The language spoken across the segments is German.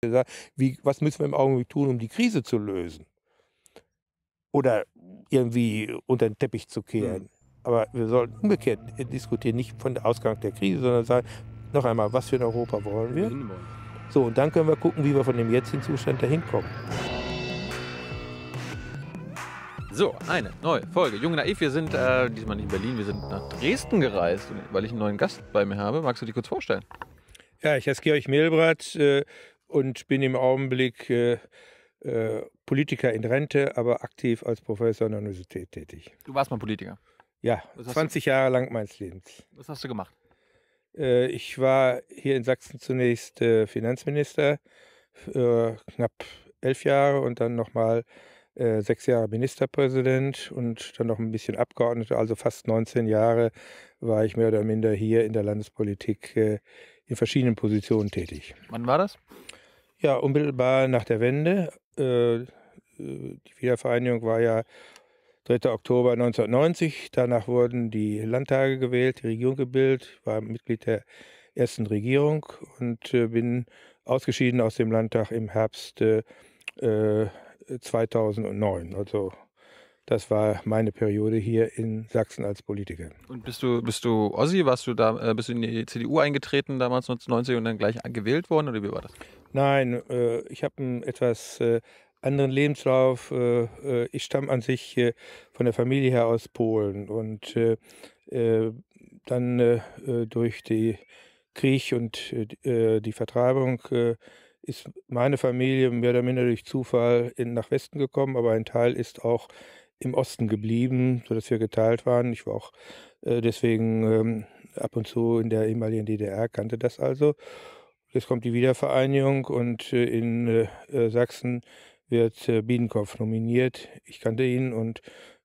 gesagt, wie, was müssen wir im Augenblick tun, um die Krise zu lösen? Oder irgendwie unter den Teppich zu kehren. Mhm. Aber wir sollten umgekehrt diskutieren, nicht von der Ausgang der Krise, sondern sagen, noch einmal, was für ein Europa wollen wir? So, und dann können wir gucken, wie wir von dem jetzigen Zustand dahin kommen. So, eine neue Folge. Junge Naiv, wir sind äh, diesmal nicht in Berlin, wir sind nach Dresden gereist, weil ich einen neuen Gast bei mir habe. Magst du dich kurz vorstellen? Ja, ich heiße Georg Mehlbrat, äh, und bin im Augenblick äh, äh, Politiker in Rente, aber aktiv als Professor an der Universität tätig. Du warst mal Politiker? Ja, 20 du? Jahre lang meines Lebens. Was hast du gemacht? Äh, ich war hier in Sachsen zunächst äh, Finanzminister, äh, knapp elf Jahre und dann nochmal äh, sechs Jahre Ministerpräsident und dann noch ein bisschen Abgeordneter, also fast 19 Jahre war ich mehr oder minder hier in der Landespolitik in verschiedenen Positionen tätig. Wann war das? Ja, unmittelbar nach der Wende. Äh, die Wiedervereinigung war ja 3. Oktober 1990. Danach wurden die Landtage gewählt, die Regierung gebildet, war Mitglied der ersten Regierung und äh, bin ausgeschieden aus dem Landtag im Herbst äh, 2009. Äh, also das war meine Periode hier in Sachsen als Politiker. Und bist du, bist du Ossi? Warst du da, äh, bist du in die CDU eingetreten damals 1990 und dann gleich gewählt worden oder wie war das? Nein, äh, ich habe einen etwas äh, anderen Lebenslauf. ich stamme an sich von der Familie her aus Polen und dann durch den Krieg und die Vertreibung ist meine Familie mehr oder minder durch Zufall in, nach Westen gekommen, aber ein Teil ist auch im Osten geblieben, sodass wir geteilt waren. Ich war auch äh, deswegen ähm, ab und zu in der ehemaligen DDR, kannte das also. Jetzt kommt die Wiedervereinigung und äh, in äh, Sachsen wird äh, Biedenkopf nominiert. Ich kannte ihn und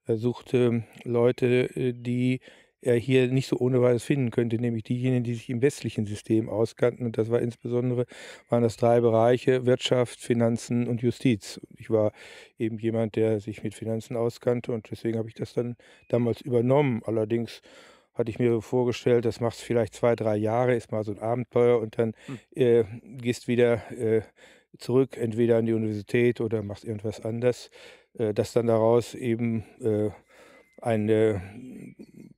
er äh, suchte Leute, äh, die er hier nicht so ohne weiteres finden könnte, nämlich diejenigen, die sich im westlichen System auskannten. Und das war insbesondere, waren das drei Bereiche, Wirtschaft, Finanzen und Justiz. ich war eben jemand, der sich mit Finanzen auskannte und deswegen habe ich das dann damals übernommen. Allerdings hatte ich mir vorgestellt, das machst vielleicht zwei, drei Jahre, ist mal so ein Abenteuer und dann hm. äh, gehst wieder äh, zurück, entweder an die Universität oder machst irgendwas anders, äh, dass dann daraus eben äh, eine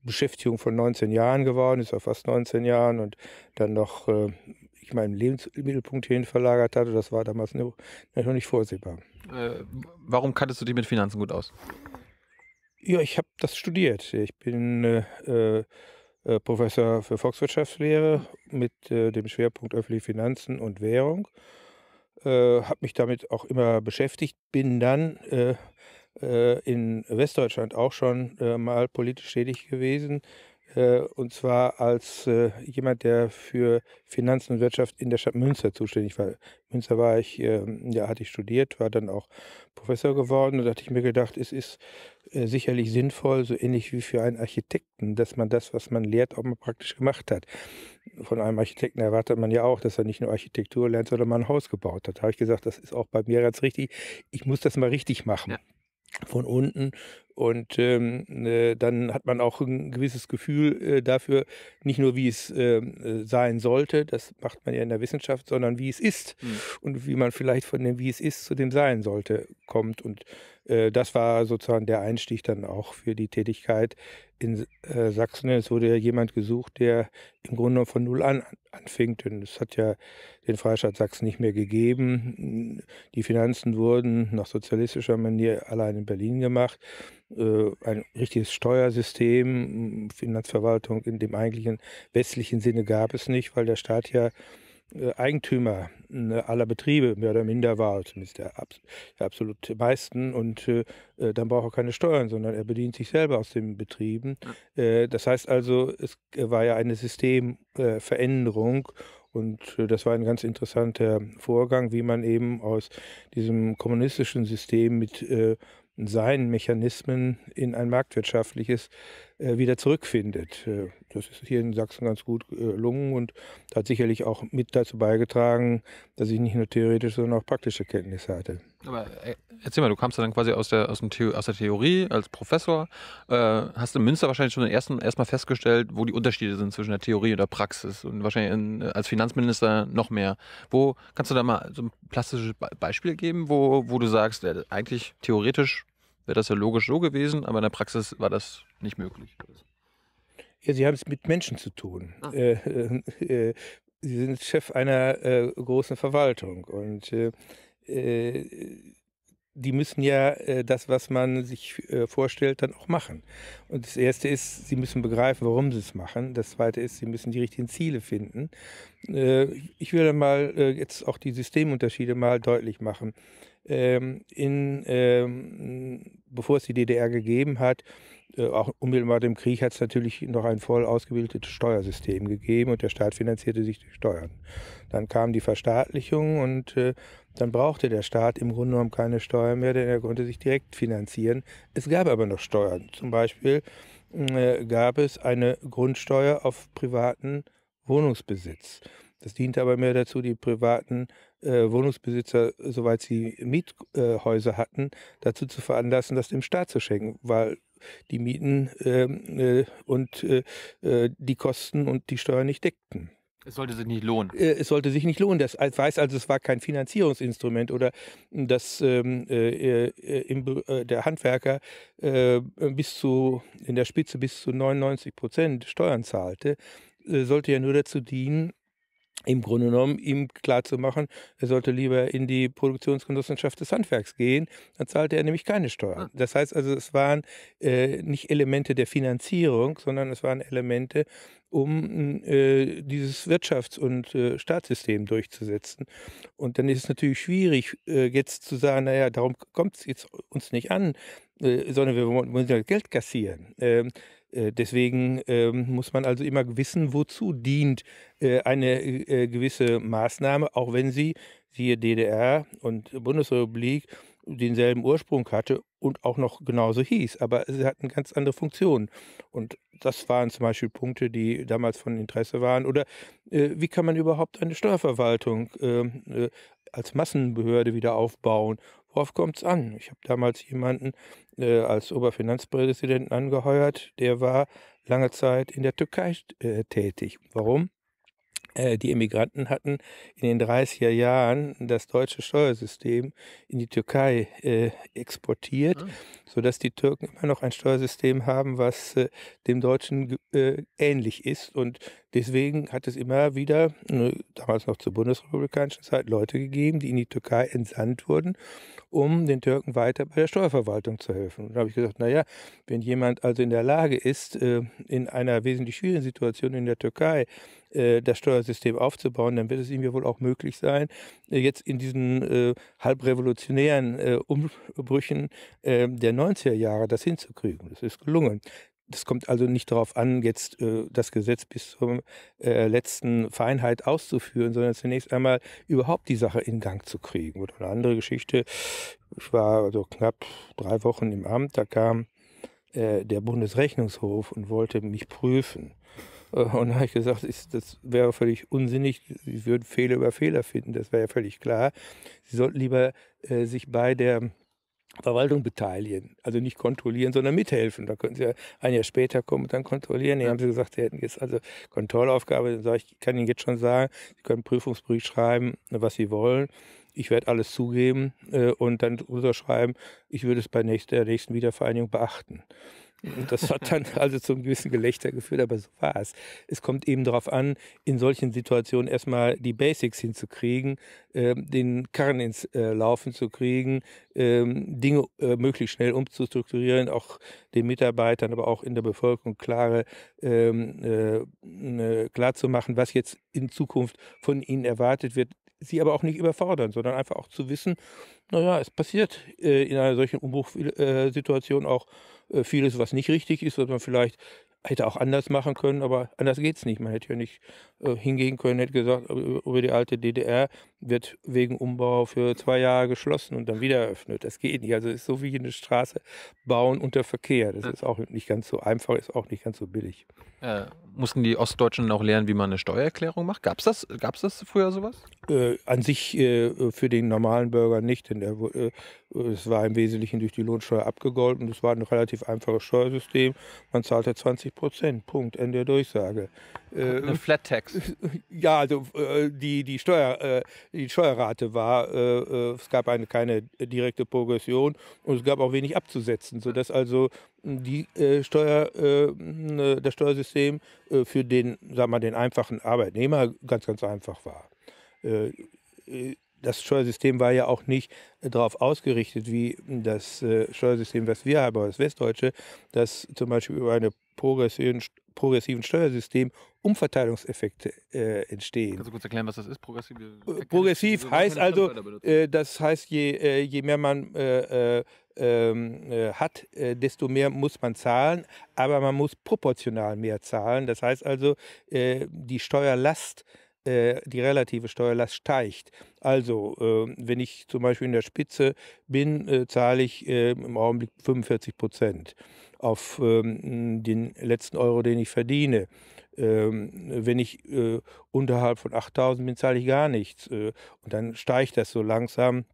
Beschäftigung von 19 Jahren geworden, ist auf fast 19 Jahren und dann noch äh, ich meinen Lebensmittelpunkt hierhin verlagert hatte. Das war damals noch nicht vorsehbar. Äh, warum kanntest du dich mit Finanzen gut aus? Ja, ich habe das studiert. Ich bin äh, äh Professor für Volkswirtschaftslehre mit äh, dem Schwerpunkt öffentliche Finanzen und Währung. Äh, habe mich damit auch immer beschäftigt, bin dann äh, in Westdeutschland auch schon äh, mal politisch tätig gewesen. Äh, und zwar als äh, jemand, der für Finanzen und Wirtschaft in der Stadt Münster zuständig war. In Münster war ich, ähm, ja, hatte ich studiert, war dann auch Professor geworden und da hatte ich mir gedacht, es ist äh, sicherlich sinnvoll, so ähnlich wie für einen Architekten, dass man das, was man lehrt, auch mal praktisch gemacht hat. Von einem Architekten erwartet man ja auch, dass er nicht nur Architektur lernt, sondern mal ein Haus gebaut hat. Da habe ich gesagt, das ist auch bei mir ganz richtig. Ich muss das mal richtig machen. Ja von unten. Und ähm, äh, dann hat man auch ein gewisses Gefühl äh, dafür, nicht nur wie es ähm, äh, sein sollte, das macht man ja in der Wissenschaft, sondern wie es ist mhm. und wie man vielleicht von dem, wie es ist, zu dem sein sollte kommt. Und äh, das war sozusagen der Einstieg dann auch für die Tätigkeit in äh, Sachsen. Es wurde ja jemand gesucht, der im Grunde von Null an anfing, denn es hat ja den Freistaat Sachsen nicht mehr gegeben. Die Finanzen wurden nach sozialistischer Manier allein in Berlin gemacht. Äh, ein richtiges Steuersystem, Finanzverwaltung in dem eigentlichen westlichen Sinne gab es nicht, weil der Staat ja äh, Eigentümer äh, aller Betriebe mehr oder minder war, zumindest der, der absolut meisten. Und äh, äh, dann braucht er keine Steuern, sondern er bedient sich selber aus den Betrieben. Äh, das heißt also, es war ja eine Systemveränderung. Und das war ein ganz interessanter Vorgang, wie man eben aus diesem kommunistischen System mit äh, seinen Mechanismen in ein marktwirtschaftliches äh, wieder zurückfindet. Äh, das ist hier in Sachsen ganz gut äh, gelungen und hat sicherlich auch mit dazu beigetragen, dass ich nicht nur theoretische, sondern auch praktische Kenntnisse hatte. Aber erzähl mal, du kamst ja dann quasi aus der, aus, der Theorie als Professor, hast in Münster wahrscheinlich schon ersten, erstmal festgestellt, wo die Unterschiede sind zwischen der Theorie und der Praxis und wahrscheinlich in, als Finanzminister noch mehr. Wo kannst du da mal so ein plastisches Beispiel geben, wo, wo du sagst, eigentlich theoretisch wäre das ja logisch so gewesen, aber in der Praxis war das nicht möglich. Ja, Sie haben es mit Menschen zu tun. Ah. Äh, äh, äh Sie sind Chef einer äh, großen Verwaltung und äh, äh, die müssen ja das, was man sich vorstellt, dann auch machen. Und das Erste ist, sie müssen begreifen, warum sie es machen. Das Zweite ist, sie müssen die richtigen Ziele finden. ich würde mal jetzt auch die Systemunterschiede mal deutlich machen ähm, in, ähm, bevor es die DDR gegeben hat, äh, auch unmittelbar dem Krieg hat es natürlich noch ein voll ausgebildetes Steuersystem gegeben und der Staat finanzierte sich durch Steuern. Dann kam die Verstaatlichung und äh, dann brauchte der Staat im Grunde genommen keine Steuern mehr, denn er konnte sich direkt finanzieren. Es gab aber noch Steuern. Zum Beispiel äh, gab es eine Grundsteuer auf privaten Wohnungsbesitz. Das diente aber mehr dazu, die privaten äh, Wohnungsbesitzer, soweit sie Miethäuser hatten, dazu zu veranlassen, das dem Staat zu schenken, weil die Mieten ähm, äh, und äh, äh, die Kosten und die Steuern nicht deckten. Es sollte sich nicht lohnen. Äh, es sollte sich nicht lohnen. Das weiß also, es war kein Finanzierungsinstrument oder dass ähm, äh, der Handwerker äh, bis zu in der Spitze bis zu 99 Prozent Steuern zahlte, sollte ja nur dazu dienen, im Grunde genommen ihm klarzumachen, er sollte lieber in die Produktionsgenossenschaft des Handwerks gehen, dann zahlte er nämlich keine Steuern. Ah. Das heißt also, es waren äh, nicht Elemente der Finanzierung, sondern es waren Elemente, um äh, dieses Wirtschafts- und äh, Staatssystem durchzusetzen. Und dann ist es natürlich schwierig, äh, jetzt zu sagen, naja, darum kommt es jetzt uns nicht an, äh, sondern wir wollen das Geld kassieren. Ähm, äh, deswegen ähm, muss man also immer wissen, wozu dient äh, eine äh, gewisse Maßnahme, auch wenn sie, siehe DDR und Bundesrepublik, denselben Ursprung hatte und auch noch genauso hieß. Aber sie hatten ganz andere Funktionen. Und das waren zum Beispiel Punkte, die damals von Interesse waren. Oder äh, wie kann man überhaupt eine Steuerverwaltung ähm, äh, als Massenbehörde wieder aufbauen? worauf kommt es an? Ich habe damals jemanden äh, als Oberfinanzpräsidenten angeheuert, der war lange Zeit in der Türkei äh, tätig. Warum? Äh, die Emigranten hatten in den 30er Jahren das deutsche Steuersystem in die Türkei äh, exportiert, ah. sodass die Türken immer noch ein Steuersystem haben, was äh, dem deutschen äh, ähnlich ist. Und deswegen hat es immer wieder, äh, damals noch zur bundesrepublikanischen Zeit, Leute gegeben, die in die Türkei entsandt wurden, um den Türken weiter bei der Steuerverwaltung zu helfen. Und da habe ich gesagt, naja, wenn jemand also in der Lage ist, äh, in einer wesentlich schwierigen Situation in der Türkei, äh, das Steuersystem aufzubauen, dann wird es ihm ja wohl auch möglich sein, äh, jetzt in diesen äh, halb revolutionären Umbrüchen der 90er Jahre das hinzukriegen. Das ist gelungen. Es kommt also nicht darauf an, jetzt äh, das Gesetz bis zur äh, letzten Feinheit auszuführen, sondern zunächst einmal überhaupt die Sache in Gang zu kriegen. Oder eine andere Geschichte. Ich war also knapp drei Wochen im Amt, da kam äh, der Bundesrechnungshof und wollte mich prüfen. Äh, und da habe ich gesagt, das wäre völlig unsinnig. Sie würden Fehler über Fehler finden, das wäre ja völlig klar. Sie sollten lieber äh, sich bei der Verwaltung beteiligen. Also nicht kontrollieren, sondern mithelfen. Da könnten Sie ja ein Jahr später kommen und dann kontrollieren. Die haben Sie gesagt, Sie hätten jetzt also Kontrollaufgabe. Dann sage ich, ich kann Ihnen jetzt schon sagen, Sie können Prüfungsbericht schreiben, was Sie wollen ich werde alles zugeben äh, und dann unterschreiben, ich würde es bei nächster, der nächsten Wiedervereinigung beachten. Und das hat dann also zum gewissen Gelächter geführt, aber so war es. Es kommt eben darauf an, in solchen Situationen erstmal die Basics hinzukriegen, äh, den Karren ins äh, Laufen zu kriegen, ähm, äh, Dinge möglichst schnell umzustrukturieren, auch den Mitarbeitern, aber auch in der Bevölkerung klare, ähm, äh, ne, klar zu machen, was jetzt in Zukunft von ihnen erwartet wird, sie aber auch nicht überfordern, sondern einfach auch zu wissen, naja, es passiert äh, in einer solchen Umbruchsituation auch äh, vieles, was nicht richtig ist, was man vielleicht hätte auch anders machen können, aber anders geht es nicht. Man hätte ja nicht äh, hingehen können, hätte gesagt, äh, über die alte DDR, wird wegen Umbau für zwei Jahre geschlossen und dann wieder eröffnet. Das geht nicht. Also es ist so wie eine Straße bauen unter Verkehr. Das ist auch nicht ganz so einfach, ist auch nicht ganz so billig. Äh, mussten die Ostdeutschen auch lernen, wie man eine Steuererklärung macht? Gab es das, gab's das früher sowas? Äh, an sich äh, für den normalen Bürger nicht, denn der, äh, es war im Wesentlichen durch die Lohnsteuer abgegolten. Das war ein relativ einfaches Steuersystem. Man zahlte 20 Prozent, Punkt, Ende der Durchsage. Äh, eine Flat Tax. Ja, also äh, die, die Steuer die Steuerrate war, äh, äh, es gab eine, keine direkte Progression und es gab auch wenig abzusetzen, sodass also hm, die, äh, Steuer, hm, das Steuersystem für den, sag mal, den einfachen Arbeitnehmer ganz, ganz einfach war das Steuersystem war ja auch nicht darauf ausgerichtet, wie das Steuersystem, was wir haben, das Westdeutsche, das zum Beispiel über eine progressiven progressiven Steuersystem Umverteilungseffekte äh, entstehen. Kannst du kurz erklären, was das ist? Progressive Effekte? Progressiv äh, heißt also, äh, das heißt, je, äh, je mehr man äh, äh, ähm, hat, desto mehr muss man zahlen, aber man muss proportional mehr zahlen. Das heißt also, die Steuerlast die relative Steuerlast steigt. Also, ähm, wenn ich zum Beispiel in der Spitze bin, zahle ich im Augenblick 45 Prozent auf ähm, den letzten Euro, den ich verdiene. Ähm, wenn ich äh, unterhalb von 8000 bin, zahle ich gar nichts. Äh, und dann steigt das so langsam.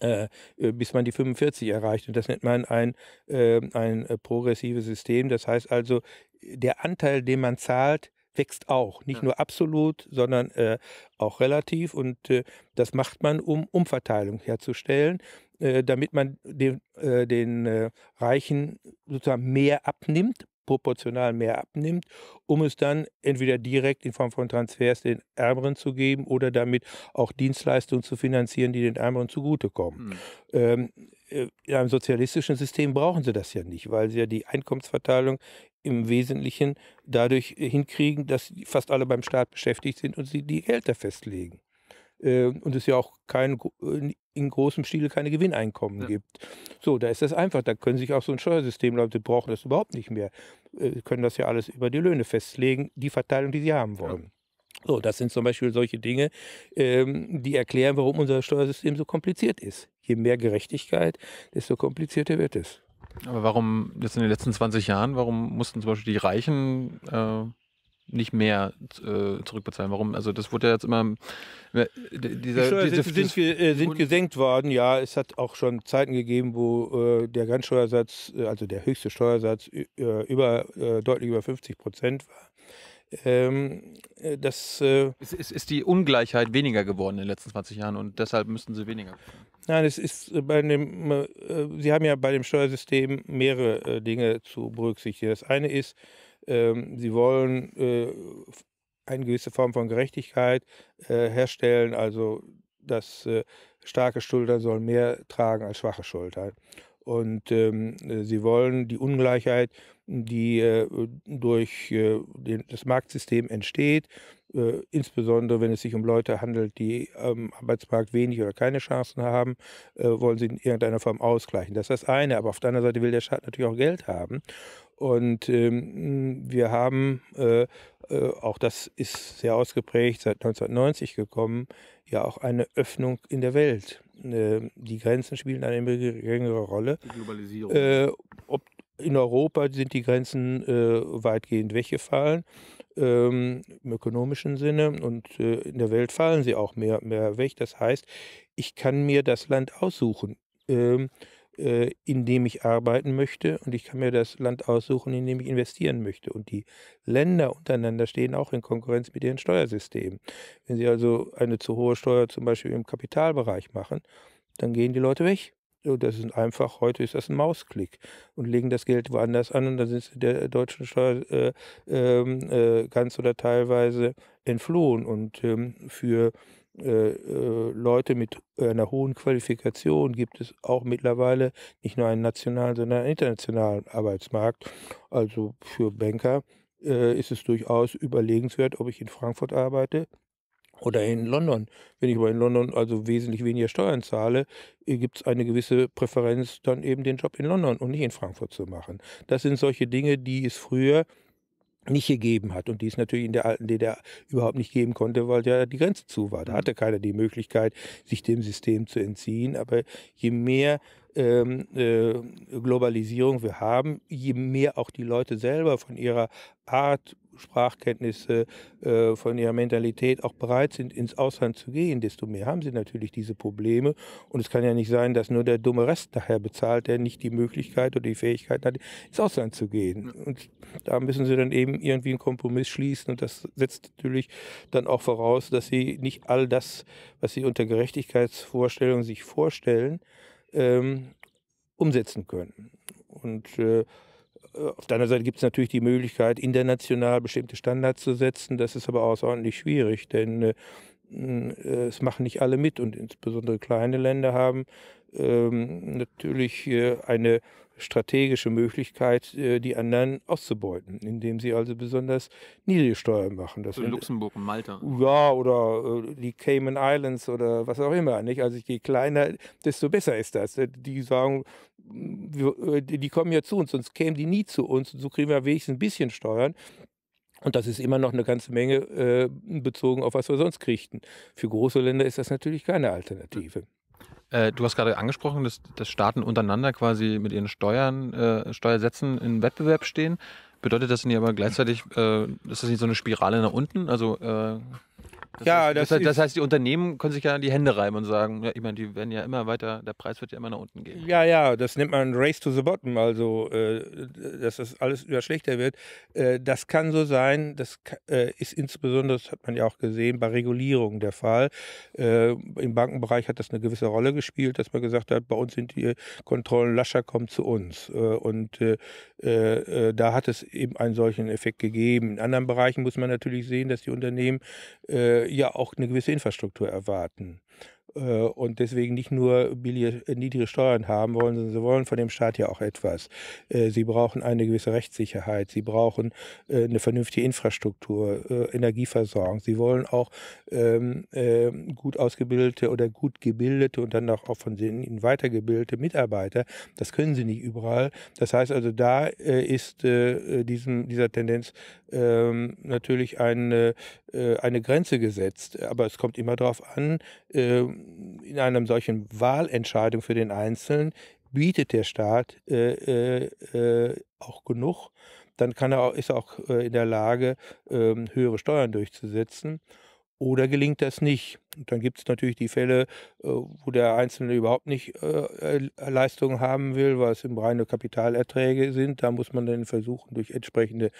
Äh, äh bis man die 45 erreicht. Und das nennt man ein, äh, ein äh, progressives System. Das heißt also, der Anteil, den man zahlt, wächst auch. Nicht ja. nur absolut, sondern äh, auch relativ. Und äh, das macht man, um Umverteilung herzustellen, äh, damit man den, äh, den äh, Reichen sozusagen mehr abnimmt, proportional mehr abnimmt, um es dann entweder direkt in Form von Transfers den Ärmeren zu geben oder damit auch Dienstleistungen zu finanzieren, die den Ärmeren zugutekommen. Mhm. Ähm, äh, in einem sozialistischen System brauchen sie das ja nicht, weil sie ja die Einkommensverteilung im Wesentlichen dadurch äh, hinkriegen, dass fast alle beim Staat beschäftigt sind und sie die Gehälter festlegen. Ähm, und es ja auch kein, in großem Stil keine Gewinneinkommen ja. gibt. So, da ist das einfach. Da können sich auch so ein Steuersystem, Leute brauchen das überhaupt nicht mehr. Sie äh, können das ja alles über die Löhne festlegen, die Verteilung, die sie haben wollen. Ja. So, das sind zum Beispiel solche Dinge, ähm, die erklären, warum unser Steuersystem so kompliziert ist. Je mehr Gerechtigkeit, desto komplizierter wird es. Aber warum jetzt in den letzten 20 Jahren, warum mussten zum Beispiel die Reichen äh, nicht mehr äh, zurückbezahlen? Warum? Also das wurde ja jetzt immer äh, dieser, die diese, sind, sind, äh, sind gesenkt worden. Ja, es hat auch schon Zeiten gegeben, wo äh, der Ganzsteuersatz, äh, also der höchste Steuersatz, über deutlich über 50 Prozent war. Ähm, äh, das, äh, ist, ist, ist, die Ungleichheit weniger geworden in den letzten 20 Jahren und deshalb müssten sie weniger. Nein, es ist äh, bei dem, äh, Sie haben ja bei dem Steuersystem mehrere äh, Dinge zu berücksichtigen. Das eine ist, ähm, Sie wollen äh, eine gewisse Form von Gerechtigkeit herstellen, also dass starke Schultern sollen mehr tragen als schwache Schultern. Und ähm, äh, sie wollen die Ungleichheit, die äh, durch äh, den, das Marktsystem entsteht, äh, insbesondere wenn es sich um Leute handelt, die am ähm, Arbeitsmarkt wenig oder keine Chancen haben, äh, wollen sie in irgendeiner Form ausgleichen. Das ist das eine. Aber auf der anderen Seite will der Staat natürlich auch Geld haben. Und ähm, wir haben äh, äh, auch das ist sehr ausgeprägt, seit 1990 gekommen, ja auch eine Öffnung in der Welt. Äh, die Grenzen spielen eine immer geringere Rolle. Die Globalisierung. Äh, ob, in Europa sind die Grenzen äh, weitgehend weggefallen, ähm, im ökonomischen Sinne, und äh, in der Welt fallen sie auch mehr, mehr weg. Das heißt, ich kann mir das Land aussuchen. Ähm, äh, in dem ich arbeiten möchte und ich kann mir das Land aussuchen, in dem ich investieren möchte. Und die Länder untereinander stehen auch in Konkurrenz mit ihren Steuersystemen. Wenn sie also eine zu hohe Steuer zum Beispiel im Kapitalbereich machen, dann gehen die Leute weg. das ist einfach, heute ist das ein Mausklick und legen das Geld woanders an und dann sind sie der deutschen Steuer äh, ähm, äh, ganz oder teilweise entflohen. Und ähm, für äh, äh, Leute mit einer hohen Qualifikation gibt es auch mittlerweile nicht nur einen nationalen, sondern einen internationalen Arbeitsmarkt. Also für Banker äh, ist es durchaus überlegenswert, ob ich in Frankfurt arbeite oder in London. Wenn ich aber in London also wesentlich weniger Steuern zahle, gibt es eine gewisse Präferenz, dann eben den Job in London und nicht in Frankfurt zu machen. Das sind solche Dinge, die es früher nicht gegeben hat und die es natürlich in der alten DDR überhaupt nicht geben konnte, weil ja die Grenze zu war. Da mhm. hatte keiner die Möglichkeit, sich dem System zu entziehen. Aber je mehr ähm, äh, Globalisierung wir haben, je mehr auch die Leute selber von ihrer Art, Sprachkenntnisse, äh, von ihrer Mentalität auch bereit sind, ins Ausland zu gehen, desto mehr haben sie natürlich diese Probleme. Und es kann ja nicht sein, dass nur der dumme Rest daher bezahlt, der nicht die Möglichkeit oder die Fähigkeit hat, ins Ausland zu gehen. Und da müssen sie dann eben irgendwie einen Kompromiss schließen. Und das setzt natürlich dann auch voraus, dass sie nicht all das, was sie unter Gerechtigkeitsvorstellungen sich vorstellen, ähm, umsetzen können. Und äh, äh, auf der anderen Seite gibt es natürlich die Möglichkeit, international bestimmte Standards zu setzen. Das ist aber außerordentlich schwierig, denn äh, äh es machen nicht alle mit und insbesondere kleine Länder haben ähm, natürlich äh, eine strategische Möglichkeit, äh, die anderen auszubeuten, indem sie also besonders niedrige Steuern machen. Das so in Luxemburg und Malta. Ja, oder äh, die Cayman Islands oder was auch immer. Nicht? Also je kleiner, desto besser ist das. Äh, die sagen, mm, die kommen ja zu uns, sonst kämen die nie zu uns. Und so kriegen wir wenigstens ein bisschen Steuern. Und das ist immer noch eine ganze Menge äh, bezogen auf was wir sonst kriegten. Für große Länder ist das natürlich keine Alternative. Äh, du hast gerade angesprochen, dass, dass Staaten untereinander quasi mit ihren Steuern, äh, Steuersätzen in Wettbewerb stehen. Bedeutet das nicht aber gleichzeitig, äh, ist das nicht so eine Spirale nach unten? Also äh, das ja, heißt, das, das, das, heißt, die Unternehmen können sich ja die Hände reiben und sagen, ja, ich meine, die werden ja immer weiter, der Preis wird ja immer nach unten gehen. Ja, ja, das nennt man Race to the Bottom, also äh, dass das alles wieder schlechter wird. Äh, das kann so sein, das äh, ist insbesondere, das hat man ja auch gesehen, bei Regulierung der Fall. Äh, Im Bankenbereich hat das eine gewisse Rolle gespielt, dass man gesagt hat, bei uns sind die Kontrollen lascher, kommt zu uns. Äh, und äh, da hat es eben einen solchen Effekt gegeben. In anderen Bereichen muss man natürlich sehen, dass die Unternehmen äh, ja auch eine gewisse Infrastruktur erwarten. Äh, und deswegen nicht nur billige, äh, niedrige Steuern haben wollen, sondern sie wollen von dem Staat ja auch etwas. Äh, sie brauchen eine gewisse Rechtssicherheit, sie brauchen eine vernünftige Infrastruktur, Energieversorgung, sie wollen auch ähm, ähm, gut ausgebildete oder gut gebildete und dann auch von ihnen weitergebildete Mitarbeiter. Das können sie nicht überall. Das heißt also, da ist dieser Tendenz ähm, natürlich eine Grenze gesetzt. Aber es kommt immer darauf an, in einer solchen Wahlentscheidung für den Einzelnen bietet der Staat äh, äh, äh, auch genug. Dann kann er auch, ist er auch äh, in der Lage, ähm, höhere Steuern durchzusetzen. Oder gelingt das nicht? Und dann gibt es natürlich die Fälle, äh, wo der Einzelne überhaupt nicht Leistungen haben will, weil es im reine Kapitalerträge sind. Da muss man dann versuchen, durch entsprechende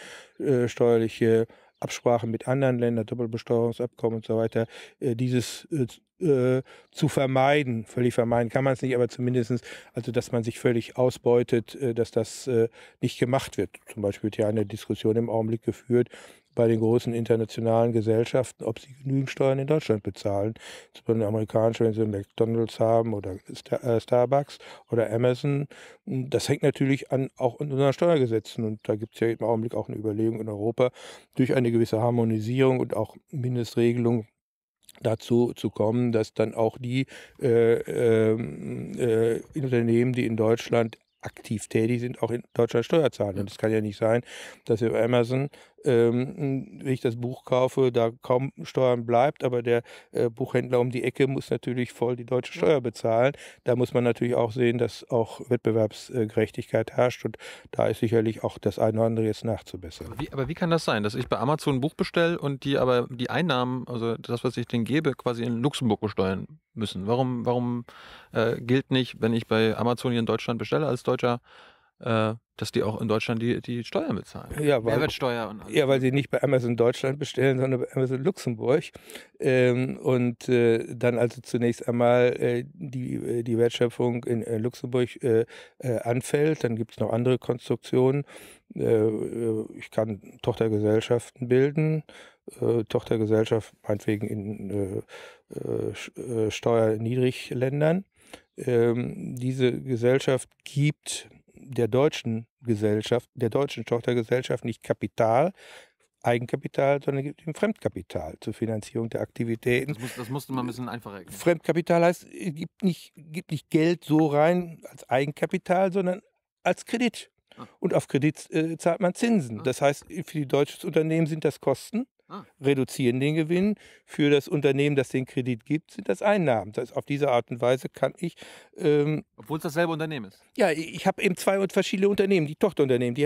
steuerliche Absprachen mit anderen Ländern, Doppelbesteuerungsabkommen und so weiter, äh, dieses äh, äh, zu vermeiden. Völlig vermeiden kann man es nicht, aber zumindest, also dass man sich völlig ausbeutet, äh, dass das äh, nicht gemacht wird. Zum Beispiel wird ja eine Diskussion im Augenblick geführt, bei den großen internationalen Gesellschaften, ob sie genügend Steuern in Deutschland bezahlen. Zum Beispiel amerikanische, wenn sie McDonalds haben oder äh, Starbucks oder Amazon. Hm, das hängt natürlich an auch an unseren Steuergesetzen. Und da gibt es ja im Augenblick auch eine Überlegung in Europa, durch eine gewisse Harmonisierung und auch Mindestregelung dazu zu kommen, dass dann auch die äh, ähm, äh, Unternehmen, die in Deutschland aktiv tätig sind, auch in Deutschland Steuer zahlen. Und es kann ja nicht sein, dass wir bei Amazon ähm, wenn ich das Buch kaufe, da kaum Steuern bleibt, aber der äh, Buchhändler um die Ecke muss natürlich voll die deutsche mhm. Steuer bezahlen. Da muss man natürlich auch sehen, dass auch Wettbewerbsgerechtigkeit herrscht und da ist sicherlich auch das eine oder andere jetzt nachzubessern. Aber wie, aber wie kann das sein, dass ich bei Amazon ein Buch bestelle und die aber die Einnahmen, also das, was ich denen gebe, quasi in Luxemburg besteuern müssen? Warum, warum äh, gilt nicht, wenn ich bei Amazon hier in Deutschland bestelle als Deutscher, äh, dass die auch in Deutschland die, die Steuern bezahlen. Ja, weil, Mehrwertsteuer und alles. Ja, weil sie nicht bei Amazon Deutschland bestellen, sondern bei Amazon Luxemburg. Ähm, und äh, dann also zunächst einmal äh, die, äh, die Wertschöpfung in äh, Luxemburg äh, äh, anfällt. Dann gibt es noch andere Konstruktionen. ich kann Tochtergesellschaften bilden. Tochtergesellschaft meinetwegen in Steuerniedrigländern. Ähm, diese Gesellschaft gibt der deutschen Gesellschaft, der deutschen Tochtergesellschaft nicht Kapital, Eigenkapital, sondern gibt ihm Fremdkapital zur Finanzierung der Aktivitäten. Das, muss, das musste man ein bisschen einfacher erklären. Fremdkapital heißt, äh, gibt nicht, gibt nicht Geld so rein als Eigenkapital, sondern als Kredit. Ah. Und auf Kredit äh, zahlt man Zinsen. Ah. Das heißt, für die deutsches Unternehmen sind das Kosten Ah. reduzieren den Gewinn. Für das Unternehmen, das den Kredit gibt, sind das Einnahmen. Das, heißt, auf diese Art und Weise kann ich. Ähm, Obwohl es dasselbe Unternehmen ist. Ja, ich habe eben zwei verschiedene Unternehmen, die Tochterunternehmen, die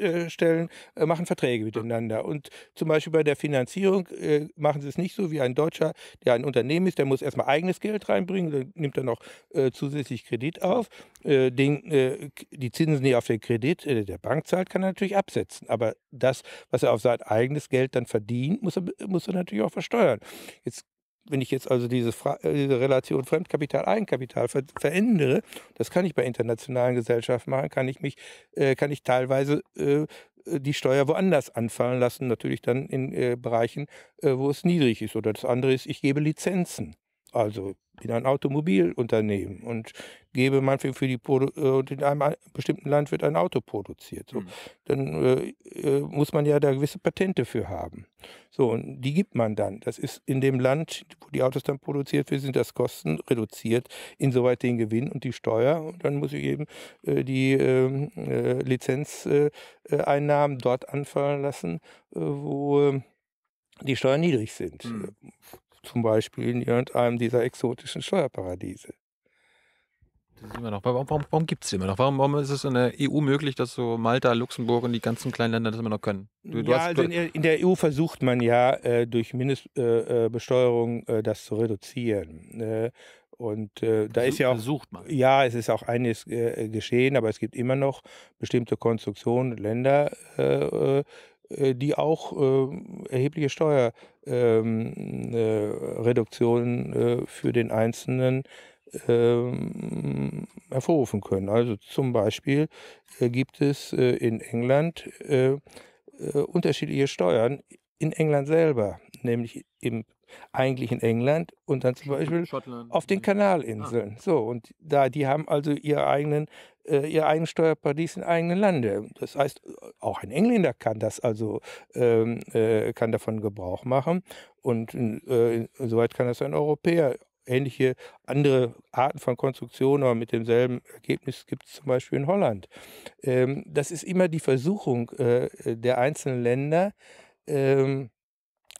äh, stellen, äh, machen Verträge ah. miteinander. Und zum Beispiel bei der Finanzierung äh, machen sie es nicht so wie ein Deutscher, der ein Unternehmen ist, der muss erstmal eigenes Geld reinbringen, dann nimmt er noch äh, zusätzlich Kredit auf. Äh, den, äh, die Zinsen, die er auf den Kredit äh, der Bank zahlt, kann er natürlich absetzen. Aber das, was er auf sein eigenes Geld dann verdient, muss er, muss er natürlich auch versteuern. Jetzt wenn ich jetzt also diese, Fra äh, diese Relation Fremdkapital-Eigenkapital ver verändere, das kann ich bei internationalen Gesellschaften machen, kann ich mich, äh, kann ich teilweise äh, die Steuer woanders anfallen lassen, natürlich dann in äh, Bereichen, äh, wo es niedrig ist. Oder das andere ist, ich gebe Lizenzen also in ein Automobilunternehmen und gebe manchmal für die äh, und in einem bestimmten Land wird ein Auto produziert. So, mhm. Dann äh, äh, muss man ja da gewisse Patente für haben. So, und die gibt man dann. Das ist in dem Land, wo die Autos dann produziert werden, sind das Kosten reduziert, insoweit den Gewinn und die Steuer. Und dann muss ich eben äh, die ähm, äh, Lizenzeinnahmen äh, dort anfallen lassen, wo ähm, die Steuern niedrig sind. Mhm zum Beispiel in irgendeinem dieser exotischen Steuerparadiese. Das sind noch. Warum, warum, gibt es immer noch? Warum, warum, ist es in der EU möglich, dass so Malta, Luxemburg und die ganzen kleinen Länder das immer noch können? Du, du ja, also in, der EU e versucht man ja äh, durch Mindestbesteuerung äh, äh, äh, das zu reduzieren. Äh. und äh, da ist ja auch. Versucht man. Ja, es ist auch eines geschehen, aber es gibt immer noch bestimmte Konstruktionen Länder, Länder, äh, die auch äh, erhebliche Steuerreduktionen ähm, äh, für den Einzelnen ähm, hervorrufen können. Also zum Beispiel gibt es in England unterschiedliche Steuern in England selber, nämlich im eigentlich in England und dann zum Beispiel Schottland. auf den ne? Kanalinseln. Ah. So, und da, die haben also ihre eigenen äh, ihr eigenen Steuerparadies in eigenen Lande. Das heißt, auch ein Engländer kann das also ähm, äh, kann davon Gebrauch machen und äh, soweit kann das ein Europäer. Ähnliche andere Arten von Konstruktionen, aber mit demselben Ergebnis gibt es zum Beispiel in Holland. Ähm, das ist immer die Versuchung äh, der einzelnen Länder ähm,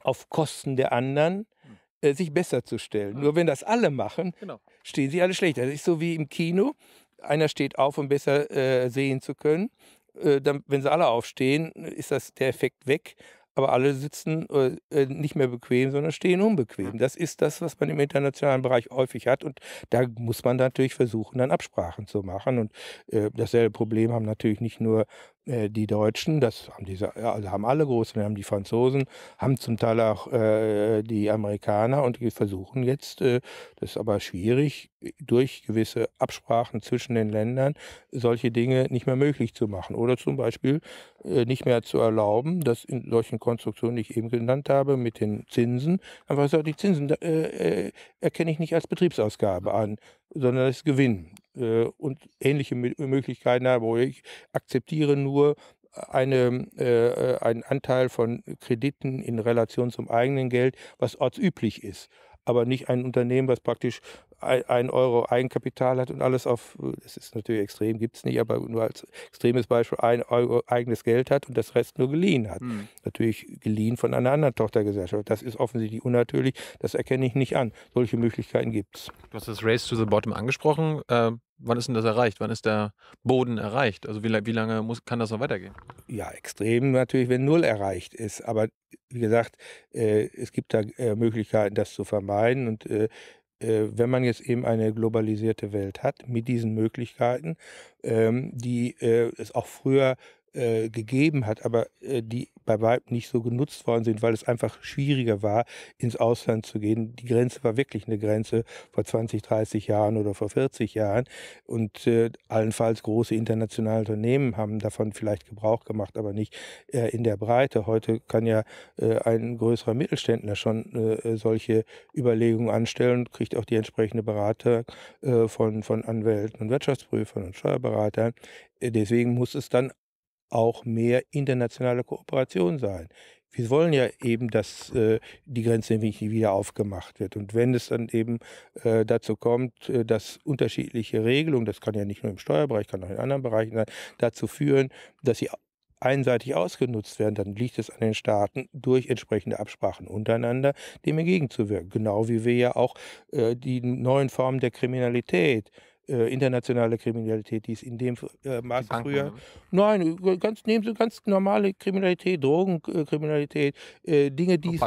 auf Kosten der anderen hm. äh, sich besser zu stellen. Ah. Nur wenn das alle machen, genau. stehen sie alle schlechter. Das ist so wie im Kino einer steht auf, um besser äh, sehen zu können. Äh, dann, wenn sie alle aufstehen, ist das der Effekt weg. Aber alle sitzen äh, äh nicht mehr bequem, sondern stehen unbequem. Mhm. Das ist das, was man im internationalen Bereich häufig hat. Und da muss man natürlich versuchen, dann Absprachen zu machen. Und äh, dasselbe Problem haben natürlich nicht nur äh, die Deutschen, das haben, diese, also haben alle Großen, haben die Franzosen, haben zum Teil auch äh, die Amerikaner und die versuchen jetzt, äh, das ist aber schwierig, durch gewisse Absprachen zwischen den Ländern solche Dinge nicht mehr möglich zu machen oder zum Beispiel äh, nicht mehr zu erlauben, dass in solchen Konstruktionen, die ich eben genannt habe, mit den Zinsen, einfach so, die Zinsen äh, erkenne ich nicht als Betriebsausgabe an, sondern als Gewinn äh, und ähnliche Möglichkeiten habe. wo ich akzeptiere nur äh, eine, äh, äh, einen Anteil von Krediten in Relation zum eigenen Geld, was ortsüblich ist aber nicht ein Unternehmen, was praktisch ein Euro Eigenkapital hat und alles auf, das ist natürlich extrem, gibt es nicht, aber nur als extremes Beispiel, ein Euro eigenes Geld hat und das Rest nur geliehen hat. Mhm. Natürlich geliehen von einer anderen Tochtergesellschaft. Das ist offensichtlich unnatürlich, das erkenne ich nicht an. Solche Möglichkeiten gibt es. Du hast das Race to the Bottom angesprochen. Äh, wann ist denn das erreicht? Wann ist der Boden erreicht? Also wie, wie lange muss, kann das noch weitergehen? Ja, extrem natürlich, wenn Null erreicht ist. Aber wie gesagt, äh, es gibt da äh, Möglichkeiten, das zu vermeiden. Und äh, äh wenn man jetzt eben eine globalisierte Welt hat mit diesen Möglichkeiten, ähm, die äh, es auch früher äh, gegeben hat, aber äh, die bei Weib nicht so genutzt worden sind, weil es einfach schwieriger war, ins Ausland zu gehen. Die Grenze war wirklich eine Grenze vor 20, 30 Jahren oder vor 40 Jahren. Und äh, allenfalls große internationale Unternehmen haben davon vielleicht Gebrauch gemacht, aber nicht äh, in der Breite. Heute kann ja äh, ein größerer Mittelständler schon äh, äh solche Überlegungen anstellen und kriegt auch die entsprechende Berater äh, von, von Anwälten und Wirtschaftsprüfern und Steuerberatern. Äh, deswegen muss es dann auch mehr internationale Kooperation sein. Wir wollen ja eben, dass äh, die Grenze nicht wieder aufgemacht wird. Und wenn es dann eben äh, dazu kommt, äh, dass unterschiedliche Regelungen, das kann ja nicht nur im Steuerbereich, kann auch in anderen Bereichen sein, dazu führen, dass sie einseitig ausgenutzt werden, dann liegt es an den Staaten, durch entsprechende Absprachen untereinander dem entgegenzuwirken. Genau wie wir ja auch äh, die neuen Formen der Kriminalität äh, internationale Kriminalität, die es in dem äh, Maße früher. Nein, äh, ganz nehmen Sie ganz normale Kriminalität, Drogenkriminalität, äh, Dinge, die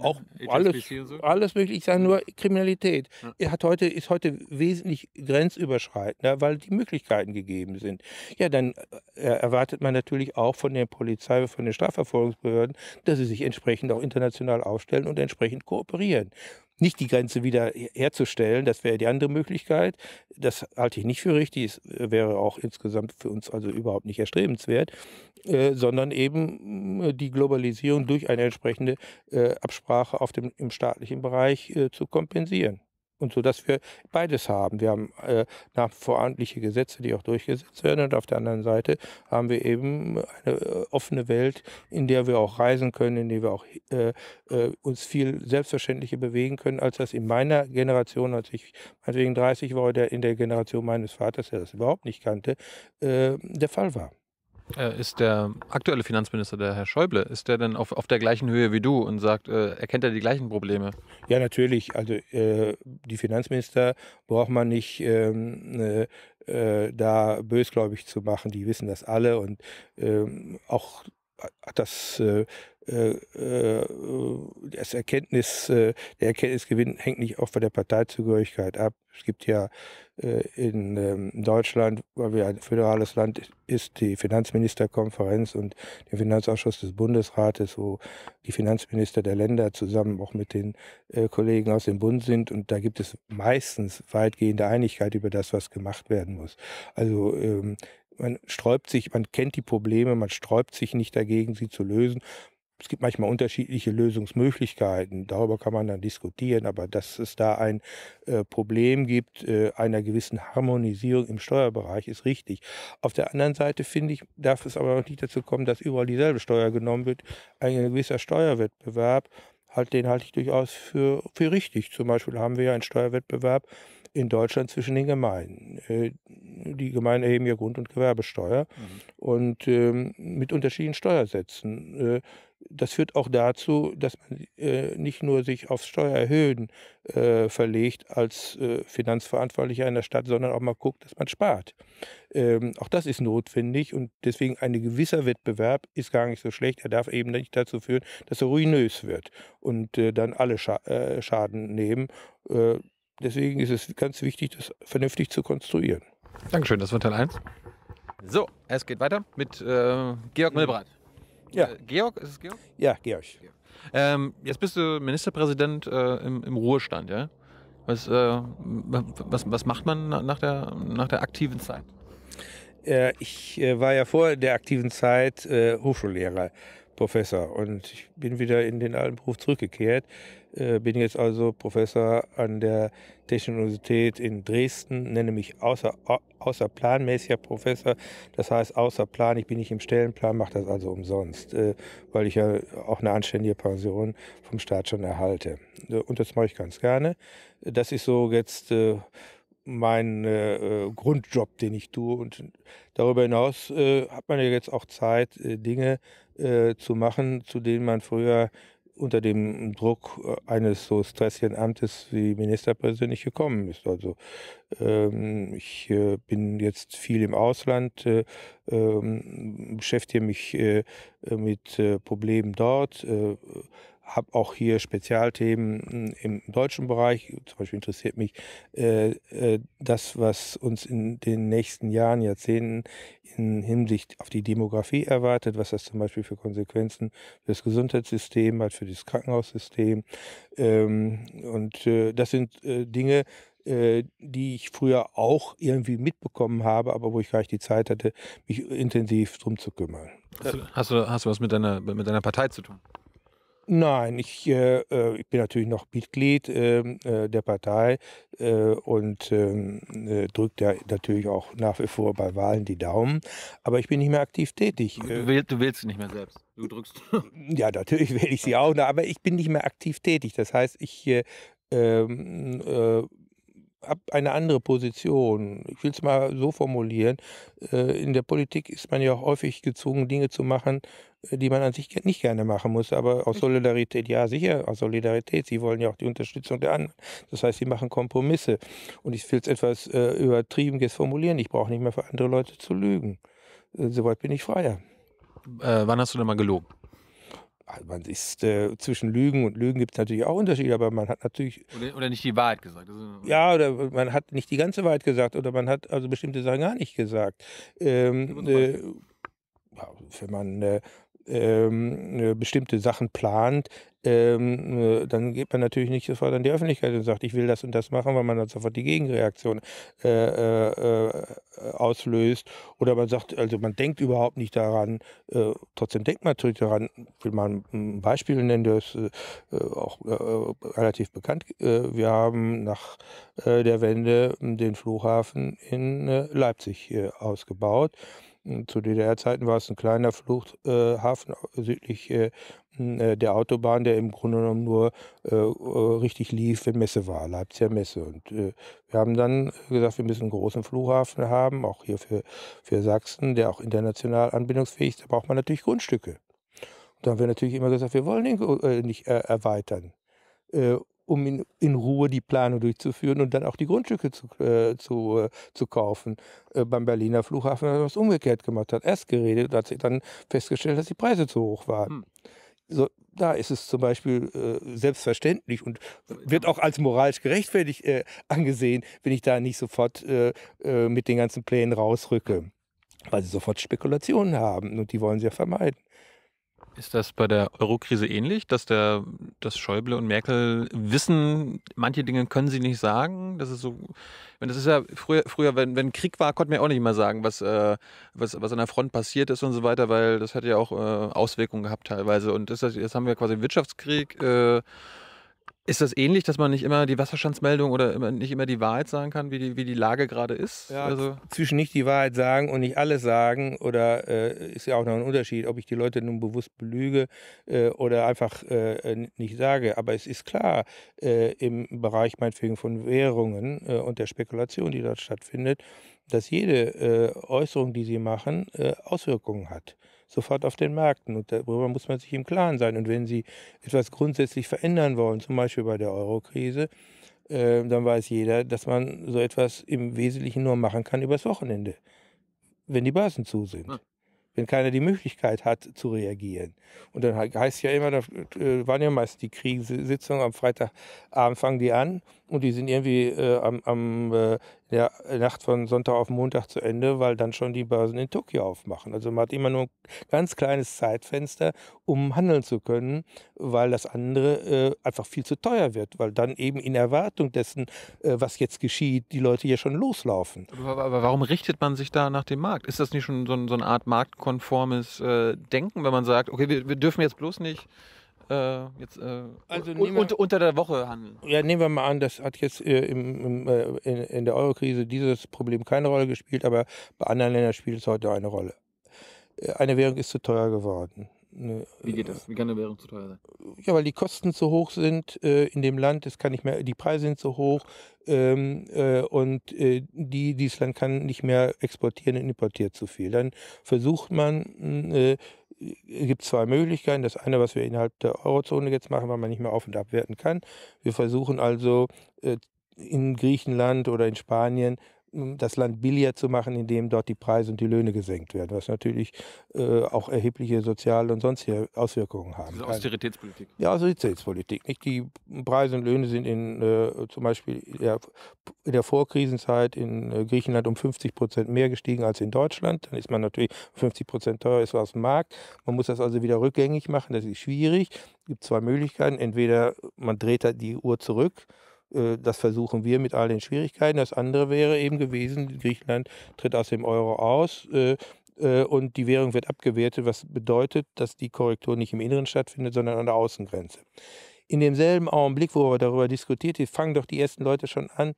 auch ja, ne? äh, alles, so. alles möglich. Ich sage mhm. nur Kriminalität. Ja. Hat heute, ist heute wesentlich grenzüberschreitender, weil die Möglichkeiten gegeben sind. Ja, dann äh, äh, erwartet man natürlich auch von der Polizei, von den Strafverfolgungsbehörden, dass sie sich entsprechend auch international aufstellen und entsprechend kooperieren nicht die Grenze wieder herzustellen, das wäre die andere Möglichkeit. Das halte ich nicht für richtig, es äh, wäre auch insgesamt für uns also überhaupt nicht erstrebenswert, äh, sondern eben mm, äh, die Globalisierung durch eine entsprechende äh, Absprache auf dem, im staatlichen Bereich äh, zu kompensieren. Und so, dass wir beides haben. Wir haben äh, nach vorhandliche Gesetze, die auch durchgesetzt werden. Und auf der anderen Seite haben wir eben eine äh, offene Welt, in der wir auch reisen können, in der wir auch äh, äh, uns viel selbstverständlicher bewegen können, als das in meiner Generation, als ich meinetwegen 30 war, oder in der Generation meines Vaters, der das überhaupt nicht kannte, äh, der Fall war. Äh, ist der aktuelle Finanzminister, der Herr Schäuble, ist der denn auf, auf der gleichen Höhe wie du und sagt, äh, erkennt er die gleichen Probleme? Ja, natürlich. Also äh, die Finanzminister braucht man nicht ähm, äh, äh, da bösgläubig zu machen. Die wissen das alle und ähm, auch das äh, äh, das Erkenntnis, äh, der Erkenntnisgewinn hängt nicht auch von der Parteizugehörigkeit ab. Es gibt ja in ähm, Deutschland, weil wir ein föderales Land ist, die Finanzministerkonferenz und den Finanzausschuss des Bundesrates, wo die Finanzminister der Länder zusammen auch mit den Kollegen aus dem Bund sind. Und da gibt es meistens weitgehende Einigkeit über das, was gemacht werden muss. Also ähm, man sträubt sich, man kennt die Probleme, man sträubt sich nicht dagegen, sie zu lösen. Es gibt manchmal unterschiedliche Lösungsmöglichkeiten, darüber kann man dann diskutieren, aber dass es da ein äh, Problem gibt äh, einer gewissen Harmonisierung im Steuerbereich, ist richtig. Auf der anderen Seite finde ich, darf es aber auch nicht dazu kommen, dass überall dieselbe Steuer genommen wird. Ein gewisser Steuerwettbewerb, halt, den halte ich durchaus für, für richtig. Zum Beispiel haben wir ja einen Steuerwettbewerb in Deutschland zwischen den Gemeinden. Äh, die Gemeinden erheben ja Grund- und Gewerbesteuer mhm. und ähm, mit unterschiedlichen Steuersätzen. Äh, das führt auch dazu, dass man äh, nicht nur sich aufs Steuererhöhen verlegt als Finanzverantwortlicher in der Stadt, sondern auch mal guckt, dass man spart. Ähm, auch das ist notwendig und deswegen ein gewisser Wettbewerb ist gar nicht so schlecht. Er darf eben nicht dazu führen, dass er ruinös wird und dann alle Schaden nehmen Deswegen ist es ganz wichtig, das vernünftig zu konstruieren. Dankeschön, das war Teil 1. So, es geht weiter mit äh, Georg Milbrandt. Ja. Äh, Georg, ist es Georg? Ja, Georg. Georg. Ähm, jetzt bist du Ministerpräsident äh, im, im, Ruhestand, ja? Was, äh, was, was macht man nach der, nach der aktiven Zeit? Äh, ich äh, war ja vor der aktiven Zeit Hochschullehrer, Professor und ich bin wieder in den alten Beruf zurückgekehrt. Äh, bin jetzt also Professor an der Technischen Universität in Dresden, nenne mich außer, außerplanmäßiger Professor. Das heißt außerplan, ich bin nicht im Stellenplan, mache das also umsonst, äh, weil ich ja auch eine anständige Pension vom Staat schon erhalte. Äh, und das mache ich ganz gerne. Das ist so jetzt mein Grundjob, den ich tue. Und darüber hinaus hat man ja jetzt auch Zeit, Dinge zu machen, zu denen man früher unter dem Druck äh, eines so stressigen Amtes wie Ministerpräsident gekommen ist. Also ähm, ich äh, bin jetzt viel im Ausland, äh, ähm, beschäftige mich äh, mit äh, Problemen dort äh, habe auch hier Spezialthemen hm, im deutschen Bereich. Zum Beispiel interessiert mich äh, äh, das, was uns in den nächsten Jahren, Jahrzehnten in Hinsicht auf die Demografie erwartet, was das zum Beispiel für Konsequenzen für das Gesundheitssystem hat, für das Krankenhaussystem. Ähm, und äh, das sind äh, Dinge, äh, die ich früher auch irgendwie mitbekommen habe, aber wo ich gar nicht die Zeit hatte, mich intensiv drum zu kümmern. Hast du, hast du, hast du was mit deiner, mit deiner Partei zu tun? Nein, ich, äh, äh, ich bin natürlich noch Mitglied ähm, äh, der Partei äh, und ähm, äh, drückt ja natürlich auch nach wie vor bei Wahlen die Daumen, aber ich bin nicht mehr aktiv tätig. Äh du wählst, du wählst nicht mehr selbst. Du drückst. ja, natürlich wähle ich sie auch, aber ich bin nicht mehr aktiv tätig. Das heißt, ich ähm, äh, habe eine andere Position. Ich will es mal so formulieren. Äh, in der Politik ist man ja auch häufig gezwungen, Dinge zu machen, äh, die man an sich nicht gerne machen muss. Aber aus Solidarität, ja sicher, aus Solidarität. Sie wollen ja auch die Unterstützung der anderen. Das heißt, sie machen Kompromisse. Und ich will es etwas äh, übertrieben jetzt formulieren. Ich brauche nicht mehr für andere Leute zu lügen. Soweit bin ich freier. Äh, wann hast du denn mal gelogen? Also man ist äh, zwischen Lügen und Lügen gibt es natürlich auch Unterschiede, aber man hat natürlich. Oder, oder nicht die Wahrheit gesagt. Also, ja, oder man hat nicht die ganze Wahrheit gesagt oder man hat also bestimmte Sachen gar nicht gesagt. Ähm, äh, ja, wenn man äh, ähm, äh, bestimmte Sachen plant, ähm, äh, dann geht man natürlich nicht sofort an die Öffentlichkeit und sagt, ich will das und das machen, weil man dann sofort die Gegenreaktion äh, äh, äh auslöst. Oder man sagt, also man denkt überhaupt nicht daran, äh, trotzdem denkt man natürlich daran, ich will mal ein Beispiel nennen, das auch relativ bekannt. wir haben nach der Wende den Flughafen in Leipzig ausgebaut. Zu DDR-Zeiten war es ein kleiner Fluchthafen südlich äh, äh, der Autobahn, der im Grunde genommen nur äh, richtig lief, wenn Messe war, Leipziger Messe. Und wir haben dann gesagt, wir müssen einen großen Flughafen haben, auch hier für, für Sachsen, der auch international anbindungsfähig ist. Da braucht man natürlich Grundstücke. Und da haben wir natürlich immer gesagt, wir wollen ihn nicht erweitern um in, in, Ruhe die Planung durchzuführen und dann auch die Grundstücke zu, äh, zu, äh, zu kaufen. Äh, beim Berliner Flughafen hat man es umgekehrt gemacht, hat erst geredet und hat sich dann festgestellt, dass die Preise zu hoch waren. Hm. So, da ist es zum Beispiel äh, selbstverständlich und wird auch als moralisch gerechtfertigt äh, angesehen, wenn ich da nicht sofort äh, äh mit den ganzen Plänen rausrücke, weil sie sofort Spekulationen haben und die wollen sie ja vermeiden. Ist das bei der Eurokrise ähnlich, dass der, dass Schäuble und Merkel wissen, manche Dinge können sie nicht sagen? Das ist so, wenn das ist ja früher, früher wenn, wenn Krieg war, konnten wir auch nicht mal sagen, was, äh, was, was an der Front passiert ist und so weiter, weil das hat ja auch äh, Auswirkungen gehabt teilweise. Und das, jetzt haben wir quasi einen Wirtschaftskrieg. Äh, ist das ähnlich, dass man nicht immer die Wasserstandsmeldung oder immer, nicht immer die Wahrheit sagen kann, wie die, wie die Lage gerade ist? Ja, also zwischen nicht die Wahrheit sagen und nicht alles sagen oder äh, ist ja auch noch ein Unterschied, ob ich die Leute nun bewusst belüge äh, oder einfach äh, nicht sage. Aber es ist klar, äh, im Bereich meinetwegen von Währungen äh, und der Spekulation, die dort stattfindet, dass jede äh, Äußerung, die sie machen, Auswirkungen hat sofort auf den Märkten. Und darüber muss man sich im Klaren sein. Und wenn Sie etwas grundsätzlich verändern wollen, zum Beispiel bei der Euro-Krise, ähm, dann weiß jeder, dass man so etwas im Wesentlichen nur machen kann übers Wochenende, wenn die Börsen zu sind. Hm. wenn keiner die Möglichkeit hat zu reagieren. Und dann heißt ja immer, da äh, waren ja meist die Kriegssitzungen am Freitagabend fangen die an und die sind irgendwie äh, am, am äh, der Nacht von Sonntag auf Montag zu Ende, weil dann schon die Börsen in Tokio aufmachen. Also man hat immer nur ein ganz kleines Zeitfenster, um handeln zu können, weil das andere äh, einfach viel zu teuer wird, weil dann eben in Erwartung dessen, äh, was jetzt geschieht, die Leute hier schon loslaufen. Aber, aber, warum richtet man sich da nach dem Markt? Ist das nicht schon so, so eine Art marktkonformes äh, Denken, wenn man sagt, okay, wir, wir dürfen jetzt bloß nicht äh, jetzt äh, also un wir, unter der Woche handeln. Ja, nehmen wir mal an, das hat jetzt äh, im, im, äh, in, in, der Euro-Krise dieses Problem keine Rolle gespielt, aber bei anderen Ländern spielt es heute eine Rolle. Äh, eine Währung ist zu teuer geworden eine, Wie geht äh, das? Wie kann eine Währung zu teuer sein? Ja, weil die Kosten zu hoch sind äh, in dem Land. Es kann nicht mehr, die Preise sind zu hoch ähm, äh, und äh, die, dieses Land kann nicht mehr exportieren und importiert zu viel. Dann versucht man, mm, äh, äh, gibt zwei Möglichkeiten. Das eine, was wir innerhalb der Eurozone jetzt machen, weil man nicht mehr auf und abwerten kann. Wir versuchen also äh, in Griechenland oder in Spanien das Land billiger zu machen, indem dort die Preise und die Löhne gesenkt werden, was natürlich äh, auch erhebliche soziale und sonstige Auswirkungen haben. Also Austeritätspolitik. Ja, Austeritätspolitik. Nicht die Preise und Löhne sind in äh, zum Beispiel ja, in der Vorkrisenzeit in äh, Griechenland um 50 Prozent mehr gestiegen als in Deutschland. Dann ist man natürlich 50 Prozent teurer ist aus dem Markt. Man muss das also wieder rückgängig machen. Das ist schwierig. Es gibt zwei Möglichkeiten. Entweder man dreht die Uhr zurück äh, das versuchen wir mit all den Schwierigkeiten. Das andere wäre eben gewesen, Griechenland tritt aus dem Euro aus äh, äh, und die Währung wird abgewertet, was bedeutet, dass die Korrektur nicht im Inneren stattfindet, sondern an der Außengrenze. In demselben Augenblick, wo wir darüber diskutiert, fangen doch die ersten Leute schon an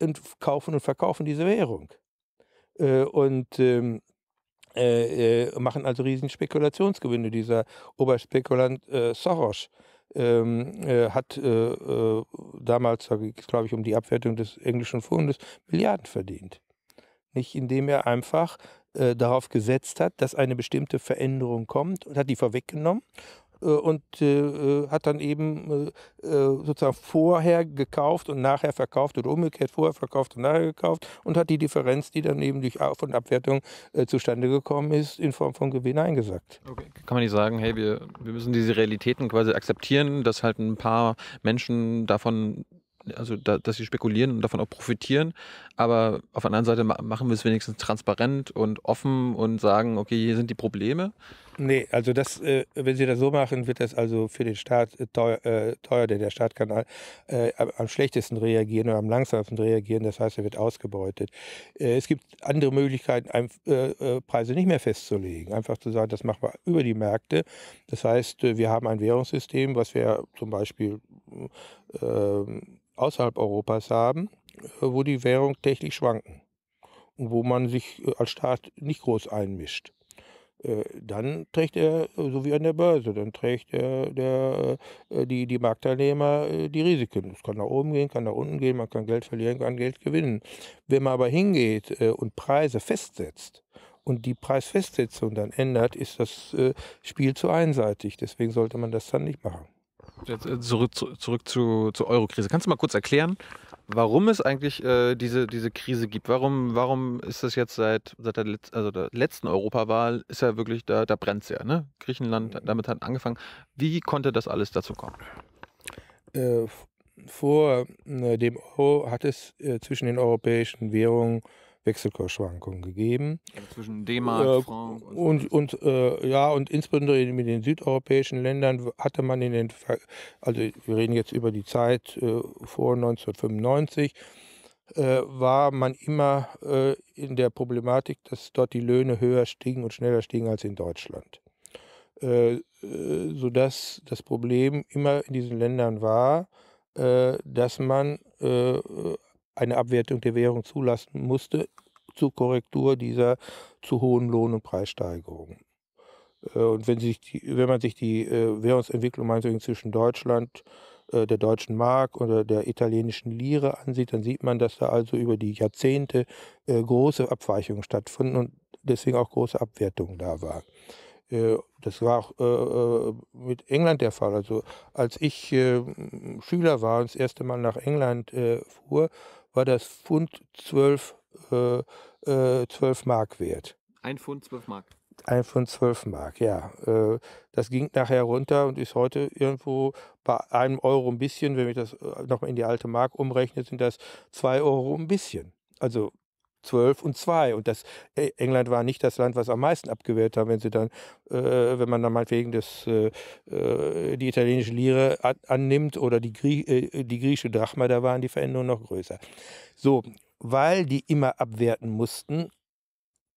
und kaufen und verkaufen diese Währung. und ähm, machen also riesen Spekulationsgewinne, dieser Oberspekulant Soros ähm, äh, hat äh, äh damals, glaube ich, um die Abwertung des englischen Fundes Milliarden verdient. Nicht indem er einfach äh, darauf gesetzt hat, dass eine bestimmte Veränderung kommt und hat die vorweggenommen äh, und äh, äh, hat dann eben sozusagen vorher gekauft und nachher verkauft oder umgekehrt vorher verkauft und nachher gekauft und hat die Differenz, die dann eben durch Auf- und Abwertung zustande gekommen ist, in Form von Gewinn eingesackt. Okay. Kann man nicht sagen, hey, wir, wir müssen diese Realitäten quasi akzeptieren, dass halt ein paar Menschen davon also da, dass sie spekulieren und davon auch profitieren. Aber auf der anderen Seite machen wir es wenigstens transparent und offen und sagen, okay, hier sind die Probleme. Nee, also das, äh, wenn sie das so machen, wird das also für den Staat äh, teuer, äh, teuer denn der Staat kann äh, am schlechtesten reagieren oder am langsamsten reagieren. Das heißt, er wird ausgebeutet. Äh, es gibt andere Möglichkeiten, äh, Preise nicht mehr festzulegen. Einfach zu sagen, das machen wir über die Märkte. Das heißt, wir haben ein Währungssystem, was wir zum Beispiel außerhalb Europas haben, wo die Währung technisch schwanken und wo man sich als Staat nicht groß einmischt. Äh, dann trägt er, äh, so wie an der Börse, dann trägt er der, äh, die, die Marktteilnehmer die Risiken. Es kann nach oben gehen, kann nach unten gehen, man kann Geld verlieren, kann Geld gewinnen. Wenn man aber hingeht und Preise festsetzt, und die Preisfestsetzung dann ändert, ist das Spiel zu einseitig. Deswegen sollte man das dann nicht machen. Zurück, zurück zu, zur Eurokrise. Kannst du mal kurz erklären, warum es eigentlich äh, diese, diese Krise gibt. Warum, warum ist das jetzt seit, seit der, Letz-, also der letzten Europawahl, ist ja wirklich, da, da brennt es ja. Ne? Griechenland, damit hat angefangen. Wie konnte das alles dazu kommen? Äh, vor äh, dem Euro hat es äh, zwischen den europäischen Währungen Wechselkursschwankungen gegeben. Zwischen D-Mark, äh, Franc und, so. und, und äh, ja und insbesondere mit den südeuropäischen Ländern hatte man in den also wir reden jetzt über die Zeit äh, vor 1995 äh, war man immer äh, in der Problematik, dass dort die Löhne höher stiegen und schneller stiegen als in Deutschland. Äh, sodass das Problem immer in diesen Ländern war, dass man eine Abwertung der Währung zulassen musste zur Korrektur dieser zu hohen Lohn- und Preissteigerungen. Äh, und wenn, sich die, wenn man sich die äh, Währungsentwicklung zwischen Deutschland, äh, der deutschen Mark oder der italienischen Lire ansieht, dann sieht man, dass da also über die Jahrzehnte große Abweichungen stattfanden und deswegen auch große Abwertungen da waren. Das war auch mit England der Fall. Also als ich Schüler war und das erste Mal nach England fuhr, war das Pfund 12, äh, 12 äh, Mark wert. Ein Pfund 12 Mark. Ein Pfund 12 Mark, ja. Äh, das ging nachher runter und ist heute irgendwo bei einem Euro ein bisschen, wenn ich das äh, nochmal in die alte Mark umrechne, sind das zwei Euro ein bisschen. Also 12 und 2. Und das äh, England war nicht das Land, was am meisten abgewählt hat, wenn sie dann, äh, wenn man dann meinetwegen das, äh, äh, die italienische Lire annimmt oder die, Grie äh, die griechische Drachma, da waren die Veränderungen noch größer. So, weil die immer abwerten mussten,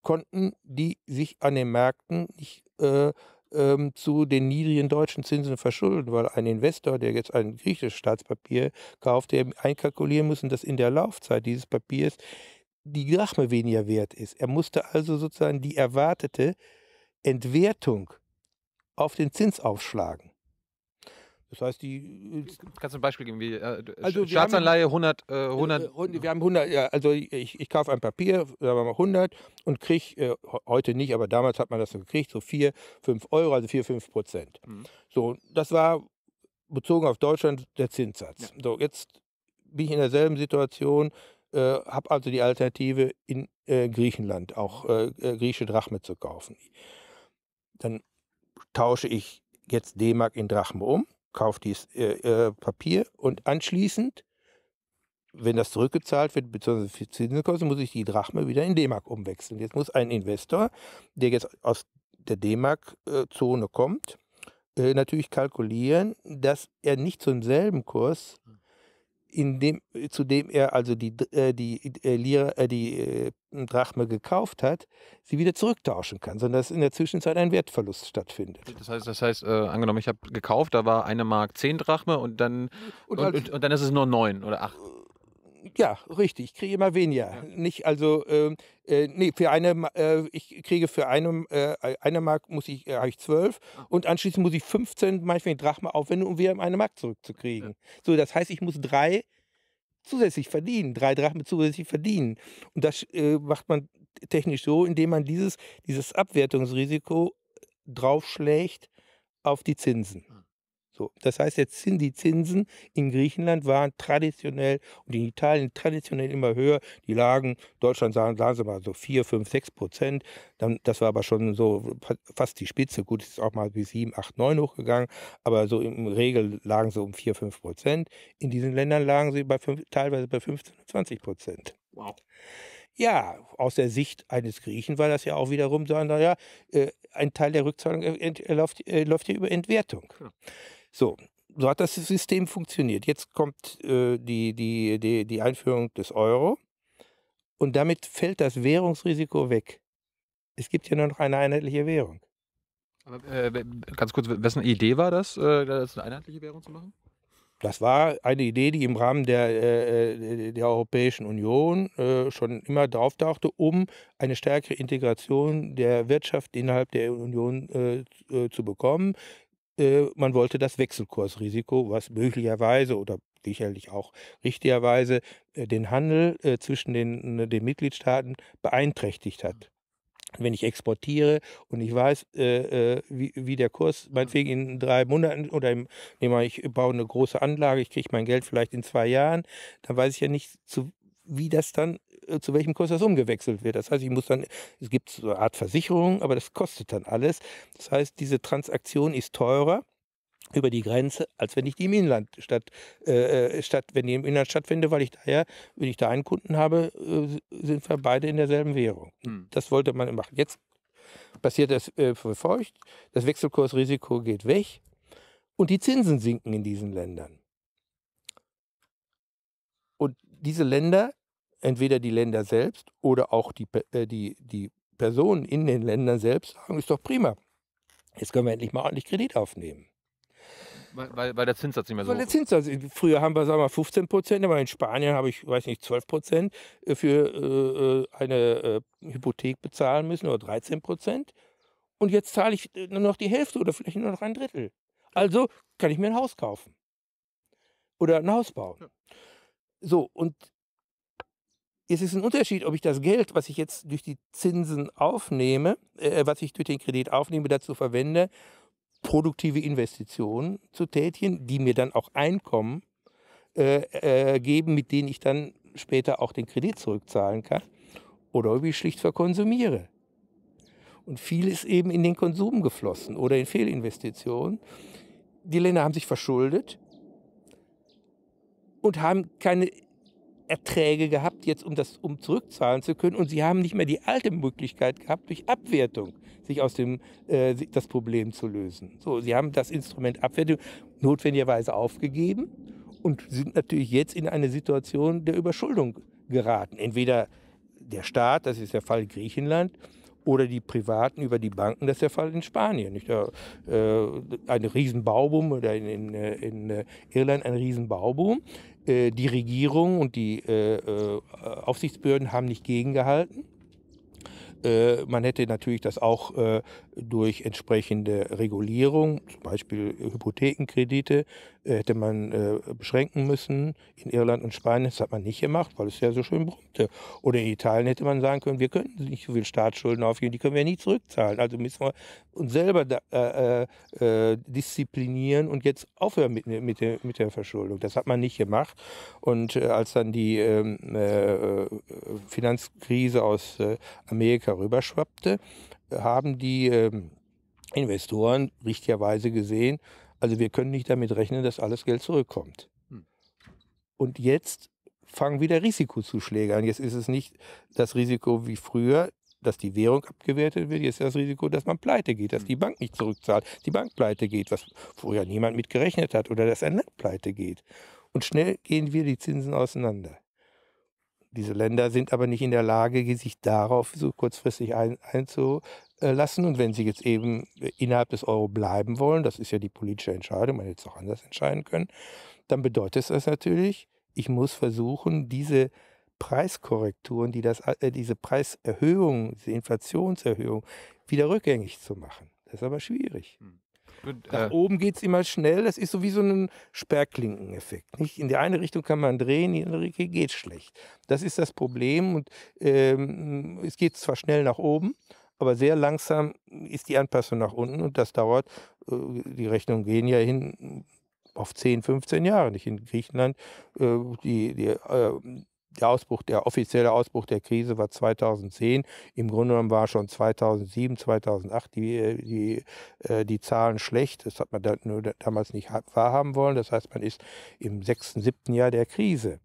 konnten die sich an den Märkten nicht äh, ähm, zu den niedrigen deutschen Zinsen verschulden, weil ein Investor, der jetzt ein griechisches Staatspapier kauft, der einkalkulieren muss, dass in der Laufzeit dieses Papiers die Drachme weniger wert ist. Er musste also sozusagen die erwartete Entwertung auf den Zins aufschlagen. Das heißt, die. Äh, kannst du ein Beispiel geben? Wie, äh, äh also Staatsanleihe 100, äh, 100. Wir haben 100, äh, ja, also ich, ich kaufe ein Papier, sagen wir mal 100 und kriege, äh, heute nicht, aber damals hat man das so gekriegt, so 4, 5 Euro, also 4, 5 Prozent. Mhm. So, das war bezogen auf Deutschland der Zinssatz. Ja. So, jetzt bin ich in derselben Situation, äh, habe also die Alternative, in äh, Griechenland auch äh, äh, griechische Drachme zu kaufen. Dann tausche ich jetzt D-Mark in Drachme um, kaufe dieses äh, Papier und anschließend, wenn das zurückgezahlt wird, beziehungsweise für Zinsenkosten, muss ich die Drachme wieder in D-Mark umwechseln. Jetzt muss ein Investor, der jetzt aus der D-Mark-Zone kommt, natürlich kalkulieren, dass er nicht zum selben Kurs indem, zu dem er also die, äh, die, äh, Lira, äh, die äh, Drachme gekauft hat, sie wieder zurücktauschen kann, sondern dass in der Zwischenzeit ein Wertverlust stattfindet. Das heißt, das heißt äh, angenommen, ich habe gekauft, da war eine Mark 10 Drachme und dann, und, und, halt und, und dann ist es nur 9 oder 8. Ja, richtig. Ich kriege immer weniger. Ja. Nicht also, ähm, äh, nee, für eine, äh, ich kriege für eine, äh, eine Mark muss ich, äh, habe ich zwölf ah. und anschließend muss ich 15, manchmal Drachma aufwenden, um wieder eine Mark zurückzukriegen. Ja. So, das heißt, ich muss drei zusätzlich verdienen, drei Drachmen zusätzlich verdienen. Und das äh, macht man technisch so, indem man dieses, dieses Abwertungsrisiko draufschlägt auf die Zinsen. Ja. Ah. So, das heißt, jetzt sind die Zinsen in Griechenland waren traditionell und in Italien traditionell immer höher. Die lagen, Deutschland sagen, sagen sie mal so 4, 5, 6 Prozent. Dann, das war aber schon so fast die Spitze. Gut, es ist auch mal wie 7, 8, 9 hochgegangen, aber so im Regel lagen sie um 4, 5 Prozent. In diesen Ländern lagen sie bei 5, teilweise bei 15, 20 Prozent. Wow. Ja, aus der Sicht eines Griechen war das ja auch wiederum so, naja, äh, ein Teil der Rückzahlung äh, äh, läuft, läuft ja über Entwertung. Ja. Hm. So, so hat das System funktioniert. Jetzt kommt äh, die, die, die, die Einführung des Euro und damit fällt das Währungsrisiko weg. Es gibt ja nur noch eine einheitliche Währung. Aber, äh, ganz kurz, wessen Idee war das, äh, das eine einheitliche Währung zu machen? Das war eine Idee, die im Rahmen der, äh, äh der Europäischen Union äh, schon immer drauftauchte, um eine stärkere Integration der Wirtschaft innerhalb der Union äh, zu äh, bekommen. Äh, man wollte das Wechselkursrisiko, was möglicherweise oder sicherlich auch richtigerweise äh, den Handel äh, zwischen den, ne, den Mitgliedstaaten beeinträchtigt hat. Mhm. Wenn ich exportiere und ich weiß, wie, wie der Kurs meinetwegen mhm. in drei Monaten oder im, nehmen wir, ich baue eine große Anlage, ich kriege mein Geld vielleicht in zwei Jahren, dann weiß ich ja nicht, zu, wie das dann äh, zu welchem Kurs das umgewechselt wird. Das heißt, ich muss dann, es gibt so eine Art Versicherung, aber das kostet dann alles. Das heißt, diese Transaktion ist teurer über die Grenze, als wenn ich die im Inland statt, äh, äh statt wenn die im Inland stattfindet, weil ich da ja, wenn ich da einen Kunden habe, äh, sind wir beide in derselben Währung. Hm. Das wollte man machen. Jetzt passiert das äh, befeucht, das Wechselkursrisiko geht weg und die Zinsen sinken in diesen Ländern. Und diese Länder entweder die Länder selbst oder auch die, äh, die, die Personen in den Ländern selbst sagen, ist doch prima. Jetzt können wir endlich mal ordentlich Kredit aufnehmen. Weil, weil, weil der Zinssatz nicht mehr so Weil der Zinssatz, äh, früher haben wir, sagen wir, 15 Prozent, aber in Spanien habe ich, weiß nicht, 12 Prozent äh, für äh, eine äh, Hypothek bezahlen müssen oder 13 Prozent. Und jetzt zahle ich äh, nur noch die Hälfte oder vielleicht nur noch ein Drittel. Also kann ich mir ein Haus kaufen. Oder ein Haus bauen. So, und es ist ein Unterschied, ob ich das Geld, was ich jetzt durch die Zinsen aufnehme, äh, was ich durch den Kredit aufnehme, dazu verwende, produktive Investitionen zu tätigen, die mir dann auch Einkommen äh, äh, geben, mit denen ich dann später auch den Kredit zurückzahlen kann, oder ob ich schlicht verkonsumiere. Und viel ist eben in den Konsum geflossen oder in Fehlinvestitionen. Die Länder haben sich verschuldet und haben keine Erträge gehabt, jetzt um das um zurückzahlen zu können. Und sie haben nicht mehr die alte Möglichkeit gehabt, durch Abwertung sich aus dem äh, das Problem zu lösen. So, sie haben das Instrument Abwertung notwendigerweise aufgegeben und sind natürlich jetzt in eine Situation der Überschuldung geraten. Entweder der Staat, das ist der Fall Griechenland, oder die Privaten über die Banken. Das ist der Fall in Spanien. Nicht? Da, äh, ein Riesenbauboom oder in, in, in Irland ein Riesenbauboom. Äh, die Regierung und die äh, äh Aufsichtsbehörden haben nicht gegengehalten äh, man hätte natürlich das auch äh, durch entsprechende Regulierung, zum Beispiel Hypothekenkredite, äh, hätte man äh, beschränken müssen. In Irland und Spanien, das hat man nicht gemacht, weil es ja so schön brummte. Oder in Italien hätte man sagen können, wir können nicht so viel Staatsschulden aufgeben, die können wir ja nicht zurückzahlen. Also müssen wir uns selber da, äh, äh, äh disziplinieren und jetzt aufhören mit, ne, mit, der, mit der Verschuldung. Das hat man nicht gemacht. Und als dann die ähm, Finanzkrise aus Amerika rüberschwappte, haben die ähm, Investoren richtigerweise gesehen, also wir können nicht damit rechnen, dass alles Geld zurückkommt. Hm. Und jetzt fangen wieder Risikozuschläge an. Jetzt ist es nicht das Risiko wie früher, dass die Währung abgewertet wird. Jetzt ist das Risiko, dass man pleite geht, dass hm. die Bank nicht zurückzahlt, die Bank pleite geht, was vorher niemand mit gerechnet hat, oder dass ein Land pleite geht. Und schnell gehen wir die Zinsen auseinander. Diese Länder sind aber nicht in der Lage, sich darauf so kurzfristig ein, einzulassen. Und wenn sie jetzt eben innerhalb des Euro bleiben wollen, das ist ja die politische Entscheidung, man hätte es auch anders entscheiden können, dann bedeutet das natürlich, ich muss versuchen, diese Preiskorrekturen, die das, äh, diese Preiserhöhung, diese Inflationserhöhung wieder rückgängig zu machen. Das ist aber schwierig. Hm. Nach äh. oben geht es immer schnell. Das ist so wie so ein Sperrklinkeneffekt. Nicht? In die eine Richtung kann man drehen, in die andere Richtung geht es schlecht. Das ist das Problem. Und ähm, es geht zwar schnell nach oben, aber sehr langsam ist die Anpassung nach unten und das dauert, äh, die Rechnungen gehen ja hin auf 10, 15 Jahre, nicht in Griechenland. Äh, die, die äh, der Ausbruch, der offizielle Ausbruch der Krise war 2010. Im Grunde genommen war schon 2007, 2008 die, äh, die, äh, die Zahlen schlecht. Das hat man da, nur damals nicht wahrhaben wollen. Das heißt, man ist im sechsten, siebten Jahr der Krise.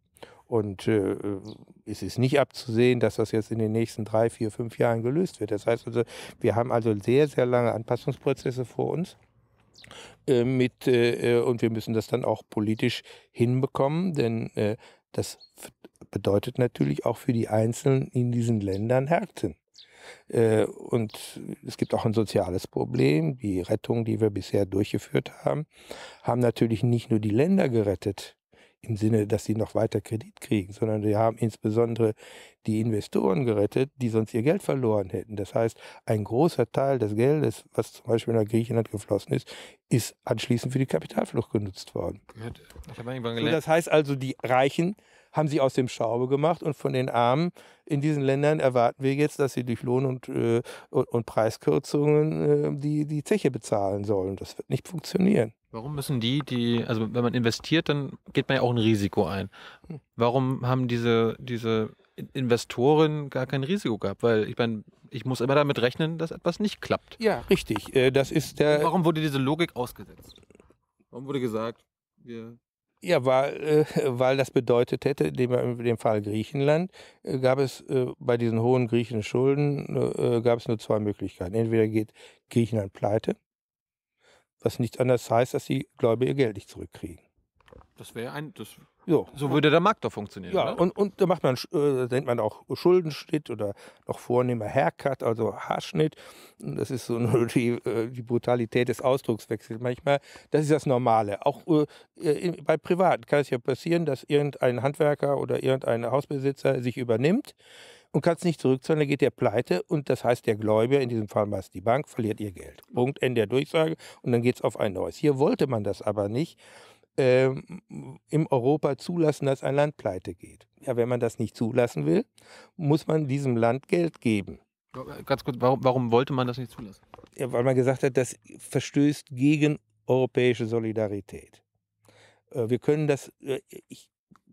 Und äh, äh, es ist nicht abzusehen, dass das jetzt in den nächsten drei, vier, fünf Jahren gelöst wird. Das heißt also, wir haben also sehr, sehr lange Anpassungsprozesse vor uns äh, mit äh, und wir müssen das dann auch politisch hinbekommen, denn äh, das bedeutet natürlich auch für die Einzelnen in diesen Ländern Härten. Äh, und es gibt auch ein soziales Problem. Die Rettungen, die wir bisher durchgeführt haben, haben natürlich nicht nur die Länder gerettet im Sinne, dass sie noch weiter Kredit kriegen, sondern sie haben insbesondere die Investoren gerettet, die sonst ihr Geld verloren hätten. Das heißt, ein großer Teil des Geldes, was zum Beispiel nach Griechenland geflossen ist, ist anschließend für die Kapitalflucht genutzt worden. Ich hab gelernt. das heißt also, die Reichen haben sie aus dem Schaube gemacht und von den Armen in diesen Ländern erwarten wir jetzt, dass sie durch Lohn- und, äh, und Preiskürzungen äh, die, die Zeche bezahlen sollen. Das wird nicht funktionieren. Warum müssen die, die, also wenn man investiert, dann geht man ja auch ein Risiko ein. Warum haben diese, diese Investoren gar kein Risiko gehabt? Weil ich meine, ich muss immer damit rechnen, dass etwas nicht klappt. Ja, richtig. Äh, das ist der. Warum wurde diese Logik ausgesetzt? Warum wurde gesagt, wir ja, weil, äh, weil das bedeutet hätte, in äh, dem Fall Griechenland, äh, gab es bei diesen hohen griechischen Schulden, gab es nur zwei Möglichkeiten. Entweder geht Griechenland pleite, was nichts anderes heißt, dass die Gläubiger ihr Geld nicht zurückkriegen. Das wäre ein, das Jo. So würde der Markt doch funktionieren. Ja, oder? Und, und da macht man, äh, nennt man auch Schuldenschnitt oder noch vornehmer Haircut, also Haarschnitt. Das ist so nur die, äh, die Brutalität des Ausdruckswechsels manchmal. Das ist das Normale. Auch äh, bei Privaten kann es ja passieren, dass irgendein Handwerker oder irgendein Hausbesitzer sich übernimmt und kann es nicht zurückzahlen, dann geht der pleite und das heißt, der Gläubiger, in diesem Fall meist die Bank, verliert ihr Geld. Punkt, Ende der Durchsage und dann geht es auf ein neues. Hier wollte man das aber nicht äh, im Europa zulassen, dass ein Land pleite geht. Ja, wenn man das nicht zulassen will, muss man diesem Land Geld geben. Ganz kurz, warum, warum wollte man das nicht zulassen? Ja, weil man gesagt hat, das verstößt gegen europäische Solidarität. Äh, wir können das, äh, ich,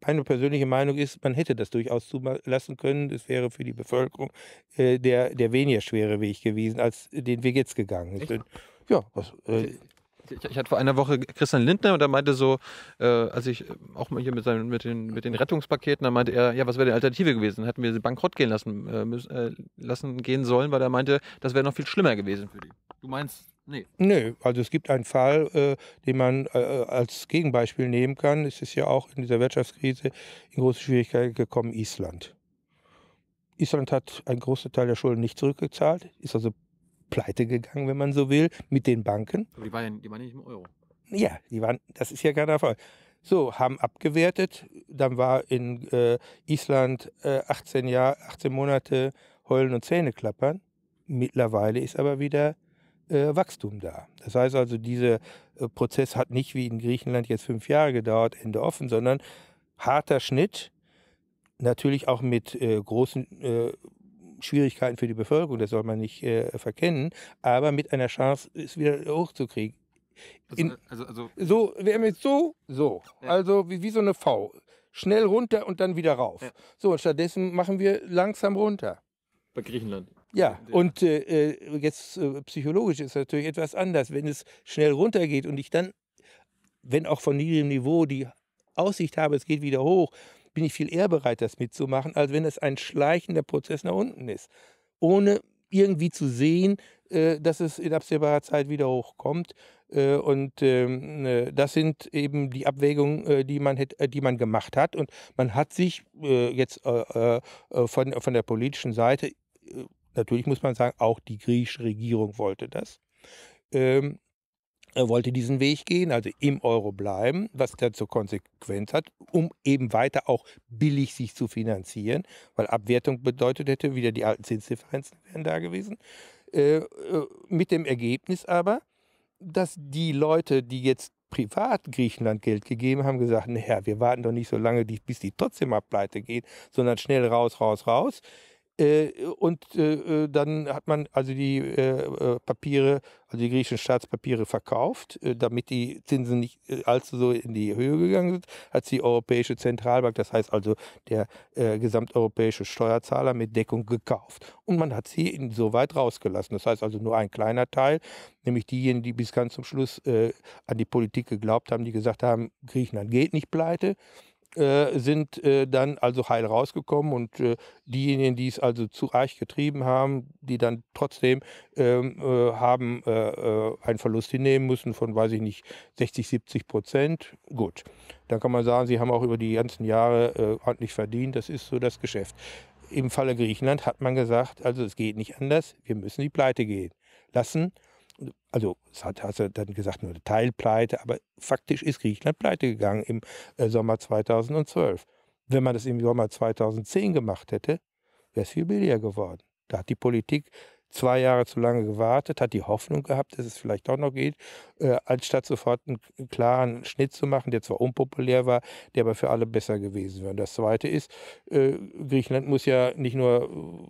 meine persönliche Meinung ist, man hätte das durchaus zulassen können. Das wäre für die Bevölkerung äh, der, der weniger schwere Weg gewesen, als den wir jetzt gegangen sind. Ja, was, äh, also, ich, ich, hatte vor einer Woche Christian Lindner und er meinte so, äh, als ich auch mal hier mit, seinen, mit, den, mit den Rettungspaketen, da meinte er, ja, was wäre die Alternative gewesen? hätten wir sie bankrott gehen lassen, äh, müssen, äh, lassen gehen sollen, weil er meinte, das wäre noch viel schlimmer gewesen für die. Du meinst, Nee. Nö, also es gibt einen Fall, äh, den man äh, als Gegenbeispiel nehmen kann. Es ist ja auch in dieser Wirtschaftskrise in große Schwierigkeiten gekommen, Island. Island hat einen großen Teil der Schulden nicht zurückgezahlt, ist also pleite gegangen, wenn man so will, mit den Banken. Aber die waren ja die waren nicht im Euro. Ja, die waren, das ist ja gar der Fall. So, haben abgewertet. Dann war in äh, Island äh, 18 Jahre, 18 Monate Heulen und Zähne klappern. Mittlerweile ist aber wieder äh, Wachstum da. Das heißt also, dieser äh, Prozess hat nicht wie in Griechenland jetzt fünf Jahre gedauert, Ende offen, sondern harter Schnitt, natürlich auch mit äh, großen äh, Schwierigkeiten für die Bevölkerung, das soll man nicht äh, verkennen, aber mit einer Chance es wieder hochzukriegen. Also, In, also, also, also, so, wir haben jetzt so, so, ja. also wie, wie so eine V. Schnell runter und dann wieder rauf. Ja. So, und stattdessen machen wir langsam runter. Bei Griechenland. Ja, und äh, äh, jetzt äh, psychologisch ist natürlich etwas anders. Wenn es schnell runtergeht und ich dann, wenn auch von niedrigem Niveau, die Aussicht habe, es geht wieder hoch, bin ich viel eher bereit, das mitzumachen, als wenn es ein schleichender Prozess nach unten ist. Ohne irgendwie zu sehen, äh, dass es in absehbarer Zeit wieder hochkommt. Äh, und ähm, äh, das sind eben die Abwägungen, die man, die man gemacht hat. Und man hat sich jetzt von, von der politischen Seite, natürlich muss man sagen, auch die griechische Regierung wollte das ähm, er wollte diesen Weg gehen, also im Euro bleiben, was dann zur Konsequenz hat, um eben weiter auch billig sich zu finanzieren, weil Abwertung bedeutet hätte, wieder die alten Zinsdifferenzen wären da gewesen. Äh, äh mit dem Ergebnis aber, dass die Leute, die jetzt privat Griechenland Geld gegeben haben, gesagt, haben, naja, wir warten doch nicht so lange, bis die trotzdem mal pleite geht, sondern schnell raus, raus, raus. Äh, äh, und äh, äh, dann hat man also die äh, Papiere, also die griechischen Staatspapiere verkauft, damit die Zinsen nicht allzu so in die Höhe gegangen sind, hat die Europäische Zentralbank, das heißt also der gesamteuropäische Steuerzahler mit Deckung gekauft. Und man hat sie insoweit rausgelassen. Das heißt also nur ein kleiner Teil, nämlich diejenigen, die bis ganz zum Schluss an die Politik geglaubt haben, die gesagt haben, Griechenland geht nicht pleite äh, sind äh, dann also heil rausgekommen und äh, diejenigen, die es also zu arg getrieben haben, die dann trotzdem ähm, äh, haben äh, einen Verlust hinnehmen müssen von, weiß ich nicht, 60, 70 Prozent. Gut, dann kann man sagen, sie haben auch über die ganzen Jahre ordentlich verdient. Das ist so das Geschäft. Im Falle Griechenland hat man gesagt, also es geht nicht anders, wir müssen die Pleite gehen lassen also es hat, hast du dann gesagt, nur eine Teilpleite, aber faktisch ist Griechenland pleite gegangen im äh, Sommer 2012. Wenn man das im Sommer 2010 gemacht hätte, wäre es viel billiger geworden. Da hat die Politik zwei Jahre zu lange gewartet, hat die Hoffnung gehabt, dass es vielleicht doch noch geht, äh, anstatt sofort einen klaren Schnitt zu machen, der zwar unpopulär war, der aber für alle besser gewesen wäre. Und das Zweite ist, äh, Griechenland muss ja nicht nur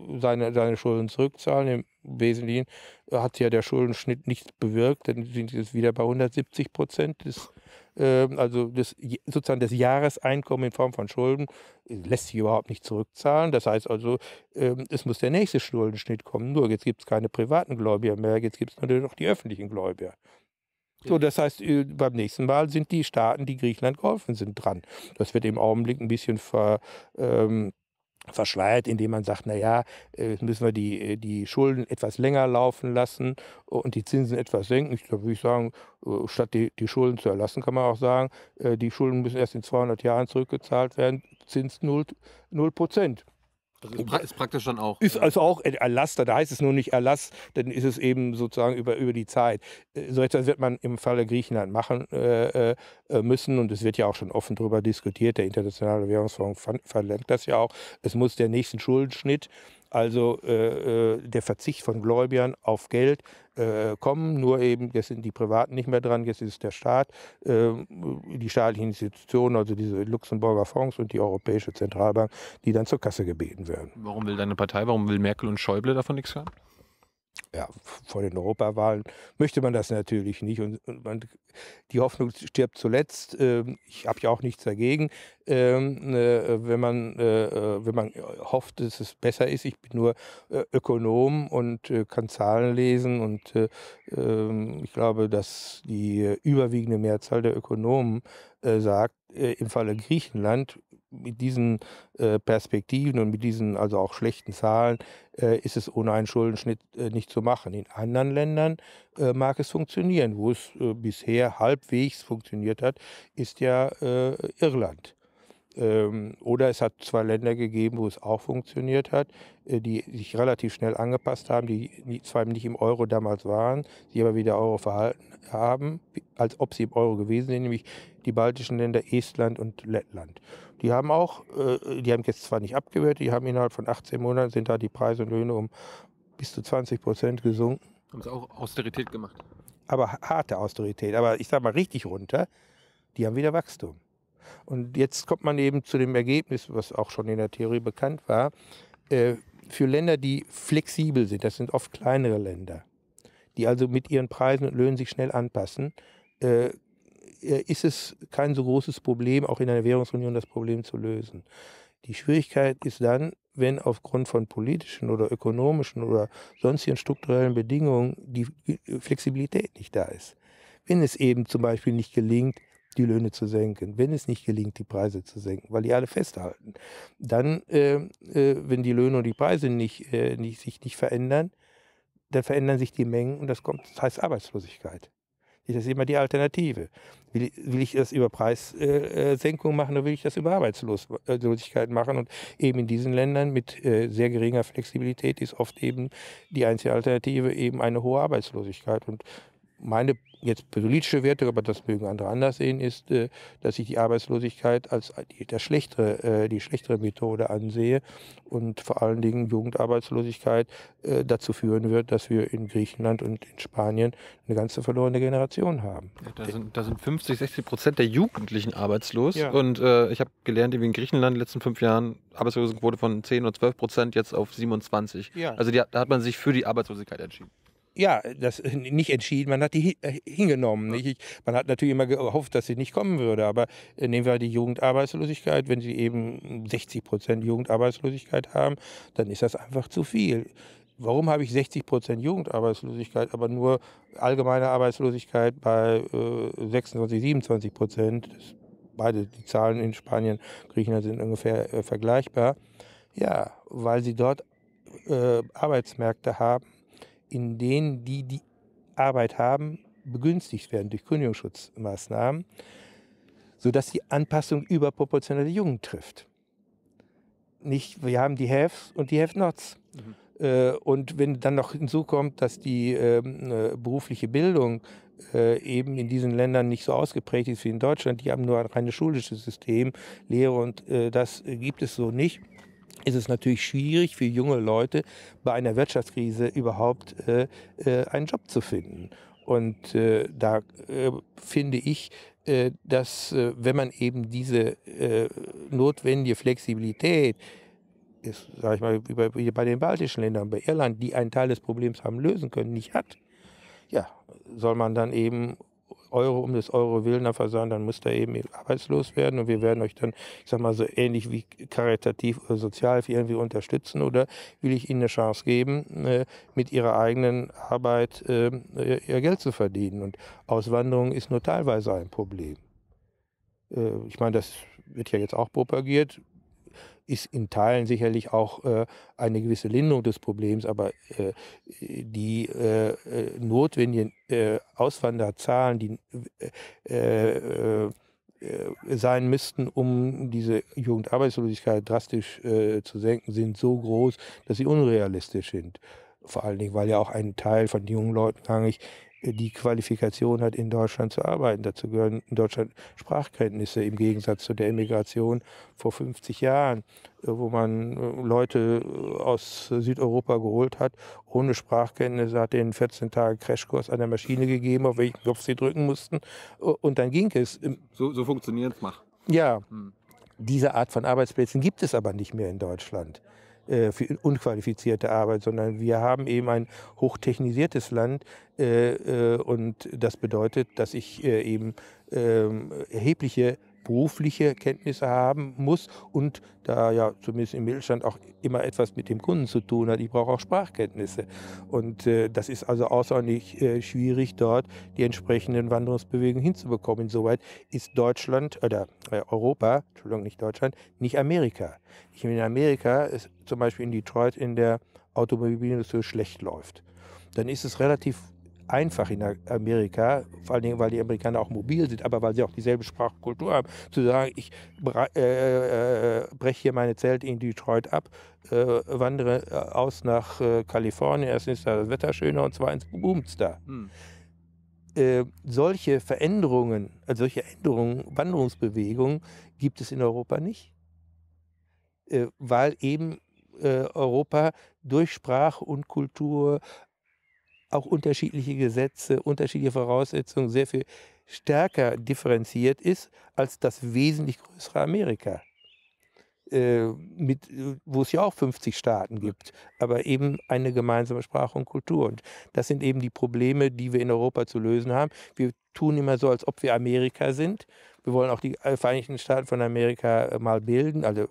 äh, seine, seine Schulden zurückzahlen, im Wesentlichen hat ja der Schuldenschnitt nichts bewirkt, dann sind sie jetzt wieder bei 170 Prozent des ähm, also das, sozusagen das Jahreseinkommen in Form von Schulden, äh, lässt sich überhaupt nicht zurückzahlen. Das heißt also, ähm, es muss der nächste Schuldenschnitt kommen. Nur jetzt gibt es keine privaten Gläubiger mehr, jetzt gibt es natürlich noch die öffentlichen Gläubiger. So, das heißt, äh, beim nächsten Mal sind die Staaten, die Griechenland geholfen sind, dran. Das wird im Augenblick ein bisschen ver, ähm, verschleiert, indem man sagt, naja, äh, jetzt müssen wir die, äh, die Schulden etwas länger laufen lassen und die Zinsen etwas senken. Ich würde ich sagen, äh, statt die, die Schulden zu erlassen, kann man auch sagen, die Schulden müssen erst in 200 Jahren zurückgezahlt werden, Zins 0 Prozent. Das ist, pra ist praktisch dann auch. Ist äh, also auch Erlass, da heißt es nur nicht Erlass, dann ist es eben sozusagen über, über die Zeit. Äh, so etwas wird man im Falle Griechenland machen äh, äh müssen und es wird ja auch schon offen darüber diskutiert. Der Internationale Währungsfonds verlangt das ja auch. Es muss der nächste Schuldenschnitt also äh, der Verzicht von Gläubigern auf Geld äh, kommen, nur eben, jetzt sind die Privaten nicht mehr dran, jetzt ist der Staat, äh, die staatlichen Institutionen, also diese Luxemburger Fonds und die Europäische Zentralbank, die dann zur Kasse gebeten werden. Warum will deine Partei, warum will Merkel und Schäuble davon nichts haben? ja, vor den Europawahlen möchte man das natürlich nicht. Und, und man, die Hoffnung stirbt zuletzt. Ähm, ich habe ja auch nichts dagegen, ähm, äh, wenn, man, äh, äh wenn man äh, hofft, dass es besser ist. Ich bin nur äh, Ökonom und äh, kann Zahlen lesen. Und ähm, ich glaube, dass die überwiegende Mehrzahl der Ökonomen sagt, im Falle Griechenland mit diesen äh, Perspektiven und mit diesen also auch schlechten Zahlen äh, ist es ohne einen Schuldenschnitt äh, nicht zu machen. In anderen Ländern mag es funktionieren. Wo es bisher halbwegs funktioniert hat, ist ja Irland. Ähm, oder es hat zwei Länder gegeben, wo es auch funktioniert hat, äh, die sich relativ schnell angepasst haben, die zwar nicht im Euro damals waren, sich aber wieder Euro verhalten haben, als ob sie im Euro gewesen sind, nämlich die baltischen Länder Estland und Lettland. Die haben auch, äh, die haben jetzt zwar nicht abgewertet, die haben innerhalb von 18 Monaten sind da die Preise und Löhne um bis zu 20 Prozent gesunken. Haben sie auch Austerität gemacht? Aber harte Austerität, aber ich sag mal richtig runter, die haben wieder Wachstum. Und jetzt kommt man eben zu dem Ergebnis, was auch schon in der Theorie bekannt war, äh, für Länder, die flexibel sind, das sind oft kleinere Länder, die also mit ihren Preisen und Löhnen sich schnell anpassen, äh, äh, ist es kein so großes Problem, auch in einer Währungsunion das Problem zu lösen. Die Schwierigkeit ist dann, wenn aufgrund von politischen oder ökonomischen oder sonstigen strukturellen Bedingungen die Flexibilität nicht da ist. Wenn es eben zum Beispiel nicht gelingt, die Löhne zu senken, wenn es nicht gelingt, die Preise zu senken, weil die alle festhalten, dann, äh, äh, wenn die Löhne und die Preise nicht, äh, nicht, sich nicht verändern, dann verändern sich die Mengen und das kommt, das heißt Arbeitslosigkeit. Das ist immer die Alternative. Will, will ich das über Preissenkung äh, äh, machen oder will ich das über Arbeitslosigkeit äh, machen? Und eben in diesen Ländern mit sehr geringer Flexibilität ist oft eben die einzige Alternative eben eine hohe Arbeitslosigkeit. Und meine jetzt politische Werte, aber das mögen andere anders sehen, ist, äh, dass ich die Arbeitslosigkeit als das schlechtere, äh, die schlechtere Methode ansehe und vor allen Dingen Jugendarbeitslosigkeit äh, dazu führen wird, dass wir in Griechenland und in Spanien eine ganze verlorene Generation haben. Ja, da, sind, da, sind, 50, 60 Prozent der Jugendlichen arbeitslos ja. und äh, ich habe gelernt, wie in Griechenland in den letzten fünf Jahren Arbeitslosenquote von 10 oder 12 Prozent jetzt auf 27. Ja. Also die, da hat man sich für die Arbeitslosigkeit entschieden ja, das äh, nicht entschieden, man hat die äh, hingenommen. Nicht? Ich, man hat natürlich immer gehofft, dass sie nicht kommen würde, aber äh, nehmen wir die Jugendarbeitslosigkeit, wenn sie eben 60 Prozent Jugendarbeitslosigkeit haben, dann ist das einfach zu viel. Warum habe ich 60 Prozent Jugendarbeitslosigkeit, aber nur allgemeine Arbeitslosigkeit bei äh, 26, 27 Prozent? Beide die Zahlen in Spanien, Griechenland sind ungefähr äh, vergleichbar. Ja, weil sie dort äh, Arbeitsmärkte haben, in denen die die Arbeit haben, begünstigt werden durch Kündigungsschutzmaßnahmen, sodass die Anpassung überproportional die Jungen trifft. Nicht, wir haben die Haves und die Have-Nots. Mhm. Äh, und wenn dann noch hinzukommt, dass die ähm, äh, berufliche Bildung äh, eben in diesen Ländern nicht so ausgeprägt ist wie in Deutschland, die haben nur ein reines schulisches System, Lehre und äh, das gibt es so nicht ist es natürlich schwierig für junge Leute bei einer Wirtschaftskrise überhaupt äh, äh, einen Job zu finden. Und äh, da äh, finde ich, äh, dass äh, wenn man eben diese äh, notwendige Flexibilität sage ich mal, über, bei den baltischen Ländern, bei Irland, die einen Teil des Problems haben lösen können, nicht hat, ja, soll man dann eben Euro um das Euro willen versagen, dann müsst ihr eben arbeitslos werden und wir werden euch dann, ich sag mal, so ähnlich wie karitativ oder sozial irgendwie unterstützen oder will ich ihnen eine Chance geben, äh, mit ihrer eigenen Arbeit äh, ihr Geld zu verdienen. Und Auswanderung ist nur teilweise ein Problem. Äh, ich meine, das wird ja jetzt auch propagiert ist in Teilen sicherlich auch äh, eine gewisse Lindung des Problems, aber äh, die äh, äh notwendigen äh, Auswanderzahlen, die äh, sein müssten, um diese Jugendarbeitslosigkeit drastisch zu senken, sind so groß, dass sie unrealistisch sind. Vor allen Dingen, weil ja auch ein Teil von jungen Leuten gar nicht äh, die Qualifikation hat, in Deutschland zu arbeiten. Dazu gehören in Deutschland Sprachkenntnisse im Gegensatz zu der Immigration vor 50 Jahren, äh, wo man äh, Leute aus Südeuropa geholt hat, ohne Sprachkenntnisse, hat denen 14 Tage Crashkurs an der Maschine gegeben, auf welchen Knopf sie drücken mussten. Und dann ging es. So, so funktioniert es, mach. Ja. Hm. Diese Art von Arbeitsplätzen gibt es aber nicht mehr in Deutschland äh, für unqualifizierte Arbeit, sondern wir haben eben ein hochtechnisiertes Land äh, äh, und das bedeutet, dass ich äh, eben ähm, erhebliche berufliche Kenntnisse haben muss und da ja zumindest im Mittelstand auch immer etwas mit dem Kunden zu tun hat, ich brauche auch Sprachkenntnisse. Und äh, das ist also außerordentlich äh, schwierig, dort die entsprechenden Wanderungsbewegungen hinzubekommen. Insoweit ist Deutschland oder äh, Europa, Entschuldigung, nicht Deutschland, nicht Amerika. Ich meine, Amerika ist zum Beispiel in Detroit in der Automobilindustrie schlecht läuft. Dann ist es relativ einfach in Amerika, vor allen Dingen, weil die Amerikaner auch mobil sind, aber weil sie auch dieselbe Sprachkultur haben, zu sagen, ich äh, äh, breche hier meine Zelt in Detroit ab, äh, wandere äh, aus nach äh, Kalifornien, erstens ist da das Wetter schöner und zweitens boomt's da. Hm. solche Veränderungen, also solche Änderungen, Wanderungsbewegungen gibt es in Europa nicht, weil eben Europa durch Sprache und Kultur auch unterschiedliche Gesetze, unterschiedliche Voraussetzungen sehr viel stärker differenziert ist als das wesentlich größere Amerika. Äh, wo es ja auch 50 Staaten gibt, aber eben eine gemeinsame Sprache und Kultur. Und das sind eben die Probleme, die wir in Europa zu lösen haben. Wir tun immer so, als ob wir Amerika sind. Wir wollen auch die äh, Vereinigten Staaten von Amerika äh, mal bilden, also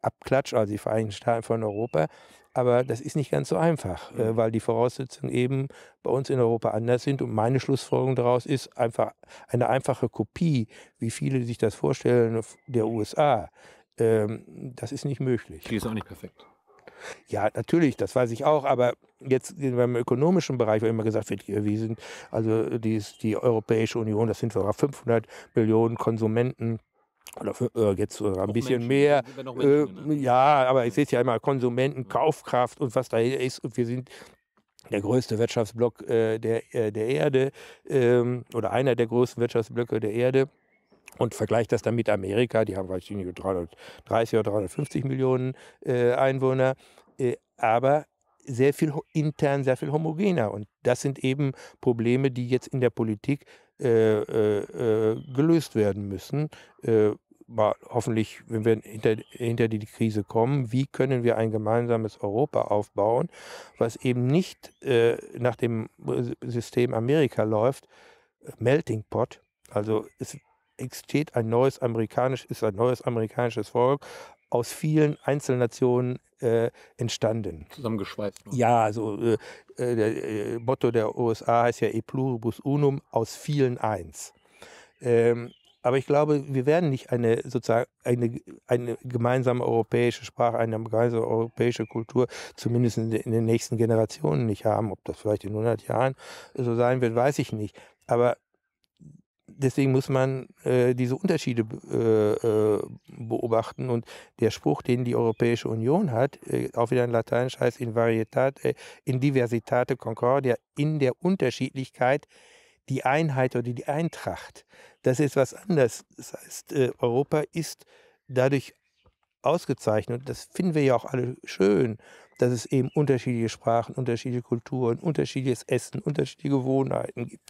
Abklatsch, also die Vereinigten Staaten von Europa. Aber das ist nicht ganz so einfach, äh, mhm. äh, weil die Voraussetzungen eben bei uns in Europa anders sind. Und meine Schlussfolgerung daraus ist einfach eine einfache Kopie, wie viele sich das vorstellen, der USA. Ähm, das ist nicht möglich. Die ist auch nicht perfekt. Ja, natürlich, das weiß ich auch, aber jetzt beim ökonomischen Bereich, wo immer gesagt wird, wir sind, also äh, die, die Europäische Union, das sind sogar 500 Millionen Konsumenten oder für, äh, jetzt äh, ein auch bisschen Menschen, mehr. Menschen, ne? Ja, aber ich sehe es ja immer, Konsumenten, Kaufkraft und was da ist. Und wir sind der größte Wirtschaftsblock äh, der, äh, der Erde ähm, oder einer der größten Wirtschaftsblöcke der Erde und vergleicht das dann mit Amerika, die haben weiß ich nicht 330 oder 350 Millionen äh, Einwohner, äh, aber sehr viel intern, sehr viel homogener und das sind eben Probleme, die jetzt in der Politik äh, äh, äh, gelöst werden müssen. Äh, hoffentlich, wenn wir hinter, hinter die Krise kommen, wie können wir ein gemeinsames Europa aufbauen, was eben nicht äh, nach dem äh, System Amerika läuft, Melting Pot. Also es entsteht ein neues amerikanisch, ist ein neues amerikanisches Volk aus vielen Einzelnationen äh, entstanden. Zusammengeschweißt. Oder? Ja, also äh, der äh, Motto der USA heißt ja E pluribus unum, aus vielen eins. Ähm, aber ich glaube, wir werden nicht eine sozusagen eine, eine gemeinsame europäische Sprache, eine gemeinsame europäische Kultur, zumindest in, den nächsten Generationen nicht haben. Ob das vielleicht in 100 Jahren so sein wird, weiß ich nicht. Aber deswegen muss man äh, diese Unterschiede äh, äh, beobachten. Und der Spruch, den die Europäische Union hat, äh, auch wieder in Lateinisch heißt in Varietat, äh, in Diversitate Concordia, in der Unterschiedlichkeit die Einheit oder die Eintracht. Das ist was anderes. Das heißt, äh, Europa ist dadurch ausgezeichnet. Das finden wir ja auch alle schön, dass es eben unterschiedliche Sprachen, unterschiedliche Kulturen, unterschiedliches Essen, unterschiedliche Gewohnheiten gibt.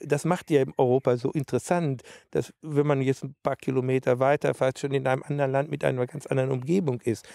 Das macht ja Europa so interessant, dass wenn man jetzt ein paar Kilometer weiter fährt, schon in einem anderen Land mit einer ganz anderen Umgebung ist,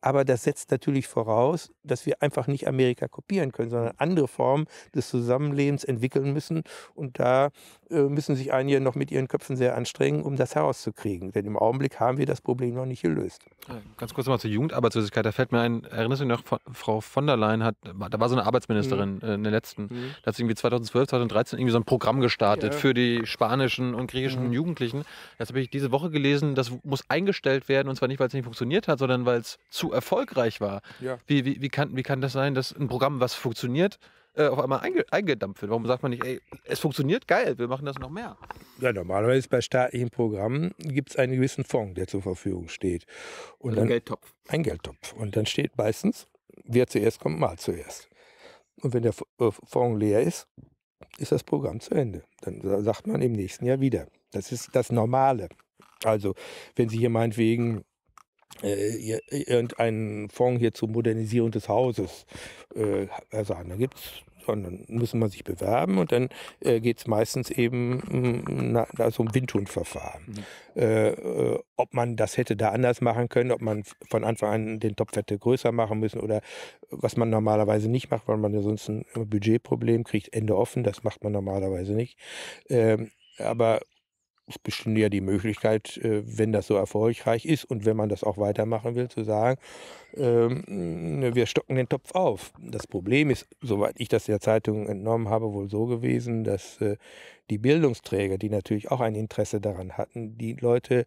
aber das setzt natürlich voraus, dass wir einfach nicht Amerika kopieren können, sondern andere Formen des Zusammenlebens entwickeln müssen. Und da äh, müssen sich einige noch mit ihren Köpfen sehr anstrengen, um das herauszukriegen. Denn im Augenblick haben wir das Problem noch nicht gelöst. Äh, ganz kurz nochmal zur Jugendarbeitslosigkeit. Da fällt mir ein, erinnerst du dich noch, Frau von der Leyen hat, da war so eine Arbeitsministerin mhm. Äh, in der letzten, mhm. da hat sie irgendwie 2012, 2013 irgendwie so ein Programm gestartet ja. für die spanischen und griechischen mhm. Jugendlichen. Jetzt habe ich diese Woche gelesen, das muss eingestellt werden und zwar nicht, weil es nicht funktioniert hat, sondern weil es zu erfolgreich war. Ja. Wie, wie, wie, kann, wie kann das sein, dass ein Programm, was funktioniert, äh, auf einmal einge eingedampft wird? Warum sagt man nicht, ey, es funktioniert, geil, wir machen das noch mehr? Ja, normalerweise bei staatlichen Programmen gibt es einen gewissen Fonds, der zur Verfügung steht. Und also dann, ein Geldtopf. Ein Geldtopf. Und dann steht meistens, wer zuerst kommt, mal zuerst. Und wenn der äh, Fonds leer ist, ist das Programm zu Ende. Dann sagt man im nächsten Jahr wieder. Das ist das Normale. Also, wenn Sie hier meinetwegen äh, äh, irgendeinen Fonds hier zur Modernisierung des Hauses äh, ersagen. Also da gibt's und dann müssen man sich bewerben und dann äh, geht es meistens eben mm, na, na, so ein Windhundverfahren. Mhm. Äh, äh, ob man das hätte da anders machen können, ob man von Anfang an den Topf hätte größer machen müssen oder was man normalerweise nicht macht, weil man ja sonst ein Budgetproblem kriegt, Ende offen, das macht man normalerweise nicht. Ähm, aber es bestünde ja die Möglichkeit, äh, wenn das so erfolgreich ist und wenn man das auch weitermachen will, zu sagen, ähm, mm, wir stocken den Topf auf. Das Problem ist, soweit ich das der Zeitung entnommen habe, wohl so gewesen, dass äh, die Bildungsträger, die natürlich auch ein Interesse daran hatten, die Leute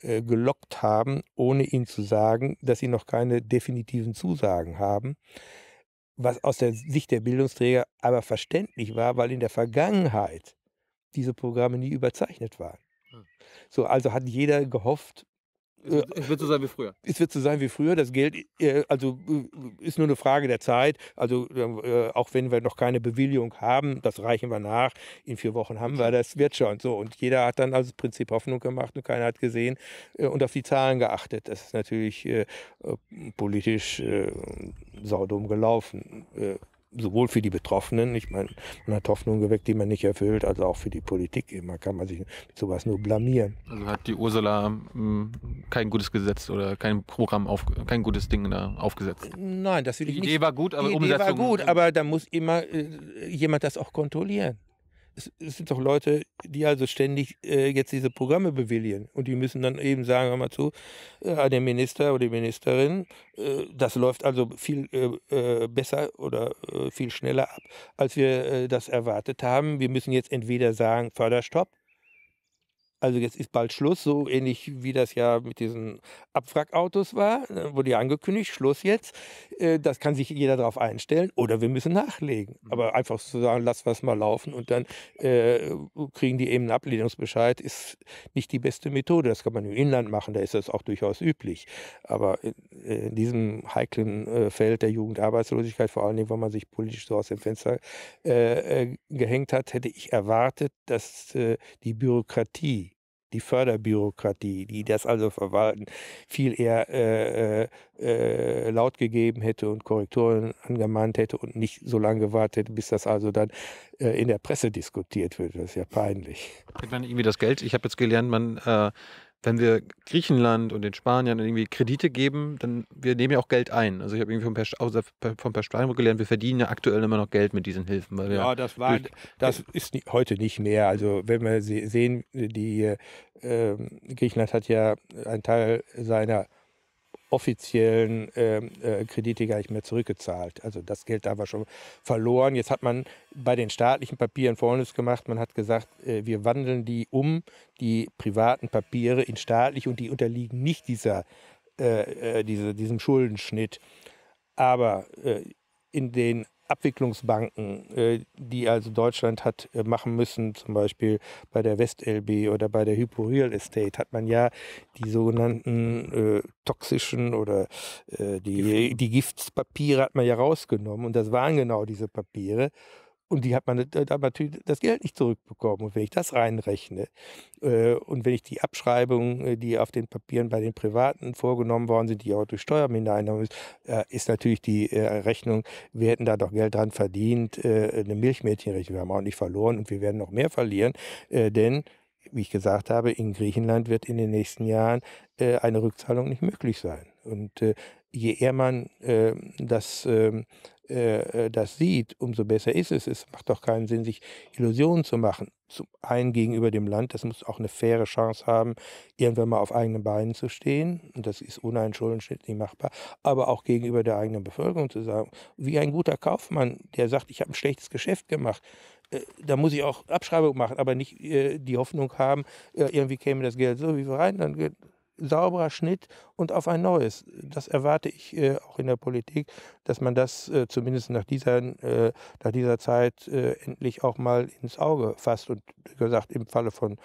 äh, gelockt haben, ohne ihnen zu sagen, dass sie noch keine definitiven Zusagen haben was aus der Sicht der Bildungsträger aber verständlich war, weil in der Vergangenheit diese Programme nie überzeichnet waren. Hm. So, also hat jeder gehofft, äh, es wird so sein wie früher. Es wird so sein wie früher. Das Geld äh, also, äh, ist nur eine Frage der Zeit. Also ähm, auch wenn wir noch keine Bewilligung haben, das reichen wir nach. In vier Wochen haben wir, das wird schon. So, und jeder hat dann als Prinzip Hoffnung gemacht und keiner hat gesehen und auf die Zahlen geachtet. Das ist natürlich äh, politisch äh, saudumm gelaufen. Äh, sowohl für die Betroffenen, ich meine, man hat Hoffnung geweckt, die man nicht erfüllt, als auch für die Politik. Man kann man sich mit sowas nur blamieren. Also hat die Ursula mh, ähm, kein gutes Gesetz oder kein Programm auf, kein gutes Ding da aufgesetzt? Nein, das will die ich nicht. Die Idee war gut, aber die Umsetzung. Idee war gut, aber da muss immer äh, jemand das auch kontrollieren es, es sind doch Leute, die also ständig äh, jetzt diese Programme bewilligen. Und die müssen dann eben sagen, hör mal zu, äh, den Minister oder die Ministerin, äh, das läuft also viel äh, äh besser oder äh, viel schneller ab, als wir äh, das erwartet haben. Wir müssen jetzt entweder sagen, Förderstopp, also jetzt ist bald Schluss, so ähnlich wie das ja mit diesen Abwrackautos war, ne, wurde ja angekündigt, Schluss jetzt. Äh, das kann sich jeder darauf einstellen oder wir müssen nachlegen. Mhm. Aber einfach zu sagen, lass was mal laufen und dann äh, kriegen die eben einen Ablehnungsbescheid, ist nicht die beste Methode. Das kann man im Inland machen, da ist das auch durchaus üblich. Aber in äh, diesem heiklen äh, Feld der Jugendarbeitslosigkeit, vor allen Dingen, weil man sich politisch so aus dem Fenster äh, gehängt hat, hätte ich erwartet, dass äh, die Bürokratie die Förderbürokratie, die das also verwalten, viel eher äh, äh, äh, laut gegeben hätte und Korrekturen angemahnt hätte und nicht so lange gewartet, hätte, bis das also dann äh, in der Presse diskutiert wird. Das ist ja peinlich. Ich meine, irgendwie das Geld? Ich habe jetzt gelernt, man äh, wenn wir Griechenland und den Spaniern irgendwie Kredite geben, dann wir nehmen ja auch Geld ein. Also ich habe irgendwie vom per, also vom per Steinbrück gelernt, wir verdienen ja aktuell immer noch Geld mit diesen Hilfen. Weil ja, das war, das ist heute nicht mehr. Also wenn wir sehen, die äh, Griechenland hat ja einen Teil seiner offiziellen ähm, äh, Kredite gar nicht mehr zurückgezahlt. Also das Geld da war schon verloren. Jetzt hat man bei den staatlichen Papieren Folgendes gemacht. Man hat gesagt, äh, wir wandeln die um, die privaten Papiere in staatlich und die unterliegen nicht dieser, äh, äh diese, diesem Schuldenschnitt. Aber äh, in den Abwicklungsbanken, äh, die also Deutschland hat äh, machen müssen, zum Beispiel bei der WestLB oder bei der Hypo Real Estate, hat man ja die sogenannten äh, toxischen oder äh, die, die Giftpapiere hat man ja rausgenommen und das waren genau diese Papiere. Und die hat man da natürlich das Geld nicht zurückbekommen. Und wenn ich das reinrechne äh, und wenn ich die Abschreibungen, äh, die auf den Papieren bei den Privaten vorgenommen worden sind, die auch durch Steuermindereinnahmen ist, äh, ist natürlich die äh, Rechnung, wir hätten da doch Geld dran verdient, äh, eine Milchmädchenrechnung. Wir haben auch nicht verloren und wir werden noch mehr verlieren, äh, denn wie ich gesagt habe, in Griechenland wird in den nächsten Jahren eine Rückzahlung nicht möglich sein. Und je eher man ähm, das ähm, äh, äh, das sieht, umso besser ist es. Es macht doch keinen Sinn, sich Illusionen zu machen. Zum einen gegenüber dem Land, das muss auch eine faire Chance haben, irgendwann mal auf eigenen Beinen zu stehen. Und das ist ohne einen Schuldenschnitt nicht machbar. Aber auch gegenüber der eigenen Bevölkerung zu sagen, wie ein guter Kaufmann, der sagt, ich habe ein schlechtes Geschäft gemacht. Äh, da muss ich auch Abschreibung machen, aber nicht äh, die Hoffnung haben, irgendwie käme das Geld so wie wir rein, dann sauberer Schnitt und auf ein neues. Das erwarte ich äh, auch in der Politik, dass man das äh, zumindest nach dieser, äh, nach dieser Zeit äh, endlich auch mal ins Auge fasst. Und wie gesagt, im Falle von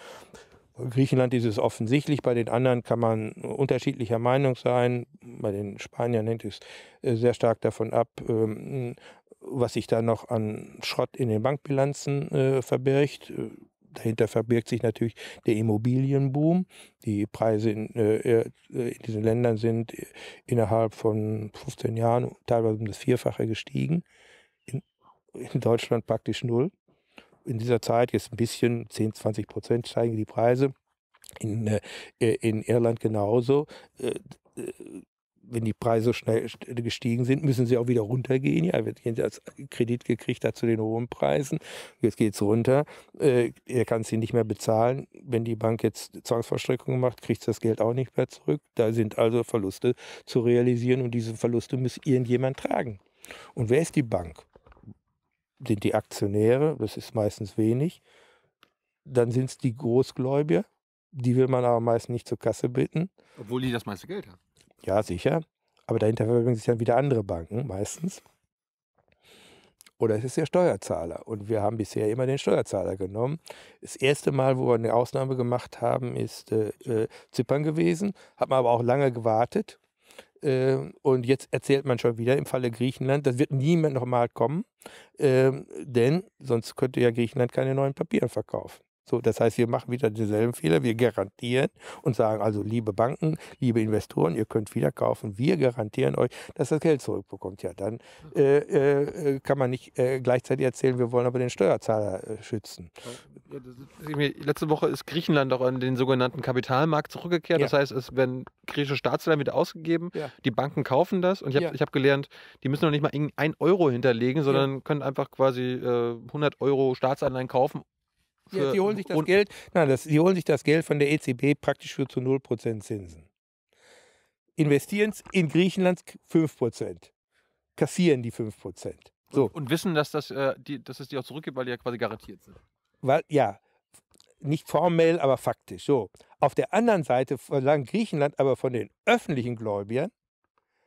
Griechenland ist es offensichtlich, bei den anderen kann man unterschiedlicher Meinung sein. Bei den Spaniern hängt es äh, sehr stark davon ab, ähm, was sich da noch an Schrott in den Bankbilanzen äh, verbirgt Dahinter verbirgt sich natürlich der Immobilienboom. Die Preise in, äh, äh in diesen Ländern sind äh, innerhalb von 15 Jahren teilweise um das Vierfache gestiegen. In, in Deutschland praktisch null. In dieser Zeit jetzt ein bisschen, 10, 20 Prozent steigen die Preise. In, äh, in Irland genauso. Äh, äh wenn die Preise schnell gestiegen sind, müssen sie auch wieder runtergehen. Ja, wir haben jetzt Kredit gekriegt hat zu den hohen Preisen. Jetzt geht es runter. Äh, er kann sie nicht mehr bezahlen. Wenn die Bank jetzt Zwangsverstreckungen macht, kriegt sie das Geld auch nicht mehr zurück. Da sind also Verluste zu realisieren und diese Verluste muss irgendjemand tragen. Und wer ist die Bank? Sind die Aktionäre? Das ist meistens wenig. Dann sind es die Großgläubiger. Die will man aber meistens nicht zur Kasse bitten. Obwohl die das meiste Geld haben. Ja, sicher. Aber dahinter verbirgen sich dann wieder andere Banken meistens. Oder es ist der Steuerzahler. Und wir haben bisher immer den Steuerzahler genommen. Das erste Mal, wo wir eine Ausnahme gemacht haben, ist äh, äh Zypern gewesen. Hat man aber auch lange gewartet. Äh, und jetzt erzählt man schon wieder im Falle Griechenland, das wird niemand nochmal kommen. Ähm, denn sonst könnte ja Griechenland keine neuen Papiere verkaufen. So, das heißt, wir machen wieder denselben Fehler. Wir garantieren und sagen also, liebe Banken, liebe Investoren, ihr könnt wieder kaufen. Wir garantieren euch, dass das Geld zurückbekommt. Ja, dann äh, äh, äh, kann man nicht äh, gleichzeitig erzählen, wir wollen aber den Steuerzahler äh, schützen. Ja, ist, letzte Woche ist Griechenland auch an den sogenannten Kapitalmarkt zurückgekehrt. Ja. Das heißt, es werden griechische Staatsanleihen wieder ausgegeben. Ja. Die Banken kaufen das. Und ich habe hab gelernt, die müssen noch nicht mal einen Euro hinterlegen, sondern können einfach quasi 100 äh, Euro Staatsanleihen kaufen ja, die holen sich das Geld, nein, das, die holen sich das Geld von der EZB praktisch für zu 0% Zinsen. Investieren es in Griechenland 5%. Kassieren die 5%. So. Und, und wissen, dass, das, äh, die, dass es die auch zurückgibt, weil die ja quasi garantiert sind. Weil, ja, nicht formell, aber faktisch. So. Auf der anderen Seite verlangt Griechenland aber von den öffentlichen Gläubigern,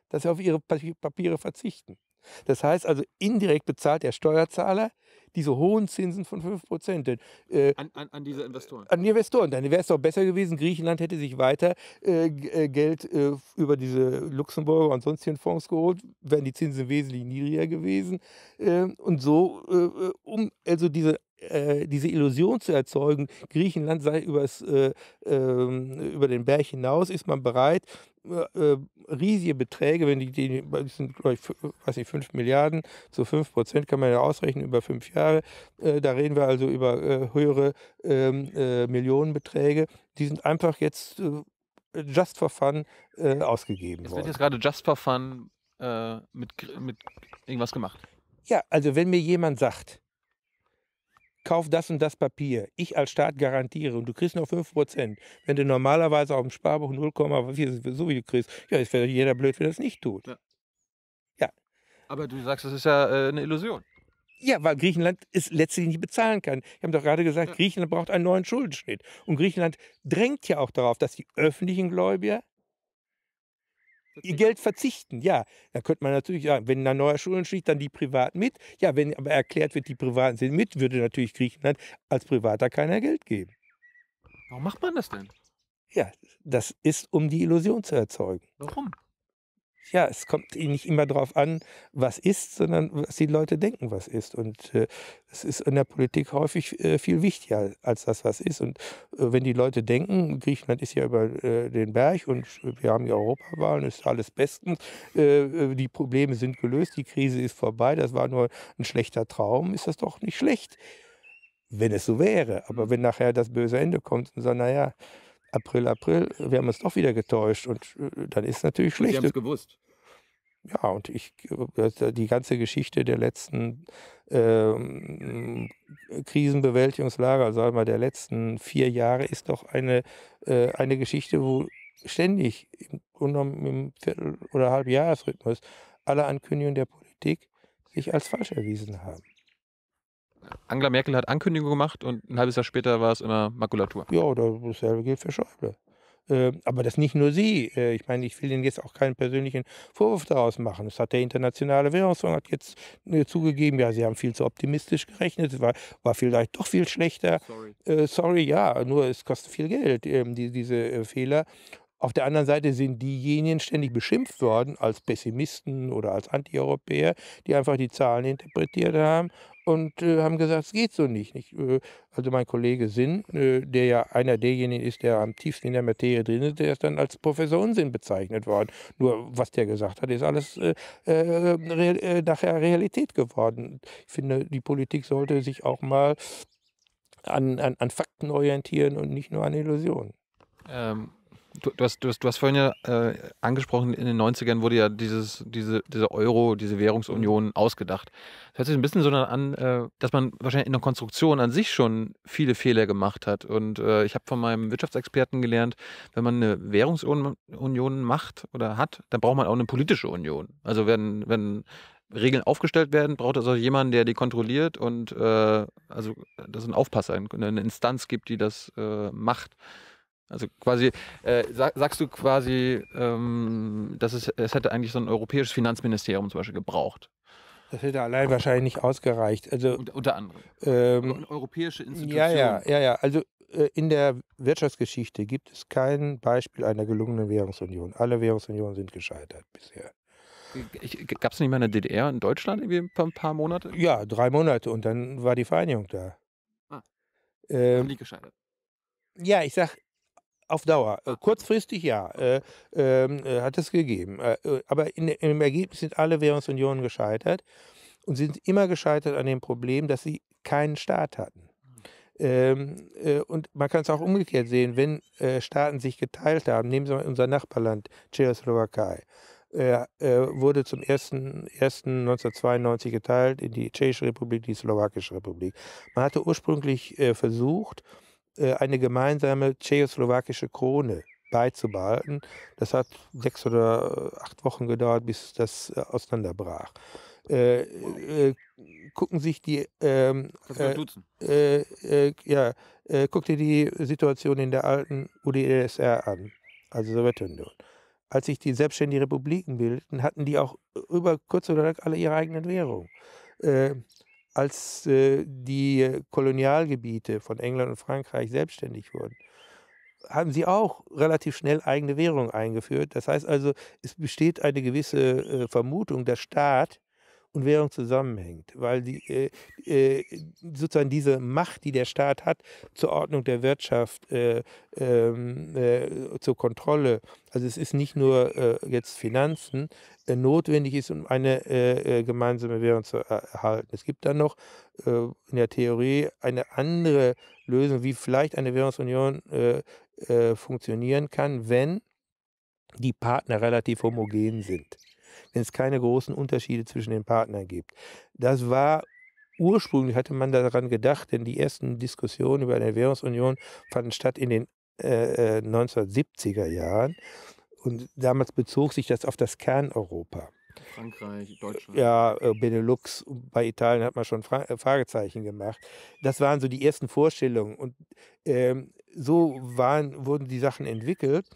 dass sie auf ihre Papiere verzichten. Das heißt also, indirekt bezahlt der Steuerzahler diese hohen Zinsen von 5 Prozent. Äh, an, an, an, diese Investoren? An die Investoren. Dann wäre es doch besser gewesen, Griechenland hätte sich weiter äh, äh, Geld äh, über diese Luxemburger und sonstigen Fonds geholt, wären die Zinsen wesentlich niedriger gewesen. Ähm, und so, äh, äh, um also diese äh, diese Illusion zu erzeugen, Griechenland sei übers, äh, äh, über den Berg hinaus, ist man bereit, äh, äh, riesige Beträge, wenn die, die sind, ich, weiß nicht, 5 Milliarden zu 5 Prozent kann man ja ausrechnen über fünf Jahre. da reden wir also über höhere ähm, Millionenbeträge. Die sind einfach jetzt just for fun ausgegeben worden. worden. Wird jetzt gerade just for fun mit, mit irgendwas gemacht? Ja, also wenn mir jemand sagt, kauf das und das Papier, ich als Staat garantiere und du kriegst noch 5%, wenn du normalerweise auf dem Sparbuch 0,4 so wie du kriegst, ja, ist jeder blöd, wenn das nicht tut. Ja. ja. Aber du sagst, das ist ja äh, eine Illusion. Ja, weil Griechenland es letztlich nicht bezahlen kann. Ich habe doch gerade gesagt, ja. Griechenland braucht einen neuen Schuldenschnitt. Und Griechenland drängt ja auch darauf, dass die öffentlichen Gläubiger Ihr Geld verzichten, ja. Da könnte man natürlich sagen, wenn da neuer Schulden steht, dann die privaten mit. Ja, wenn aber erklärt wird, die privaten sind mit, würde natürlich Griechenland als Privater keiner Geld geben. Warum macht man das denn? Ja, das ist, um die Illusion zu erzeugen. Warum? ja, es kommt eh nicht immer darauf an, was ist, sondern was die Leute denken, was ist. Und äh, es ist in der Politik häufig äh, viel wichtiger als das, was ist. Und äh, wenn die Leute denken, Griechenland ist ja über äh, den Berg und wir haben ja Europawahlen, ist alles bestens, äh, die Probleme sind gelöst, die Krise ist vorbei, das war nur ein schlechter Traum, ist das doch nicht schlecht, wenn es so wäre. Aber mhm. wenn nachher das böse Ende kommt und sagt, naja, April, April, wir haben uns doch wieder getäuscht und äh, dann ist natürlich schlecht. Sie haben es gewusst. Ja, und ich, äh, die ganze Geschichte der letzten ähm, Krisenbewältigungslager, sagen wir mal, der letzten vier Jahre ist doch eine, äh, eine Geschichte, wo ständig im, im Viertel- oder Halbjahresrhythmus alle Ankündigungen der Politik sich als falsch erwiesen haben. Angela Merkel hat Ankündigungen gemacht und ein halbes Jahr später war es immer Makulatur. Ja, dasselbe gilt für Schäuble. Ähm, aber das nicht nur sie. Äh, ich meine, ich will Ihnen jetzt auch keinen persönlichen Vorwurf daraus machen. Das hat der Internationale Währungsfonds hat jetzt äh, zugegeben, ja, Sie haben viel zu optimistisch gerechnet, war, war vielleicht doch viel schlechter. Sorry, äh, sorry ja, nur es kostet viel Geld, ähm, diese Fehler. Auf der anderen Seite sind diejenigen ständig beschimpft worden als Pessimisten oder als Antieuropäer, die einfach die Zahlen interpretiert haben und äh, haben gesagt, es geht so nicht. nicht? Äh, also mein Kollege Sinn, äh, der ja einer derjenigen ist, der am tiefsten in der Materie drin ist, der ist dann als Professor Unsinn bezeichnet worden. Nur was der gesagt hat, ist alles äh, äh, real, nachher Realität geworden. Ich finde, die Politik sollte sich auch mal an, an, an Fakten orientieren und nicht nur an Illusionen. Ähm, Du, du, hast, du, hast, du hast vorhin ja äh, angesprochen, in den 90ern wurde ja dieses, diese, diese Euro, diese Währungsunion ausgedacht. Das hört sich ein bisschen so an, äh, dass man wahrscheinlich in der Konstruktion an sich schon viele Fehler gemacht hat. Und äh, ich habe von meinem Wirtschaftsexperten gelernt, wenn man eine Währungsunion macht oder hat, dann braucht man auch eine politische Union. Also wenn, wenn Regeln aufgestellt werden, braucht es auch jemanden, der die kontrolliert und äh, also dass es einen Aufpasser, eine Instanz gibt, die das äh, macht. Also quasi, äh, sag, sagst du quasi, ähm, dass es, es hätte eigentlich so ein europäisches Finanzministerium zum Beispiel gebraucht? Das hätte allein wahrscheinlich nicht ausgereicht. Also, unter, unter anderem. Ähm, europäische Institutionen. Ja, ja, ja, ja. Also äh, in der Wirtschaftsgeschichte gibt es kein Beispiel einer gelungenen Währungsunion. Alle Währungsunionen sind gescheitert bisher. Gab es nicht mal eine DDR in Deutschland irgendwie ein paar Monate? Ja, drei Monate und dann war die Vereinigung da. Ah, ähm, nie gescheitert. Ja, ich sag, auf Dauer. Äh, kurzfristig ja, äh, ähm, äh, hat es gegeben. Äh, äh, aber in, im Ergebnis sind alle Währungsunionen gescheitert und sind immer gescheitert an dem Problem, dass sie keinen Staat hatten. Ähm, äh, und man kann es auch umgekehrt sehen, wenn äh, Staaten sich geteilt haben, nehmen Sie mal unser Nachbarland, Tschechoslowakei, äh, wurde zum 1.1.1992 geteilt in die Tschechische Republik, die Slowakische Republik. Man hatte ursprünglich versucht, äh, eine gemeinsame tschechoslowakische Krone beizubehalten. Das hat sechs oder äh, acht Wochen gedauert, bis das äh, auseinanderbrach. Äh, äh, gucken sich die ähm, äh, ja, guck dir die Situation in der alten UdSSR an, also Sowjetunion. Als sich die selbstständigen Republiken bildeten, hatten die auch über kurz oder lang alle ihre eigenen Währungen als äh, die Kolonialgebiete von England und Frankreich selbstständig wurden, haben sie auch relativ schnell eigene Währung eingeführt. Das heißt also, es besteht eine gewisse äh, Vermutung, der Staat und Währung zusammenhängt, weil die, äh, äh, sozusagen diese Macht, die der Staat hat zur Ordnung der Wirtschaft, äh, ähm, äh, zur Kontrolle, also es ist nicht nur äh, jetzt Finanzen, äh, notwendig ist, um eine gemeinsame Währung zu erhalten. Es gibt dann noch in der Theorie eine andere Lösung, wie vielleicht eine Währungsunion funktionieren kann, wenn die Partner relativ homogen sind wenn es keine großen Unterschiede zwischen den Partnern gibt. Das war ursprünglich hatte man daran gedacht, denn die ersten Diskussionen über eine Währungsunion fanden statt in den äh, 1970er äh, Jahren. Und damals bezog sich das auf das Kerneuropa. Frankreich, Deutschland. Ja, äh, Benelux, bei Italien hat man schon Fra äh, Fragezeichen gemacht. Das waren so die ersten Vorstellungen. Und ähm, so waren, wurden die Sachen entwickelt.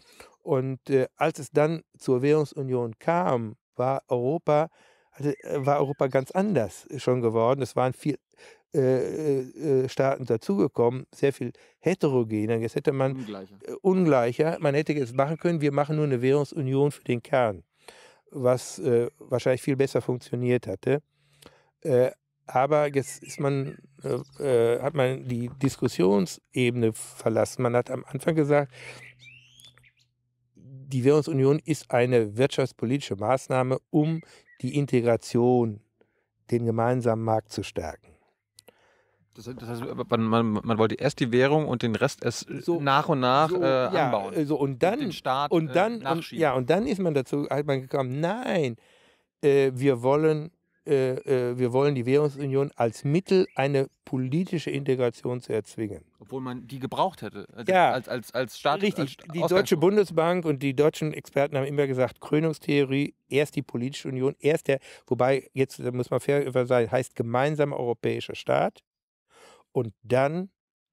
Und äh, als es dann zur Währungsunion kam, war Europa, also äh, war Europa ganz anders äh, schon geworden. Es waren viel äh, äh, Staaten dazugekommen, sehr viel heterogener. Jetzt hätte man ungleicher. ungleicher. Man hätte jetzt machen können, wir machen nur eine Währungsunion für den Kern, was wahrscheinlich viel besser funktioniert hatte. aber jetzt ist man, hat man die Diskussionsebene verlassen. Man hat am Anfang gesagt, die Währungsunion ist eine wirtschaftspolitische Maßnahme, um die Integration, den gemeinsamen Markt zu stärken. Das, heißt, man, man, wollte erst die Währung und den Rest erst äh, so, nach und nach so, äh, ja, anbauen. Äh, so, und dann, den Staat und äh, dann, äh, und, ja, und dann ist man dazu halt man gekommen, nein, äh, wir wollen äh, äh, wir wollen die Währungsunion als Mittel, eine politische Integration zu erzwingen. Obwohl man die gebraucht hätte. Also ja, als, als, als Staat. Richtig. Als die Deutsche Bundesbank und die deutschen Experten haben immer gesagt, Krönungstheorie, erst die politische Union, erst der, wobei, jetzt muss man fair sein, heißt gemeinsamer europäischer Staat und dann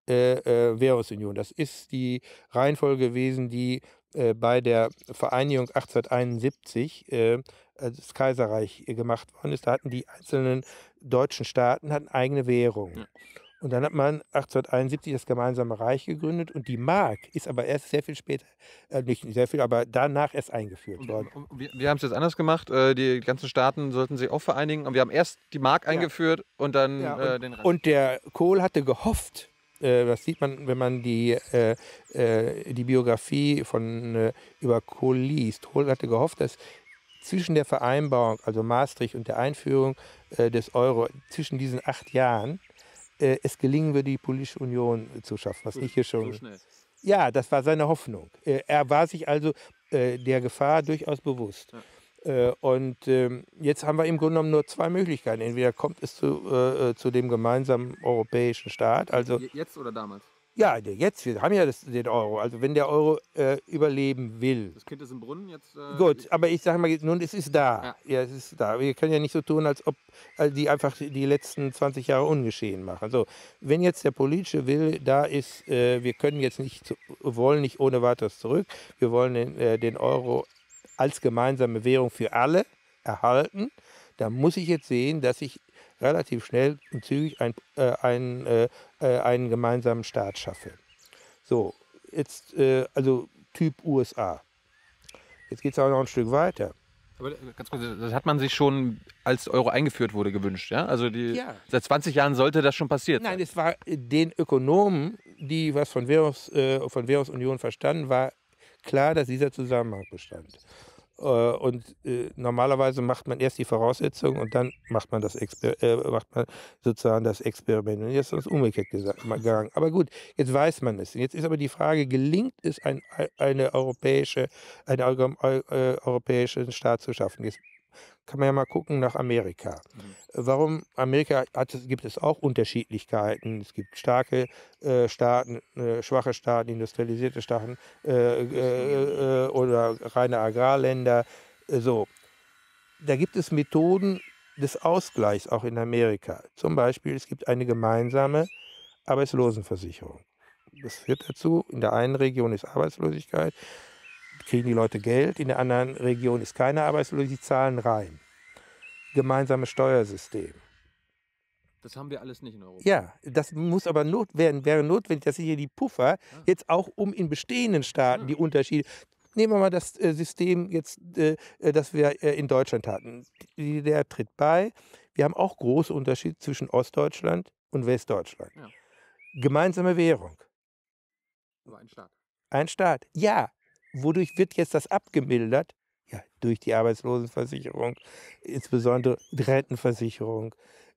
äh, äh, Währungsunion. Das ist die Reihenfolge gewesen, die äh, bei der Vereinigung 1871 äh, das Kaiserreich gemacht worden ist, da hatten die einzelnen deutschen Staaten hatten eigene Währungen. Ja. Und dann hat man 1871 das gemeinsame Reich gegründet und die Mark ist aber erst sehr viel später, äh, nicht sehr viel, aber danach erst eingeführt worden. Wir, wir haben es jetzt anders gemacht. Äh, die ganzen Staaten sollten sich auch vereinigen. Und wir haben erst die Mark eingeführt ja. und dann ja, äh, und, äh, den Rest. Und der Kohl hatte gehofft, das sieht man, wenn man die, die Biografie von über Kohl liest. Kohl hatte gehofft, dass zwischen der Vereinbarung, also Maastricht und der Einführung äh, des Euro, zwischen diesen acht Jahren, äh, es gelingen würde, die politische Union äh, zu schaffen, was so, nicht hier schon. So schnell. Ja, das war seine Hoffnung. Äh, er war sich also äh, der Gefahr durchaus bewusst. Ja. Äh, und ähm, jetzt haben wir im Grunde genommen nur zwei Möglichkeiten. Entweder kommt es zu, zu dem gemeinsamen europäischen Staat, also. Jetzt oder damals? Ja, jetzt, wir haben ja das, den Euro. Also wenn der Euro äh, überleben will. Das Kind ist im Brunnen jetzt. Äh, Gut, aber ich sage mal, nun, es ist da. Ja. ja. es ist da. Wir können ja nicht so tun, als ob also die einfach die letzten 20 Jahre ungeschehen machen. Also wenn jetzt der politische Wille da ist, äh, wir können jetzt nicht, wollen nicht ohne weiteres zurück. Wir wollen den, äh, den Euro als gemeinsame Währung für alle erhalten. Da muss ich jetzt sehen, dass ich relativ schnell und zügig ein, äh, einen, äh, äh, einen gemeinsamen Staat schaffe. So, jetzt, äh, also Typ USA. Jetzt geht es auch noch ein Stück weiter. Aber äh, ganz kurz, das hat man sich schon, als Euro eingeführt wurde, gewünscht. Ja? Also die, ja. seit 20 Jahren sollte das schon passieren. Nein, es war äh, den Ökonomen, die was von, Währungs, von Währungsunion verstanden, war klar, dass dieser Zusammenhang bestand. Äh, und äh, normalerweise macht man erst die Voraussetzungen und dann macht man das Exper äh, macht man sozusagen das Experiment. Und jetzt ist es umgekehrt gegangen. Aber gut, jetzt weiß man es. Jetzt ist aber die Frage, gelingt es, ein, eine europäische, einen äh, europäischen Staat zu schaffen? Jetzt kann man ja mal gucken nach Amerika. Mhm. Warum Amerika hat, gibt es auch Unterschiedlichkeiten. Es gibt starke äh, Staaten, äh, schwache Staaten, industrialisierte Staaten äh, äh, äh oder reine Agrarländer. Äh, so, da gibt es Methoden des Ausgleichs auch in Amerika. Zum Beispiel es gibt eine gemeinsame Arbeitslosenversicherung. Das führt dazu, in der einen Region ist Arbeitslosigkeit, kriegen die Leute Geld, in der anderen Region ist keine Arbeitslosigkeit, die zahlen rein. Gemeinsames Steuersystem. Das haben wir alles nicht in Europa. Ja, das muss aber not werden, wäre notwendig, dass hier die Puffer ah. jetzt auch um in bestehenden Staaten ah. die Unterschiede. Nehmen wir mal das äh, System jetzt, äh, äh das wir äh, in Deutschland hatten. Die DDR tritt bei. Wir haben auch große Unterschiede zwischen Ostdeutschland und Westdeutschland. Ja. Gemeinsame Währung. Nur ein Staat. Ein Staat, ja. Wodurch wird jetzt das abgemildert? Ja, durch die Arbeitslosenversicherung, insbesondere Rentenversicherung,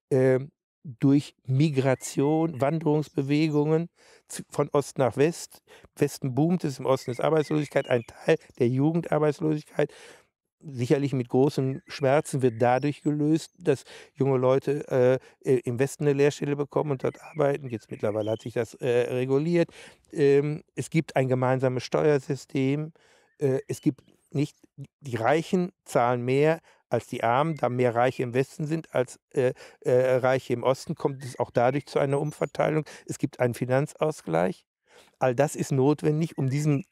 äh, durch Migration, Wanderungsbewegungen von Ost nach West. Westen boomt es, im Osten ist Arbeitslosigkeit ein Teil der Jugendarbeitslosigkeit sicherlich mit großen Schmerzen, wird dadurch gelöst, dass junge Leute äh, im Westen eine Lehrstelle bekommen und dort arbeiten. Jetzt mittlerweile hat sich das äh, reguliert. Ähm, es gibt ein gemeinsames Steuersystem. Äh, es gibt nicht, die Reichen zahlen mehr als die Armen, da mehr Reiche im Westen sind als äh, äh, Reiche im Osten, kommt es auch dadurch zu einer Umverteilung. Es gibt einen Finanzausgleich. All das ist notwendig, um diesen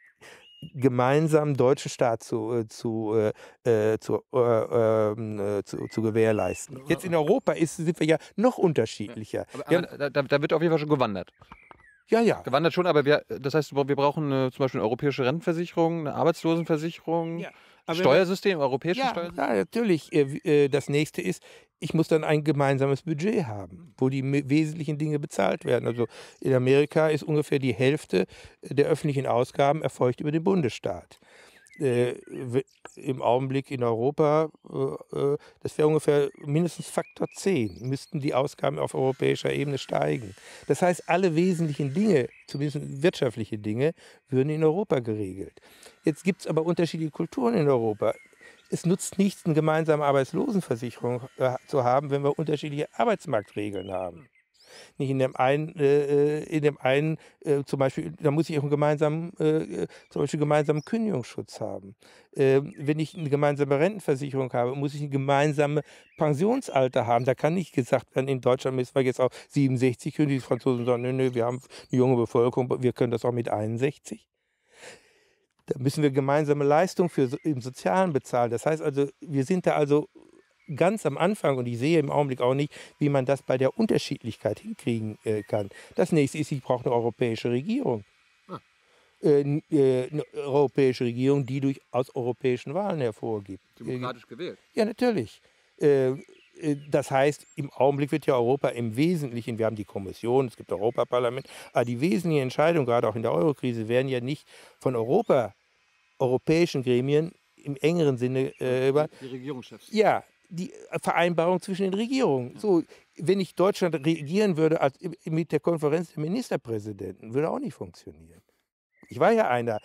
gemeinsam deutschen Staat zu, zu, äh, zu, äh, äh, zu, äh, ähm, äh, zu, gewährleisten. Jetzt in Europa ist, sind wir ja noch unterschiedlicher. Aber, aber haben, da, da, wird auf jeden Fall schon gewandert. Ja, ja. Gewandert schon, aber wir, das heißt, wir brauchen eine, zum Beispiel eine europäische Rentenversicherung, eine Arbeitslosenversicherung. Ja. Aber Steuersystem, europäische ja, Steuersystem? Ja, natürlich. Äh, das nächste ist, ich muss dann ein gemeinsames Budget haben, wo die wesentlichen Dinge bezahlt werden. Also in Amerika ist ungefähr die Hälfte der öffentlichen Ausgaben erfolgt über den Bundesstaat. Äh, Im Augenblick in Europa, äh, äh, das wäre ungefähr mindestens Faktor 10, müssten die Ausgaben auf europäischer Ebene steigen. Das heißt, alle wesentlichen Dinge, zumindest wirtschaftliche Dinge, würden in Europa geregelt. Jetzt gibt es aber unterschiedliche Kulturen in Europa es nutzt nichts, eine gemeinsame Arbeitslosenversicherung äh, zu haben, wenn wir unterschiedliche Arbeitsmarktregeln haben. Nicht in dem einen, äh, äh, in dem einen äh, zum Beispiel, da muss ich auch einen gemeinsamen, äh, äh zum Beispiel gemeinsamen Kündigungsschutz haben. Ähm, wenn ich eine gemeinsame Rentenversicherung habe, muss ich ein gemeinsames Pensionsalter haben. Da kann nicht gesagt werden, in Deutschland müssen wir jetzt auch 67 kündigen. Die Franzosen sagen, nö, nö, wir haben eine junge Bevölkerung, wir können das auch mit 61. Da müssen wir gemeinsame Leistungen für im Sozialen bezahlen. Das heißt also, wir sind da also ganz am Anfang und ich sehe im Augenblick auch nicht, wie man das bei der Unterschiedlichkeit hinkriegen äh, kann. Das nächste ist, ich brauche eine europäische Regierung. Ah. Äh, äh, eine europäische Regierung, die durch aus europäischen Wahlen hervorgeht. Demokratisch gewählt. Ja, natürlich. Äh, äh, das heißt, im Augenblick wird ja Europa im Wesentlichen, wir haben die Kommission, es gibt Europaparlament, aber die wesentlichen Entscheidungen, gerade auch in der Eurokrise, werden ja nicht von Europa, europäischen Gremien im engeren Sinne äh, über. Die Regierungschefs. Ja, die Vereinbarung zwischen den Regierungen. So, wenn ich Deutschland regieren würde als, mit der Konferenz der Ministerpräsidenten, würde auch nicht funktionieren. Ich war ja einer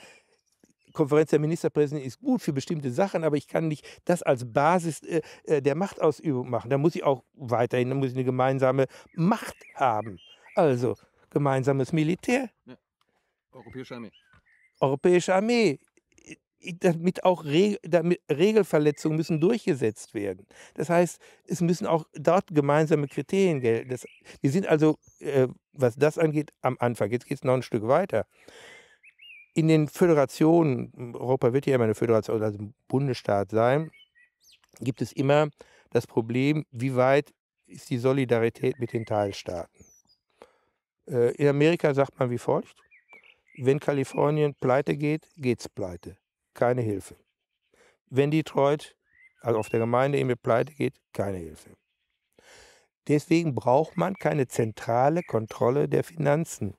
Konferenz der Ministerpräsidenten ist gut für bestimmte Sachen, aber ich kann nicht das als Basis äh, äh, der Machtausübung machen. Da muss ich auch weiterhin, da muss ich eine gemeinsame Macht haben. Also gemeinsames Militär. Ja. Europäische Armee. Europäische Armee. Damit auch Re damit Regelverletzungen müssen durchgesetzt werden. Das heißt, es müssen auch dort gemeinsame Kriterien gelten. Das, wir sind also, äh, was das angeht, am Anfang. Jetzt geht es noch ein Stück weiter in den Föderationen, Europa wird ja immer eine Föderation, also ein Bundesstaat sein, gibt es immer das Problem, wie weit ist die Solidarität mit den Teilstaaten. Äh, in Amerika sagt man wie folgt, wenn Kalifornien pleite geht, geht's pleite. Keine Hilfe. Wenn Detroit, also auf der Gemeindeebene pleite geht, keine Hilfe. Deswegen braucht man keine zentrale Kontrolle der Finanzen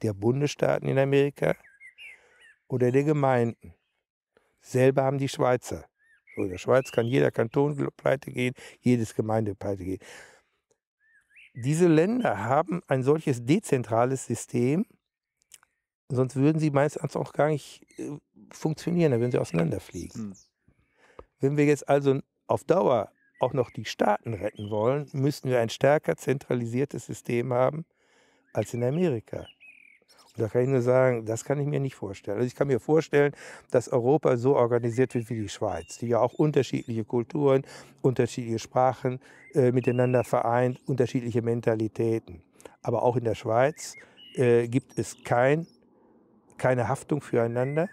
der Bundesstaaten in Amerika, oder der Gemeinden. Selber haben die Schweizer. So, in der Schweiz kann jeder Kanton pleite gehen, jedes Gemeinde pleite gehen. Diese Länder haben ein solches dezentrales System, sonst würden sie meistens auch gar nicht äh, funktionieren, dann würden sie auseinanderfliegen. Hm. Wenn wir jetzt also auf Dauer auch noch die Staaten retten wollen, müssten wir ein stärker zentralisiertes System haben als in Amerika. Da kann ich nur sagen, das kann ich mir nicht vorstellen. Also ich kann mir vorstellen, dass Europa so organisiert wird wie die Schweiz, die ja auch unterschiedliche Kulturen, unterschiedliche Sprachen äh, miteinander vereint, unterschiedliche Mentalitäten. Aber auch in der Schweiz äh, gibt es kein, keine Haftung füreinander.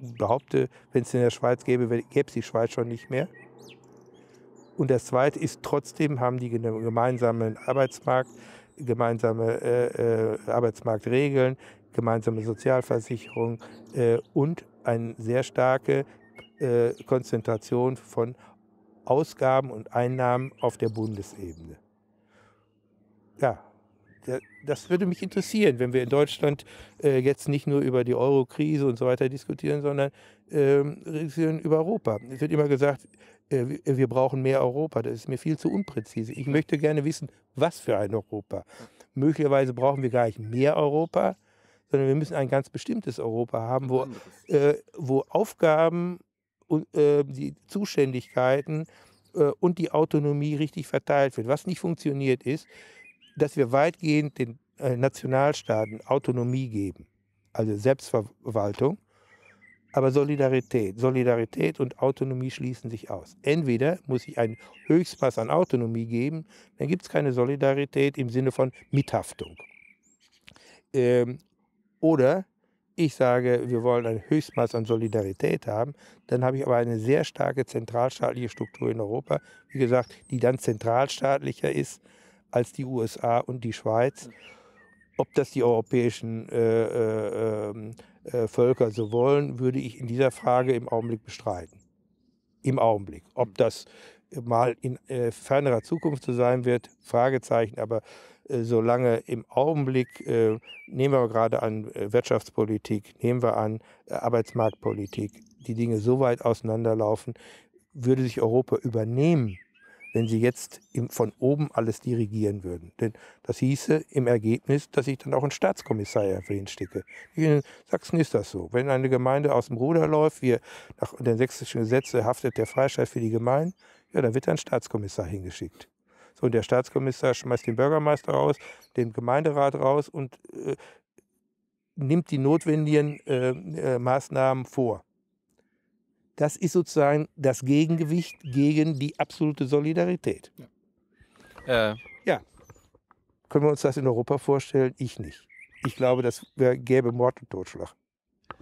Ich behaupte, wenn es in der Schweiz gäbe, gäbe es die Schweiz schon nicht mehr. Und das Zweite ist, trotzdem haben die gemeinsamen Arbeitsmarkt, gemeinsame äh, äh, Arbeitsmarktregeln, gemeinsame Sozialversicherung äh, und eine sehr starke äh, Konzentration von Ausgaben und Einnahmen auf der Bundesebene. Ja, das würde mich interessieren, wenn wir in Deutschland äh, jetzt nicht nur über die Euro-Krise und so weiter diskutieren, sondern ähm, über Europa. Es wird immer gesagt, äh, wir brauchen mehr Europa. Das ist mir viel zu unpräzise. Ich möchte gerne wissen, was für ein Europa. Möglicherweise brauchen wir gar nicht mehr Europa, sondern wir müssen ein ganz bestimmtes Europa haben, wo, äh, wo Aufgaben und äh, die Zuständigkeiten äh, und die Autonomie richtig verteilt wird. Was nicht funktioniert ist, dass wir weitgehend den äh, Nationalstaaten Autonomie geben, also Selbstverwaltung. Aber Solidarität, Solidarität und Autonomie schließen sich aus. Entweder muss ich ein Höchstmaß an Autonomie geben, dann gibt es keine Solidarität im Sinne von Mithaftung. Ähm, oder ich sage, wir wollen ein Höchstmaß an Solidarität haben, dann habe ich aber eine sehr starke zentralstaatliche Struktur in Europa, wie gesagt, die dann zentralstaatlicher ist als die USA und die Schweiz. Ob das die europäischen äh, äh, ähm, äh, Völker so wollen, würde ich in dieser Frage im Augenblick bestreiten. Im Augenblick. Ob das mal in äh, fernerer Zukunft so sein wird, Fragezeichen, aber äh, solange im Augenblick, äh, nehmen wir gerade an äh, Wirtschaftspolitik, nehmen wir an Arbeitsmarktpolitik, die Dinge so weit auseinanderlaufen, würde sich Europa übernehmen, wenn sie jetzt von oben alles dirigieren würden. Denn das hieße im Ergebnis, dass ich dann auch einen Staatskommissar stecke. In Sachsen ist das so. Wenn eine Gemeinde aus dem Ruder läuft, wie nach den sächsischen Gesetzen haftet der Freistaat für die Gemeinden, ja, dann wird ein Staatskommissar hingeschickt. So, der Staatskommissar schmeißt den Bürgermeister raus, den Gemeinderat raus und äh, nimmt die notwendigen äh, äh Maßnahmen vor. Das ist sozusagen das Gegengewicht gegen die absolute Solidarität. Ja. Äh. ja. Können wir uns das in Europa vorstellen? Ich nicht. Ich glaube, das gäbe Mord und Totschlag.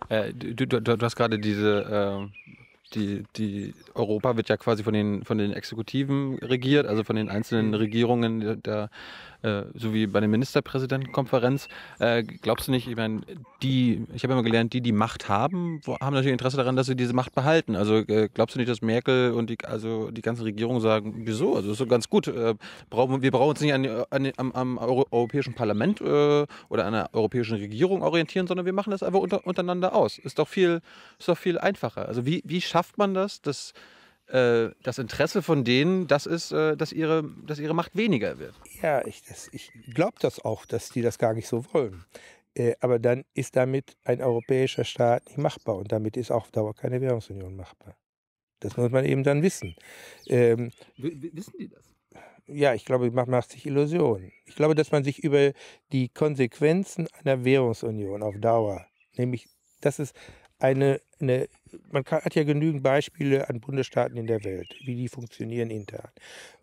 Äh, du, du, du, hast gerade diese äh, die, die Europa wird ja quasi von den, von den Exekutiven regiert, also von den einzelnen mhm. Regierungen der, äh, so wie bei der Ministerpräsidentenkonferenz. Äh, glaubst du nicht, ich meine, die, ich habe immer gelernt, die, die Macht haben, haben natürlich Interesse daran, dass sie diese Macht behalten. Also äh, glaubst du nicht, dass Merkel und die, also die ganze Regierung sagen, wieso? Also ist so ganz gut. Äh, brauchen, wir brauchen uns nicht an, an, am, am Euro Europäischen Parlament äh, oder an der europäischen Regierung orientieren, sondern wir machen das einfach unter, untereinander aus. Ist doch viel, ist doch viel einfacher. Also wie, wie schafft man das, dass äh, das Interesse von denen, das ist, äh, dass, ihre, dass ihre Macht weniger wird. Ja, ich, ich glaube das auch, dass die das gar nicht so wollen. Äh, aber dann ist damit ein europäischer Staat nicht machbar und damit ist auch auf Dauer keine Währungsunion machbar. Das muss man eben dann wissen. Ähm, wissen die das? ja, ich glaube, man macht sich Illusionen. Ich glaube, dass man sich über die Konsequenzen einer Währungsunion auf Dauer, nämlich dass es eine, eine man kann, hat ja genügend Beispiele an Bundesstaaten in der Welt, wie die funktionieren intern.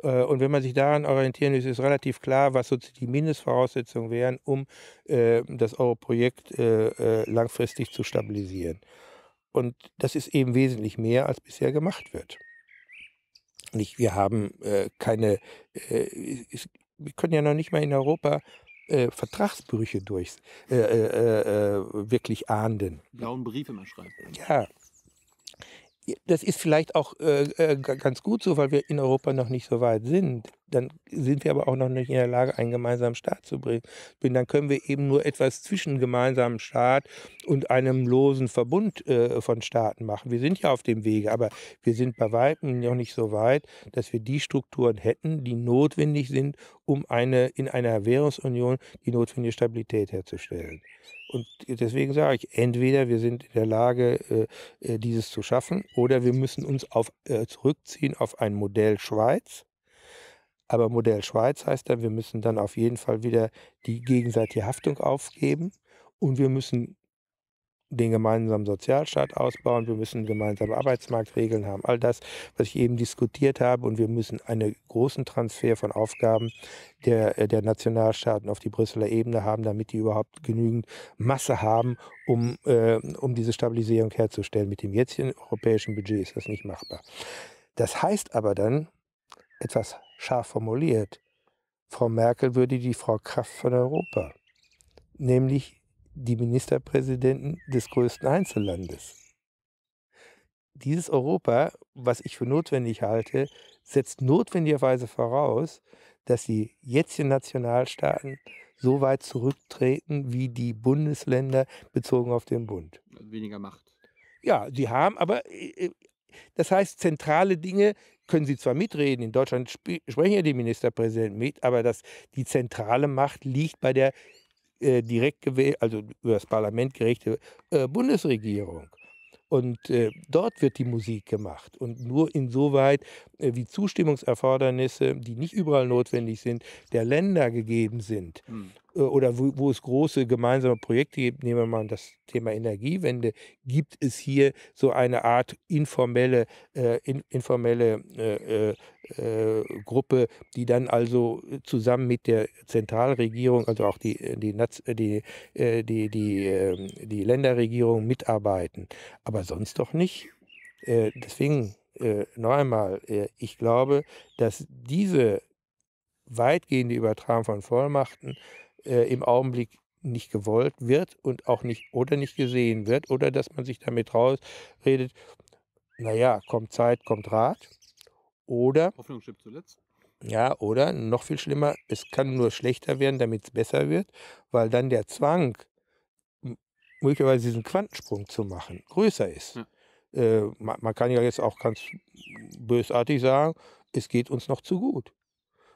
Äh, und wenn man sich daran orientieren will, ist relativ klar, was sozusagen die Mindestvoraussetzungen wären, um äh, das Euro-Projekt äh, äh, langfristig zu stabilisieren. Und das ist eben wesentlich mehr, als bisher gemacht wird. Nicht, wir haben äh, keine, es, äh, wir können ja noch nicht mal in Europa äh, Vertragsbrüche durch äh äh, äh, äh, wirklich ahnden. Blauen Briefe immer schreiben. Ja. Das ist vielleicht auch äh, ganz gut so, weil wir in Europa noch nicht so weit sind dann sind wir aber auch noch nicht in der Lage, einen gemeinsamen Staat zu bringen. Dann können wir eben nur etwas zwischen gemeinsamen Staat und einem losen Verbund äh, von Staaten machen. Wir sind ja auf dem Wege, aber wir sind bei weitem noch nicht so weit, dass wir die Strukturen hätten, die notwendig sind, um eine, in einer Währungsunion die notwendige Stabilität herzustellen. Und deswegen sage ich, entweder wir sind in der Lage, äh, äh dieses zu schaffen, oder wir müssen uns auf, äh, zurückziehen auf ein Modell Schweiz, aber Modell Schweiz heißt dann, wir müssen dann auf jeden Fall wieder die gegenseitige Haftung aufgeben und wir müssen den gemeinsamen Sozialstaat ausbauen, wir müssen gemeinsame Arbeitsmarktregeln haben, all das, was ich eben diskutiert habe und wir müssen einen großen Transfer von Aufgaben der, äh, der Nationalstaaten auf die Brüsseler Ebene haben, damit die überhaupt genügend Masse haben, um, äh, um diese Stabilisierung herzustellen. Mit dem jetzigen europäischen Budget ist das nicht machbar. Das heißt aber dann, etwas scharf formuliert. Frau Merkel würde die Frau Kraft von Europa, nämlich die Ministerpräsidenten des größten Einzellandes. Dieses Europa, was ich für notwendig halte, setzt notwendigerweise voraus, dass die jetzigen Nationalstaaten so weit zurücktreten wie die Bundesländer bezogen auf den Bund. Also weniger Macht. Ja, die haben, aber äh, äh, das heißt, zentrale Dinge können sie zwar mitreden, in Deutschland sprechen ja die Ministerpräsidenten mit, aber das, die zentrale Macht liegt bei der äh, direkt gewählten, also über das Parlament gerechte äh, Bundesregierung. Und äh, dort wird die Musik gemacht. Und nur insoweit, äh, wie Zustimmungserfordernisse, die nicht überall notwendig sind, der Länder gegeben sind. Mhm. Äh, oder wo, wo, es große gemeinsame Projekte gibt, nehmen wir mal das Thema Energiewende, gibt es hier so eine Art informelle, äh, in, informelle äh, äh, äh Gruppe, die dann also äh, zusammen mit der Zentralregierung, also auch die, die, die, die, ähm, die, die Länderregierung mitarbeiten. Aber sonst doch nicht. deswegen noch einmal, ich glaube, dass diese weitgehende Übertragung von Vollmachten äh, im Augenblick nicht gewollt wird und auch nicht oder nicht gesehen wird oder dass man sich damit rausredet, naja, kommt Zeit, kommt Rat. Oder. Hoffnung stirbt zuletzt. Ja, oder noch viel schlimmer, es kann nur schlechter werden, damit es besser wird, weil dann der Zwang, möglicherweise diesen Quantensprung zu machen, größer ist. Ja. Äh, man, man, kann ja jetzt auch ganz bösartig sagen, es geht uns noch zu gut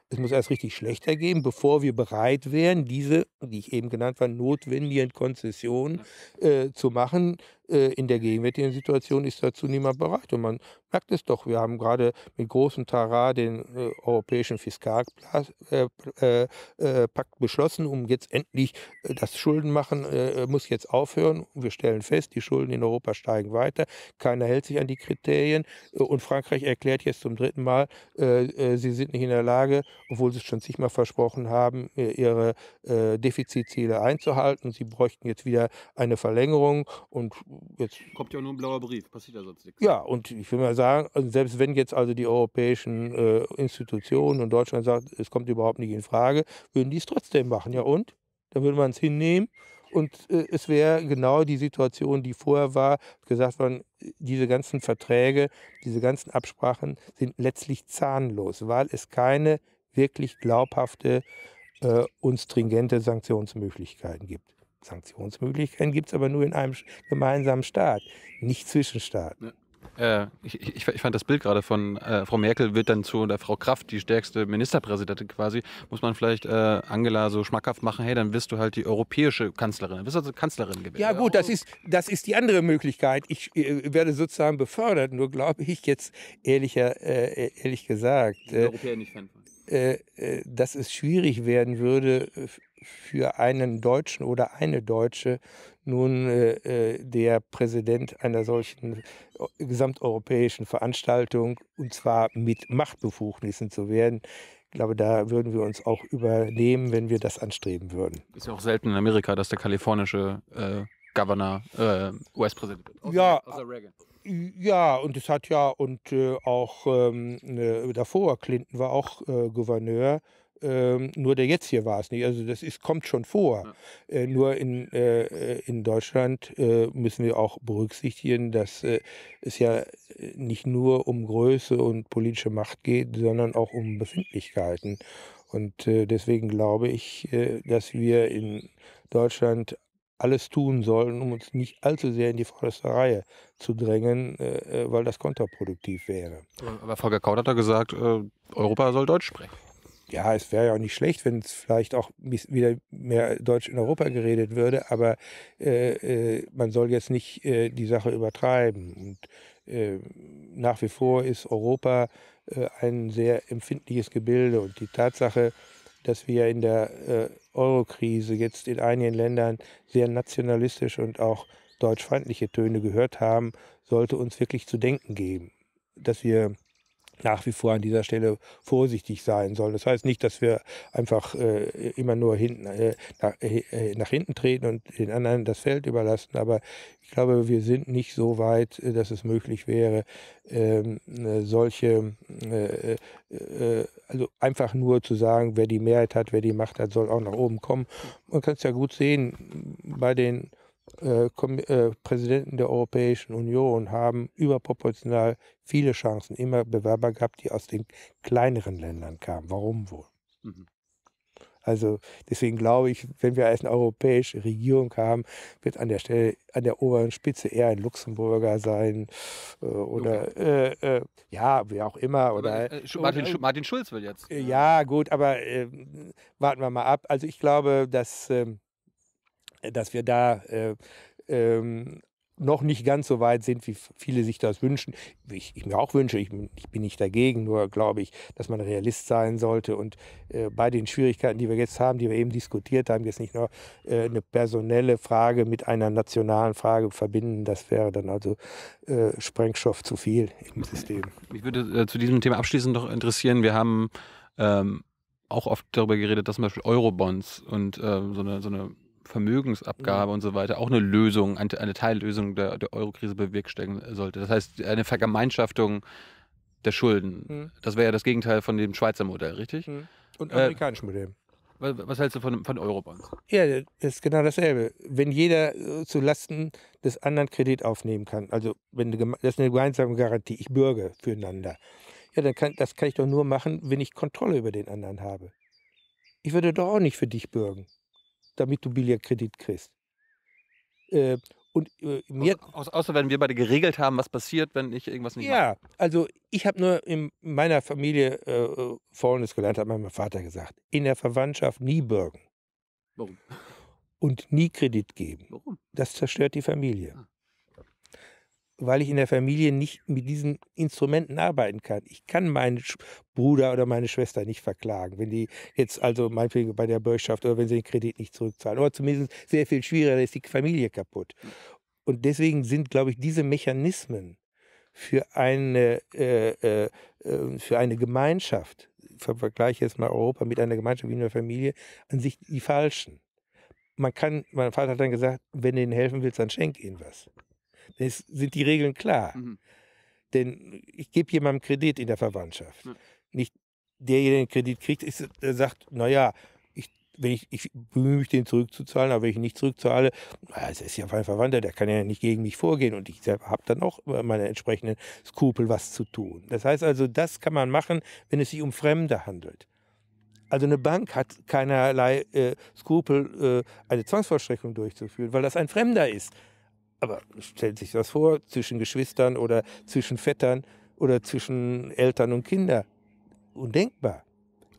es muss erst richtig schlechter gehen, bevor wir bereit wären, diese, die ich eben genannt habe, notwendigen Konzessionen mhm. äh, zu machen, äh, in der gegenwärtigen Situation ist dazu niemand bereit. Und man merkt es doch, wir haben gerade mit großem Tara den äh, europäischen Fiskalpakt äh, äh, äh beschlossen, um jetzt endlich äh, das Schuldenmachen muss jetzt aufhören. Wir stellen fest, die Schulden in Europa steigen weiter. Keiner hält sich an die Kriterien. Und Frankreich erklärt jetzt zum dritten Mal, sie sind nicht in der Lage, obwohl sie es schon zigmal versprochen haben, ihre Defizitziele einzuhalten. Sie bräuchten jetzt wieder eine Verlängerung und jetzt. Kommt ja nur ein blauer Brief, passiert ja sonst nichts. Ja, und ich will mal sagen, also selbst wenn jetzt also die europäischen äh, Institutionen und Deutschland sagt, es kommt überhaupt nicht in Frage, würden die es trotzdem machen. Ja, und? Dann würde man es hinnehmen. Und äh, es wäre genau die Situation, die vorher war, gesagt worden, diese ganzen Verträge, diese ganzen Absprachen sind letztlich zahnlos, weil es keine wirklich glaubhafte äh, und stringente Sanktionsmöglichkeiten gibt. Sanktionsmöglichkeiten gibt es aber nur in einem gemeinsamen Staat, nicht zwischen Staaten. Äh, ich, ich, ich, fand das Bild gerade von äh, Frau Merkel wird dann zu oder Frau Kraft, die stärkste Ministerpräsidentin quasi, muss man vielleicht äh, Angela so schmackhaft machen, hey, dann wirst du halt die europäische Kanzlerin, dann wirst du also Kanzlerin gewählt. Ja gut, das oh. ist, das ist die andere Möglichkeit. Ich äh, werde sozusagen befördert, nur glaube ich jetzt ehrlicher, äh, ehrlich gesagt, äh, Europäer nicht dass es schwierig werden würde für einen Deutschen oder eine Deutsche nun äh, äh der Präsident einer solchen äh, gesamteuropäischen Veranstaltung und zwar mit Machtbefugnissen zu werden. Ich glaube, da würden wir uns auch übernehmen, wenn wir das anstreben würden. Ist ja auch selten in Amerika, dass der kalifornische äh, Governor äh, US-Präsident wird. ja, Ja, und es hat ja und äh, auch ähm, ne, davor, Clinton war auch Gouverneur ähm, nur der jetzt hier war es nicht. Also das ist, kommt schon vor. Ja. Äh, nur in, äh, in Deutschland äh, müssen wir auch berücksichtigen, dass äh, es ja äh, nicht nur um Größe und politische Macht geht, sondern auch um Befindlichkeiten. Und äh, deswegen glaube ich, dass wir in Deutschland alles tun sollen, um uns nicht allzu sehr in die vorderste Reihe zu drängen, weil das kontraproduktiv wäre. Aber Volker Kaut hat ja gesagt, Europa soll Deutsch sprechen ja, es wäre ja auch nicht schlecht, wenn es vielleicht auch wieder mehr Deutsch in Europa geredet würde, aber äh, äh, man soll jetzt nicht äh, die Sache übertreiben. Und äh, nach wie vor ist Europa äh, ein sehr empfindliches Gebilde und die Tatsache, dass wir in der Euro-Krise jetzt in einigen Ländern sehr nationalistisch und auch deutschfeindliche Töne gehört haben, sollte uns wirklich zu denken geben, dass wir nach wie vor an dieser Stelle vorsichtig sein sollen. Das heißt nicht, dass wir einfach äh, immer nur hinten, äh, nach, äh, äh, nach, hinten treten und den anderen das Feld überlassen, aber ich glaube, wir sind nicht so weit, äh, dass es möglich wäre, ähm, äh, solche, also einfach nur zu sagen, wer die Mehrheit hat, wer die Macht hat, soll auch nach oben kommen. Man kann es ja gut sehen bei den äh, äh, Präsidenten der Europäischen Union haben überproportional viele Chancen, immer Bewerber gehabt, die aus den kleineren Ländern kamen. Warum wohl? Mhm. Also deswegen glaube ich, wenn wir eine europäische Regierung haben, wird an der Stelle, an der oberen Spitze eher ein Luxemburger sein äh, oder okay. äh, äh, ja, wie auch immer. Oder, äh, Martin, oder, Martin Schulz will jetzt. Äh, äh, ja, gut, aber ähm, warten wir mal ab. Also ich glaube, dass. Ähm, dass wir da äh, ähm, noch nicht ganz so weit sind, wie viele sich das wünschen. Ich, ich mir auch wünsche, ich, ich, bin nicht dagegen, nur glaube ich, dass man Realist sein sollte und äh, bei den Schwierigkeiten, die wir jetzt haben, die wir eben diskutiert haben, jetzt nicht nur äh, eine personelle Frage mit einer nationalen Frage verbinden, das wäre dann also äh, Sprengstoff zu viel im System. Mich würde äh, zu diesem Thema abschließend noch interessieren, wir haben ähm, auch oft darüber geredet, dass zum Beispiel Eurobonds und äh, so eine, so eine Vermögensabgabe ja. und so weiter auch eine Lösung, eine Teillösung der, der Eurokrise bewerkstelligen sollte. Das heißt, eine Vergemeinschaftung der Schulden. Mhm. Das wäre ja das Gegenteil von dem Schweizer Modell, richtig? Mhm. Und äh, amerikanischen äh, Modell. Was, was, hältst du von, von Eurobonds? Ja, das ist genau dasselbe. Wenn jeder äh, zu Lasten des anderen Kredit aufnehmen kann, also wenn das ist eine gemeinsame Garantie, ich bürge füreinander, ja, dann kann das kann ich doch nur machen, wenn ich Kontrolle über den anderen habe. Ich würde doch auch nicht für dich bürgen damit du billiger Kredit kriegst. Äh, und äh, mir, Au, außer wenn wir beide geregelt haben, was passiert, wenn ich irgendwas nicht Ja, mache. also ich habe nur in meiner Familie äh, Folgendes gelernt, hat mein Vater gesagt. In der Verwandtschaft nie bürgen. Warum? Und nie Kredit geben. Warum? Das zerstört die Familie. Ah weil ich in der Familie nicht mit diesen Instrumenten arbeiten kann. Ich kann meinen Bruder oder meine Schwester nicht verklagen, wenn die jetzt also meinetwegen bei der Bürgschaft oder wenn sie den Kredit nicht zurückzahlen. Oder zumindest sehr viel schwieriger, ist die Familie kaputt. Und deswegen sind, glaube ich, diese Mechanismen für eine, äh, äh, ähm, für eine Gemeinschaft, vergleiche jetzt mal Europa mit einer Gemeinschaft wie einer Familie, an sich die falschen. Man kann, mein Vater hat dann gesagt, wenn du ihnen helfen willst, dann schenk ihnen was ist, sind die Regeln klar. Mhm. Denn ich gebe jemandem Kredit in der Verwandtschaft. Ja. Nicht derjenige, der den Kredit kriegt, ist, der sagt, naja, ich, ich, ich bemühe mich, den zurückzuzahlen, aber wenn ich ihn nicht zurückzahle, naja, ist ja mein Verwandter, der kann ja nicht gegen mich vorgehen und ich habe dann auch äh, meine entsprechenden Skrupel, was zu tun. Das heißt also, das kann man machen, wenn es sich um Fremde handelt. Also eine Bank hat keinerlei äh, Skrupel, äh, eine Zwangsvollstreckung durchzuführen, weil das ein Fremder ist. Aber stellt sich das vor, zwischen Geschwistern oder zwischen Vettern oder zwischen Eltern und Kindern? Undenkbar.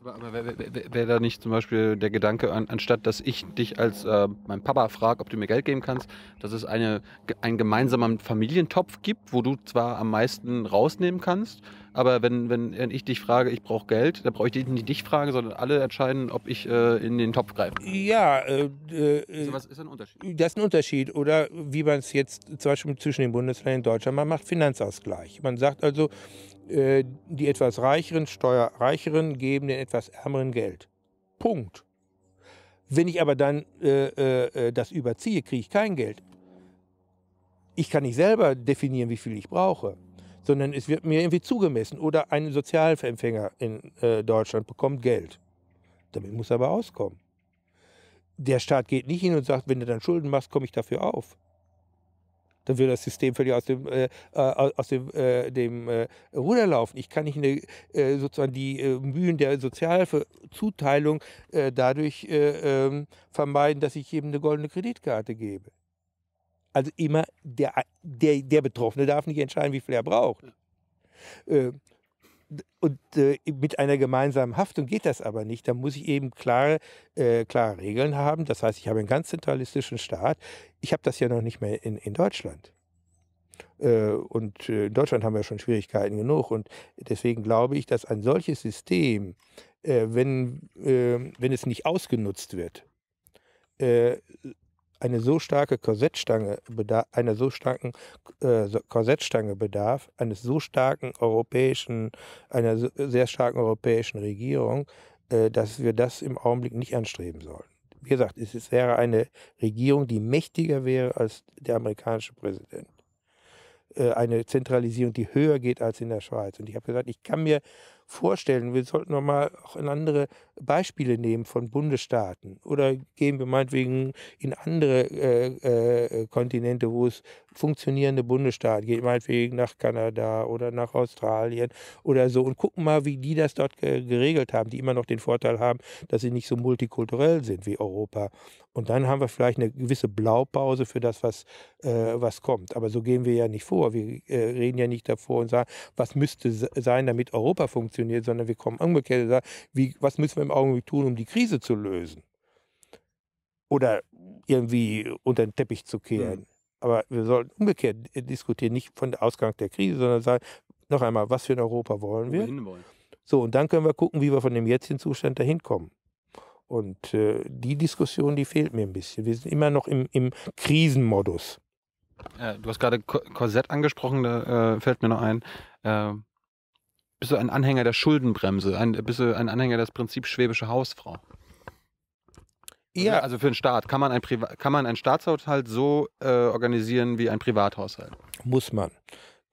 Aber, aber wäre da nicht zum Beispiel der Gedanke, an, anstatt dass ich dich als äh, mein Papa frage, ob du mir Geld geben kannst, dass es eine, einen gemeinsamen Familientopf gibt, wo du zwar am meisten rausnehmen kannst, aber wenn, wenn, wenn ich dich frage, ich brauche Geld, dann brauche ich nicht dich fragen, sondern alle entscheiden, ob ich äh, in den Topf greife. Ja, äh, äh, so also was ist ein Unterschied? Äh, das ist ein Unterschied. Oder wie man es jetzt zum Beispiel zwischen den Bundesländern in Deutschland, macht, man macht Finanzausgleich. Man sagt also, äh, die etwas reicheren, steuerreicheren geben den etwas ärmeren Geld. Punkt. Wenn ich aber dann äh, das überziehe, kriege ich kein Geld. Ich kann nicht selber definieren, wie viel ich brauche sondern es wird mir irgendwie zugemessen. Oder ein Sozialempfänger in äh, Deutschland bekommt Geld. Damit muss er aber auskommen. Der Staat geht nicht hin und sagt, wenn du dann Schulden machst, komme ich dafür auf. Dann würde das System völlig aus dem, äh, äh aus dem, äh, dem äh, Ruder laufen. Ich kann nicht eine, äh, sozusagen die Mühen der Sozialzuteilung dadurch ähm, vermeiden, dass ich jedem eine goldene Kreditkarte gebe. Also immer der, der, der Betroffene darf nicht entscheiden, wie viel er braucht. Äh, und äh, mit einer gemeinsamen Haftung geht das aber nicht. Da muss ich eben klare, äh, klare Regeln haben. Das heißt, ich habe einen ganz zentralistischen Staat. Ich habe das ja noch nicht mehr in, in Deutschland. Und in Deutschland haben wir schon Schwierigkeiten genug. Und deswegen glaube ich, dass ein solches System, wenn, wenn es nicht ausgenutzt wird, eine so starke Korsettstange bedarf, einer so starken äh, Korsettstange bedarf, eines so starken europäischen, einer so, sehr starken europäischen Regierung, äh, dass wir das im Augenblick nicht anstreben sollen. Wie gesagt, es, es wäre eine Regierung, die mächtiger wäre als der amerikanische Präsident äh, eine Zentralisierung, die höher geht als in der Schweiz. Und ich habe gesagt, ich kann mir vorstellen. Wir sollten noch mal auch in andere Beispiele nehmen von Bundesstaaten oder gehen wir meinetwegen in andere äh, äh, Kontinente, wo es funktionierende Bundesstaat, geht meinetwegen nach Kanada oder nach Australien oder so und gucken mal, wie die das dort geregelt haben, die immer noch den Vorteil haben, dass sie nicht so multikulturell sind wie Europa. Und dann haben wir vielleicht eine gewisse Blaupause für das, was, äh, was kommt. Aber so gehen wir ja nicht vor. Wir äh, reden ja nicht davor und sagen, was müsste sein, damit Europa funktioniert, sondern wir kommen umgekehrt und sagen, wie, was müssen wir im Augenblick tun, um die Krise zu lösen? Oder irgendwie unter den Teppich zu kehren. Mhm. Aber wir sollten umgekehrt äh, diskutieren, nicht von der Ausgang der Krise, sondern sagen, noch einmal, was für ein Europa wollen wir? Wollen. So, und dann können wir gucken, wie wir von dem jetzigen Zustand dahin kommen. Und äh, die Diskussion, die fehlt mir ein bisschen. Wir sind immer noch im, im Krisenmodus. Äh, du hast gerade Korsett angesprochen, da äh, fällt mir noch ein. Ähm, bist du ein Anhänger der Schuldenbremse? Ein, bist du ein Anhänger des Prinzips schwäbische Hausfrau? Ne? Ja, also für einen Staat. Kann man, ein Priva kann man einen Staatshaushalt so äh, organisieren wie ein Privathaushalt? Muss man.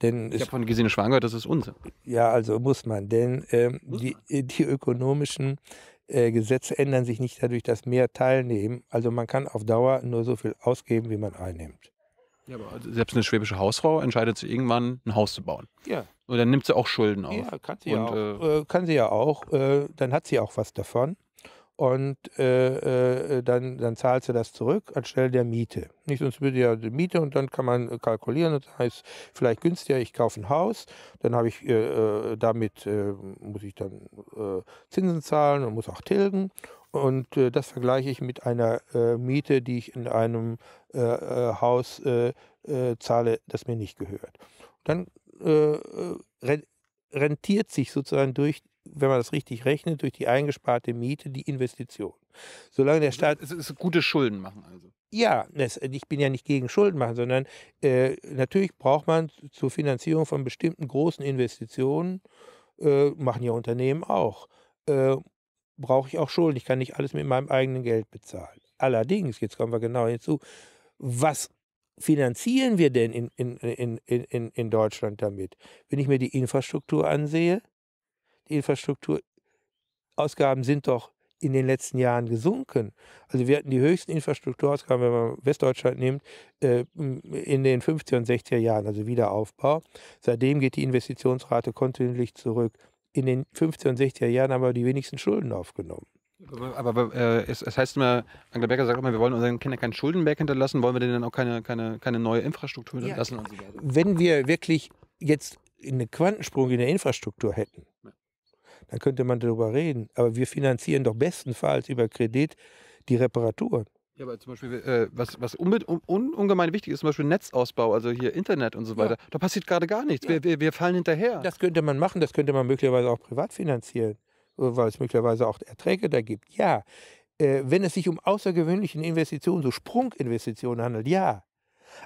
Denn ich habe von Gesine Schwanger gehört, das ist Unsinn. Ja, also muss man. Denn ähm, muss die, man. Äh, die ökonomischen äh, Gesetze ändern sich nicht dadurch, dass mehr teilnehmen. Also man kann auf Dauer nur so viel ausgeben, wie man einnimmt. Ja, aber also selbst eine schwäbische Hausfrau entscheidet sich irgendwann, ein Haus zu bauen. Ja. Und dann nimmt sie auch Schulden auf. Ja, kann sie und, ja auch. Äh, äh kann sie ja auch. Äh, dann hat sie auch was davon und äh, äh, dann, dann zahlst du das zurück anstelle der Miete. Nicht, sonst würde ja die Miete und dann kann man äh, kalkulieren und dann heißt vielleicht günstiger, ich kaufe ein Haus, dann habe ich äh, äh, damit äh, muss ich dann äh, Zinsen zahlen und muss auch tilgen und äh, das vergleiche ich mit einer äh, Miete, die ich in einem äh, äh Haus äh, äh, zahle, das mir nicht gehört. Dann äh, rentiert sich sozusagen durch wenn man das richtig rechnet, durch die eingesparte Miete die Investition. Solange der also, Staat. Es ist gute Schulden machen also. Ja, das, ich bin ja nicht gegen Schulden machen, sondern äh, natürlich braucht man zur Finanzierung von bestimmten großen Investitionen, äh, machen ja Unternehmen auch, äh, brauche ich auch Schulden. Ich kann nicht alles mit meinem eigenen Geld bezahlen. Allerdings, jetzt kommen wir genau hinzu, was finanzieren wir denn in, in, in, in, in Deutschland damit? Wenn ich mir die Infrastruktur ansehe, Infrastrukturausgaben sind doch in den letzten Jahren gesunken. Also wir hatten die höchsten Infrastrukturausgaben, wenn man Westdeutschland nimmt, äh, in den 50er und 60er Jahren, also Wiederaufbau. Seitdem geht die Investitionsrate kontinuierlich zurück. In den 50er und 60er Jahren haben wir die wenigsten Schulden aufgenommen. Aber äh, es, es, heißt immer, Angela Becker sagt immer, wir wollen unseren Kindern keinen Schuldenberg hinterlassen, wollen wir denen dann auch keine, keine, keine neue Infrastruktur hinterlassen? Ja, so wenn wir wirklich jetzt einen Quantensprung in der Infrastruktur hätten, dann könnte man darüber reden. Aber wir finanzieren doch bestenfalls über Kredit die Reparaturen. Ja, aber zum Beispiel, äh, was, was un un ungemein wichtig ist, zum Beispiel Netzausbau, also hier Internet und so weiter, ja. da passiert gerade gar nichts. Ja. Wir, wir, wir, fallen hinterher. Das könnte man machen, das könnte man möglicherweise auch privat finanzieren, weil es möglicherweise auch Erträge da gibt. Ja. Äh, wenn es sich um außergewöhnliche Investitionen, so Sprunginvestitionen handelt, ja.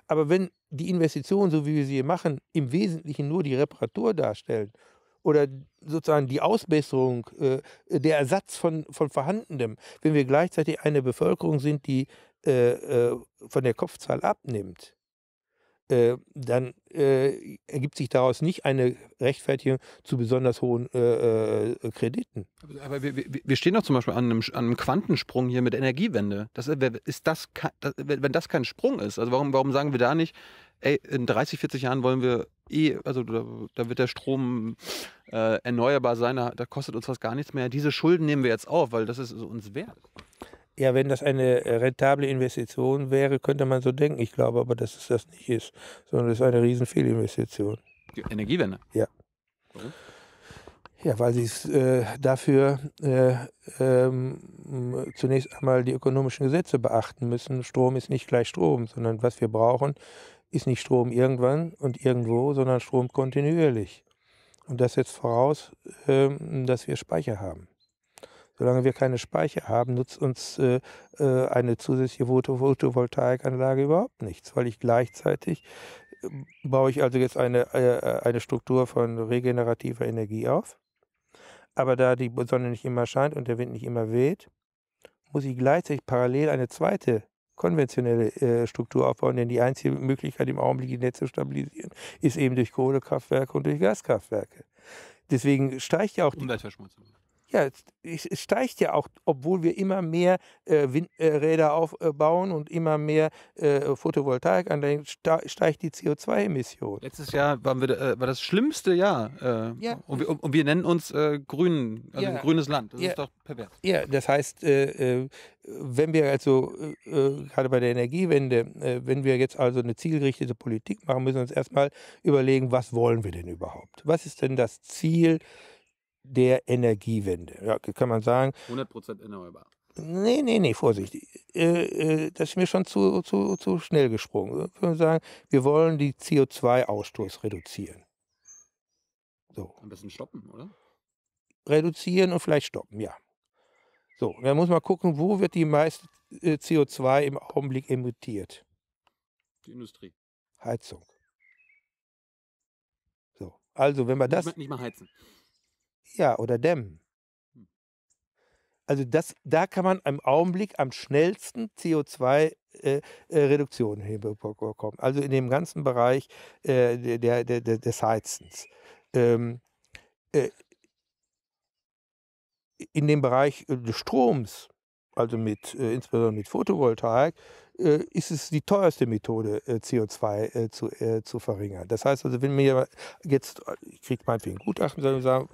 Aber wenn die Investitionen, so wie wir sie machen, im Wesentlichen nur die Reparatur darstellen oder sozusagen die Ausbesserung, äh, der Ersatz von, von Vorhandenem, wenn wir gleichzeitig eine Bevölkerung sind, die äh, äh von der Kopfzahl abnimmt, äh, dann äh, ergibt sich daraus nicht eine Rechtfertigung zu besonders hohen äh, Krediten. Aber wir, wir, stehen doch zum Beispiel an einem, an einem Quantensprung hier mit Energiewende. Das, ist das, wenn das kein Sprung ist, also warum, warum sagen wir da nicht, ey, in 30, 40 Jahren wollen wir eh, also da, da wird der Strom äh, erneuerbar sein, da, da, kostet uns das gar nichts mehr. Diese Schulden nehmen wir jetzt auf, weil das ist uns wert. Ja, wenn das eine äh, rentable Investition wäre, könnte man so denken. Ich glaube aber, dass es das nicht ist, sondern es ist eine riesen Fehlinvestition. Die Energiewende? Ja. Warum? Ja, weil sie äh, dafür äh, ähm, zunächst einmal die ökonomischen Gesetze beachten müssen. Strom ist nicht gleich Strom, sondern was wir brauchen, ist nicht Strom irgendwann und irgendwo, sondern Strom kontinuierlich. Und das setzt voraus, ähm, dass wir Speicher haben. Solange wir keine Speicher haben, nutzt uns äh, äh, eine zusätzliche Photovoltaikanlage überhaupt nichts, weil ich gleichzeitig äh, baue ich also jetzt eine, eine Struktur von regenerativer Energie auf. Aber da die Sonne nicht immer scheint und der Wind nicht immer weht, muss ich gleichzeitig parallel eine zweite konventionelle äh, Struktur aufbauen, denn die einzige Möglichkeit im Augenblick, die Netze zu stabilisieren, ist eben durch Kohlekraftwerke und durch Gaskraftwerke. Deswegen steigt ja auch die Umweltverschmutzung ja, es, es steigt ja auch, obwohl wir immer mehr äh, Windräder äh, aufbauen äh, und immer mehr äh, Photovoltaik anlegen, steigt die CO2-Emission. Letztes Jahr waren wir, äh, war das schlimmste Jahr. Äh, ja. Und, und, und, wir nennen uns grün, also ja. grünes Land. Das ja. ist doch pervers. Ja, das heißt, wenn wir also gerade bei der Energiewende, wenn wir jetzt also eine zielgerichtete Politik machen, müssen wir uns erstmal überlegen, was wollen wir denn überhaupt? Was ist denn das Ziel? der Energiewende. Ja, kann man sagen. 100% erneuerbar. Nee, nee, nee, vorsichtig. Äh, äh, das ist mir schon zu, zu, zu schnell gesprungen. Wir äh, sagen, wir wollen die CO2-Ausstoß reduzieren. So. Ein bisschen stoppen, oder? Reduzieren und vielleicht stoppen, ja. So, dann muss man gucken, wo wird die meiste CO2 im Augenblick emittiert? Die Industrie. Heizung. So, also wenn man das. Nicht mal, nicht mal heizen. Ja, oder dämmen. Hm. Also das, da kann man im Augenblick am schnellsten CO2-Reduktionen äh, äh hinbekommen. Also in dem ganzen Bereich äh, der, der, der, des Heizens. Ähm, äh, in dem Bereich äh, des Stroms, also mit, äh, insbesondere mit Photovoltaik, ist es die teuerste Methode, CO2 zu, zu verringern. Das heißt also, wenn mir jetzt, ich kriege meinetwegen ein Gutachten, sondern sagen,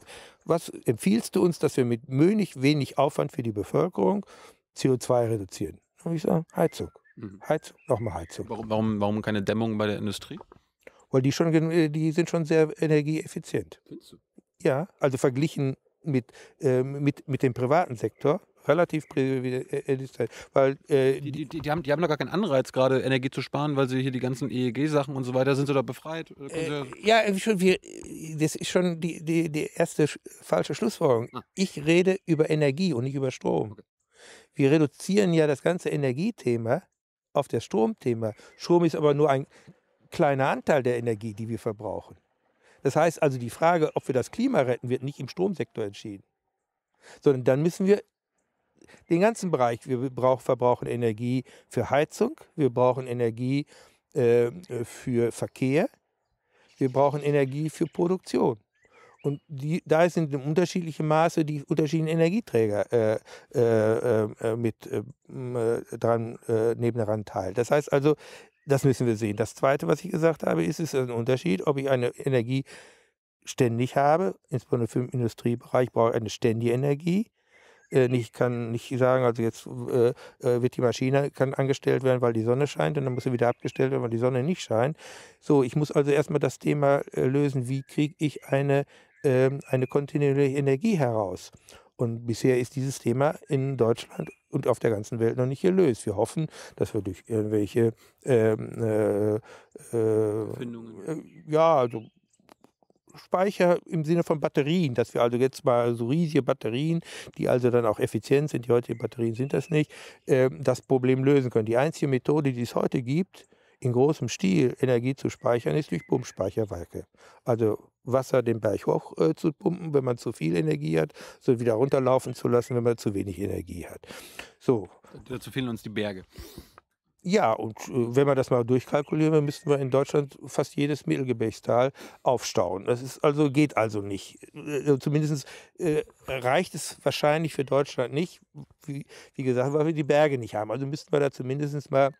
was empfiehlst du uns, dass wir mit wenig, wenig Aufwand für die Bevölkerung CO2 reduzieren? Und ich sage, Heizung. Mhm. Heizung, nochmal Heizung. Warum, warum, warum keine Dämmung bei der Industrie? Weil die schon, äh, die sind schon sehr energieeffizient. Findest du? Ja, also verglichen mit, äh, mit, mit dem privaten Sektor relativ privilegiert, äh, weil äh, die, die, die, die, haben, die haben da gar keinen Anreiz, gerade Energie zu sparen, weil sie hier die ganzen EEG-Sachen und so weiter sind sie da befreit. Äh, äh ja, schon, wir, das ist schon die, die, die erste falsche Schlussfolgerung. Ah. Ich rede über Energie und nicht über Strom. Okay. Wir reduzieren ja das ganze Energiethema auf das Stromthema. Strom ist aber nur ein kleiner Anteil der Energie, die wir verbrauchen. Das heißt also, die Frage, ob wir das Klima retten, wird nicht im Stromsektor entschieden sondern dann müssen wir den ganzen Bereich. Wir brauch, verbrauchen Energie für Heizung, wir brauchen Energie äh, für Verkehr, wir brauchen Energie für Produktion. Und die, da sind in unterschiedlichem Maße die unterschiedlichen Energieträger äh, äh, äh mit äh, äh, dran, nebenan teil. Das heißt also, das müssen wir sehen. Das Zweite, was ich gesagt habe, ist, es ist ein Unterschied, ob ich eine Energie ständig habe, insbesondere für den Industriebereich brauche ich eine ständige Energie äh, nicht, kann nicht sagen, also jetzt äh, äh, wird die Maschine kann angestellt werden, weil die Sonne scheint und dann muss sie wieder abgestellt werden, weil die Sonne nicht scheint. So, ich muss also erstmal das Thema äh, lösen, wie kriege ich eine, ähm, eine kontinuierliche Energie heraus. Und bisher ist dieses Thema in Deutschland und auf der ganzen Welt noch nicht gelöst. Wir hoffen, dass wir durch irgendwelche ähm, äh, äh, äh ja, also Speicher im Sinne von Batterien, dass wir also jetzt mal so riesige Batterien, die also dann auch effizient sind, die heutigen Batterien sind das nicht, ähm, das Problem lösen können. Die einzige Methode, die es heute gibt, in großem Stil Energie zu speichern, ist durch Pumpspeicherwerke. Also Wasser den Berg hoch äh, zu pumpen, wenn man zu viel Energie hat, so wieder runterlaufen zu lassen, wenn man zu wenig Energie hat. So. Dazu fehlen uns die Berge. Ja, und äh, wenn wir das mal durchkalkulieren, müssten wir in Deutschland fast jedes Mittelgebirgstal aufstauen. Das ist also, geht also nicht. Äh, äh, zumindest reicht es wahrscheinlich für Deutschland nicht, wie, wie gesagt, weil wir die Berge nicht haben. Also müssten wir da zumindest mal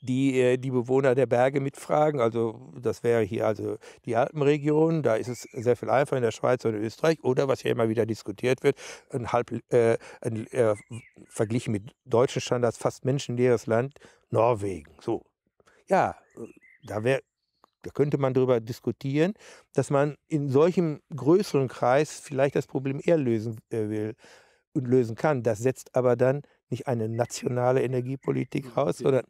die äh, die Bewohner der Berge mitfragen. Also das wäre hier also die Alpenregion, da ist es sehr viel einfacher in der Schweiz oder Österreich. Oder was hier immer wieder diskutiert wird, ein halb, äh, ein, äh, verglichen mit deutschen Standards fast menschenleeres Land, Norwegen. So, ja, da wäre da könnte man darüber diskutieren, dass man in solchem größeren Kreis vielleicht das Problem eher lösen äh, will und lösen kann. Das setzt aber dann nicht eine nationale Energiepolitik hm, aus, sondern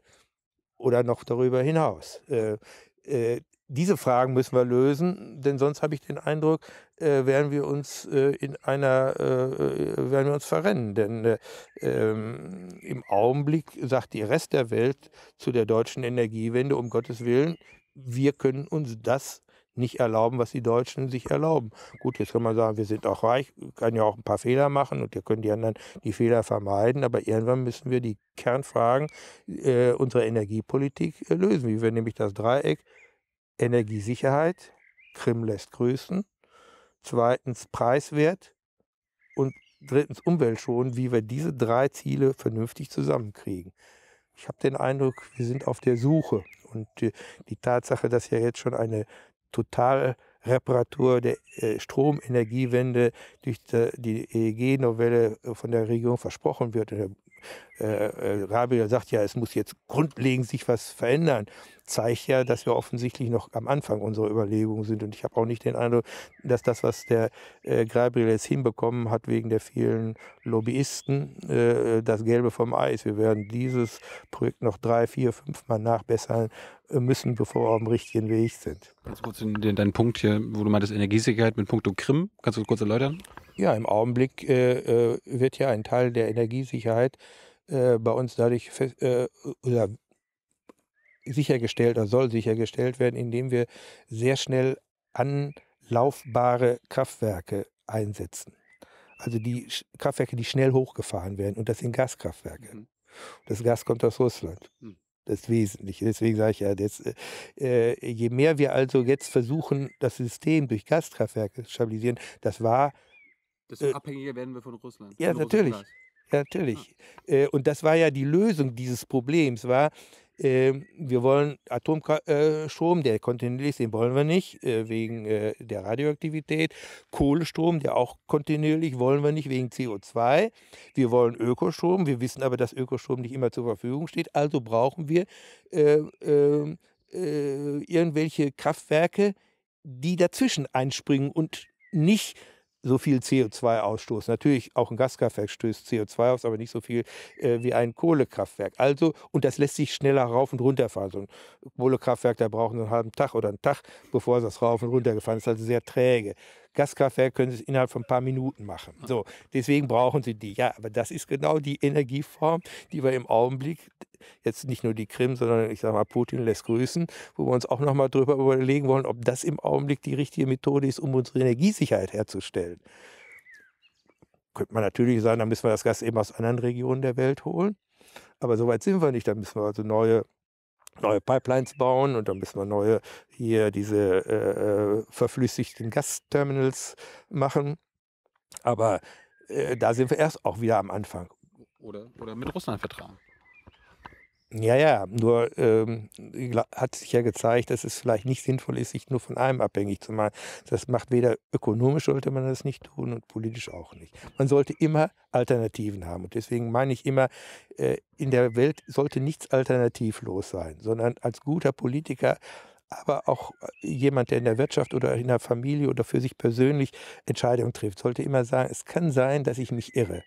oder noch darüber hinaus. Äh, äh, diese Fragen müssen wir lösen, denn sonst habe ich den Eindruck, äh, werden wir uns äh, in einer, äh, äh werden wir uns verrennen. Denn äh, ähm, im Augenblick sagt die Rest der Welt zu der deutschen Energiewende, um Gottes Willen, wir können uns das nicht erlauben, was die Deutschen sich erlauben. Gut, jetzt kann man sagen, wir sind auch reich, können ja auch ein paar Fehler machen und wir können die anderen die Fehler vermeiden, aber irgendwann müssen wir die Kernfragen äh, unserer Energiepolitik äh, lösen, wie wir nämlich das Dreieck Energiesicherheit, Krim lässt grüßen, zweitens preiswert und drittens umweltschonend, wie wir diese drei Ziele vernünftig zusammenkriegen. Ich habe den Eindruck, wir sind auf der Suche. Und äh, die Tatsache, dass ja jetzt schon eine Totalreparatur der äh, Stromenergiewende durch die EEG-Novelle äh, von der Regierung versprochen wird, äh, äh, Rabia sagt ja, es muss jetzt grundlegend sich was verändern, zeigt ja, dass wir offensichtlich noch am Anfang unserer Überlegungen sind. Und ich habe auch nicht den Eindruck, dass das, was der äh, Gabriel jetzt hinbekommen hat wegen der vielen Lobbyisten, äh, das Gelbe vom Eis. Wir werden dieses Projekt noch drei, vier, fünf Mal nachbessern müssen, bevor wir auf dem richtigen Weg sind. Kannst du kurz den, deinen Punkt hier, wo du meintest Energiesicherheit mit puncto Krim, kannst du kurz erläutern? Ja, im Augenblick äh, äh, wird ja ein Teil der Energiesicherheit äh, bei uns dadurch fest, äh, oder sichergestellt oder soll sichergestellt werden, indem wir sehr schnell anlaufbare Kraftwerke einsetzen. Also die Kraftwerke, die schnell hochgefahren werden und das sind Gaskraftwerke. Mhm. Das Gas kommt aus Russland. Mhm. Das Wesentliche. Deswegen sage ich ja, das, äh, äh, je mehr wir also jetzt versuchen, das System durch Gaskraftwerke zu stabilisieren, das war Desto äh, abhängiger werden wir von Russland. Ja, von natürlich. Ja, natürlich. Ah. Äh, und das war ja die Lösung dieses Problems, war, äh, wir wollen Atomstrom, äh, der kontinuierlich ist, den wollen wir nicht, äh, wegen äh, der Radioaktivität. Kohlestrom, der auch kontinuierlich, wollen wir nicht, wegen CO2. Wir wollen Ökostrom, wir wissen aber, dass Ökostrom nicht immer zur Verfügung steht, also brauchen wir ähm, ähm, irgendwelche Kraftwerke, die dazwischen einspringen und nicht so viel CO2 ausstoßen. Natürlich auch ein Gaskraftwerk stößt CO2 aus, aber nicht so viel äh, wie ein Kohlekraftwerk. Also, und das lässt sich schneller rauf und runter fahren. So ein Kohlekraftwerk, da braucht einen halben Tag oder einen Tag, bevor das rauf und runter gefahren ist, also sehr träge. Gaskraftwerk können Sie es innerhalb von ein paar Minuten machen. So, deswegen brauchen Sie die. Ja, aber das ist genau die Energieform, die wir im Augenblick jetzt nicht nur die Krim, sondern ich sage mal, Putin lässt grüßen, wo wir uns auch nochmal drüber überlegen wollen, ob das im Augenblick die richtige Methode ist, um unsere Energiesicherheit herzustellen. Könnte man natürlich sagen, dann müssen wir das Gas eben aus anderen Regionen der Welt holen. Aber so weit sind wir nicht. Da müssen wir also neue neue Pipelines bauen und dann müssen wir neue hier diese äh, äh, verflüssigten Gasterminals machen. Aber äh, da sind wir erst auch wieder am Anfang. Oder, oder mit Russland vertrauen. Ja, ja, nur ähm, hat sich ja gezeigt, dass es vielleicht nicht sinnvoll ist, sich nur von einem abhängig zu machen. Das macht weder ökonomisch sollte man das nicht tun und politisch auch nicht. Man sollte immer Alternativen haben. Und deswegen meine ich immer, äh, in der Welt sollte nichts alternativlos sein, sondern als guter Politiker aber auch äh, jemand, der in der Wirtschaft oder in der Familie oder für sich persönlich Entscheidungen trifft, sollte immer sagen, es kann sein, dass ich mich irre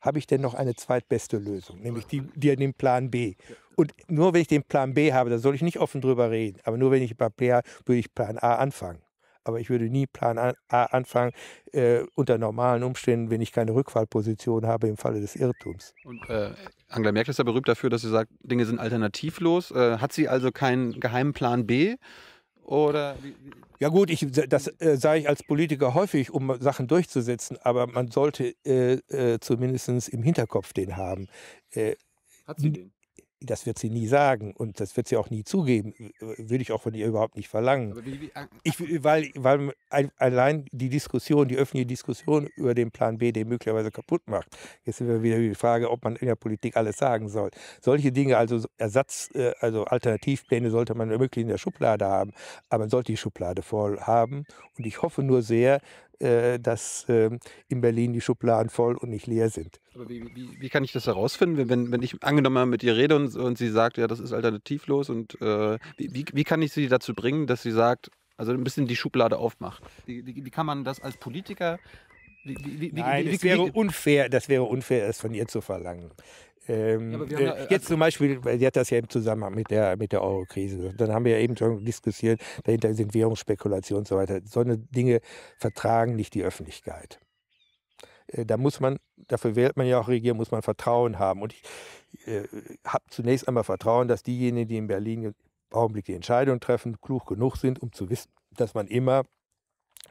habe ich denn noch eine zweitbeste Lösung, nämlich die, die, den Plan B. Und nur wenn ich den Plan B habe, da soll ich nicht offen drüber reden, aber nur wenn ich Plan B habe, würde ich Plan A anfangen. Aber ich würde nie Plan A anfangen, äh, unter normalen Umständen, wenn ich keine Rückfallposition habe im Falle des Irrtums. Und, äh, Angela Merkel ist ja berühmt dafür, dass sie sagt, Dinge sind alternativlos. Äh, hat sie also keinen geheimen Plan B? Oder ja gut, ich, das äh, sage ich als Politiker häufig, um Sachen durchzusetzen, aber man sollte äh, äh, zumindest im Hinterkopf den haben. Äh, Hat sie den? das wird sie nie sagen und das wird sie auch nie zugeben. Würde ich auch von ihr überhaupt nicht verlangen. ich, weil, weil allein die Diskussion, die öffentliche Diskussion über den Plan B, den möglicherweise kaputt macht. Jetzt sind wir wieder die Frage, ob man in der Politik alles sagen soll. Solche Dinge, also Ersatz, äh, also Alternativpläne sollte man wirklich in der Schublade haben, aber man sollte die Schublade voll haben. Und ich hoffe nur sehr, äh, dass ähm, in Berlin die Schubladen voll und nicht leer sind. Aber wie, wie, wie kann ich das herausfinden, wenn, wenn ich angenommen mit ihr rede und, und sie sagt, ja, das ist alternativlos und äh, wie, wie kann ich sie dazu bringen, dass sie sagt, also ein bisschen die Schublade aufmacht? Wie, wie, wie kann man das als Politiker wie, wie, wie, Nein, es wäre unfair, das wäre unfair, es von ihr zu verlangen. Ähm, ja, äh, äh, jetzt zum Beispiel, sie äh, hat das ja im Zusammenhang mit der, mit der Euro-Krise. Dann haben wir ja eben schon diskutiert, dahinter sind Währungsspekulationen und so weiter. Solche Dinge vertragen nicht die Öffentlichkeit. Äh, da muss man, dafür wählt man ja auch Regierung, muss man Vertrauen haben. Und ich äh, habe zunächst einmal Vertrauen, dass diejenigen, die in Berlin im Augenblick die Entscheidung treffen, klug genug sind, um zu wissen, dass man immer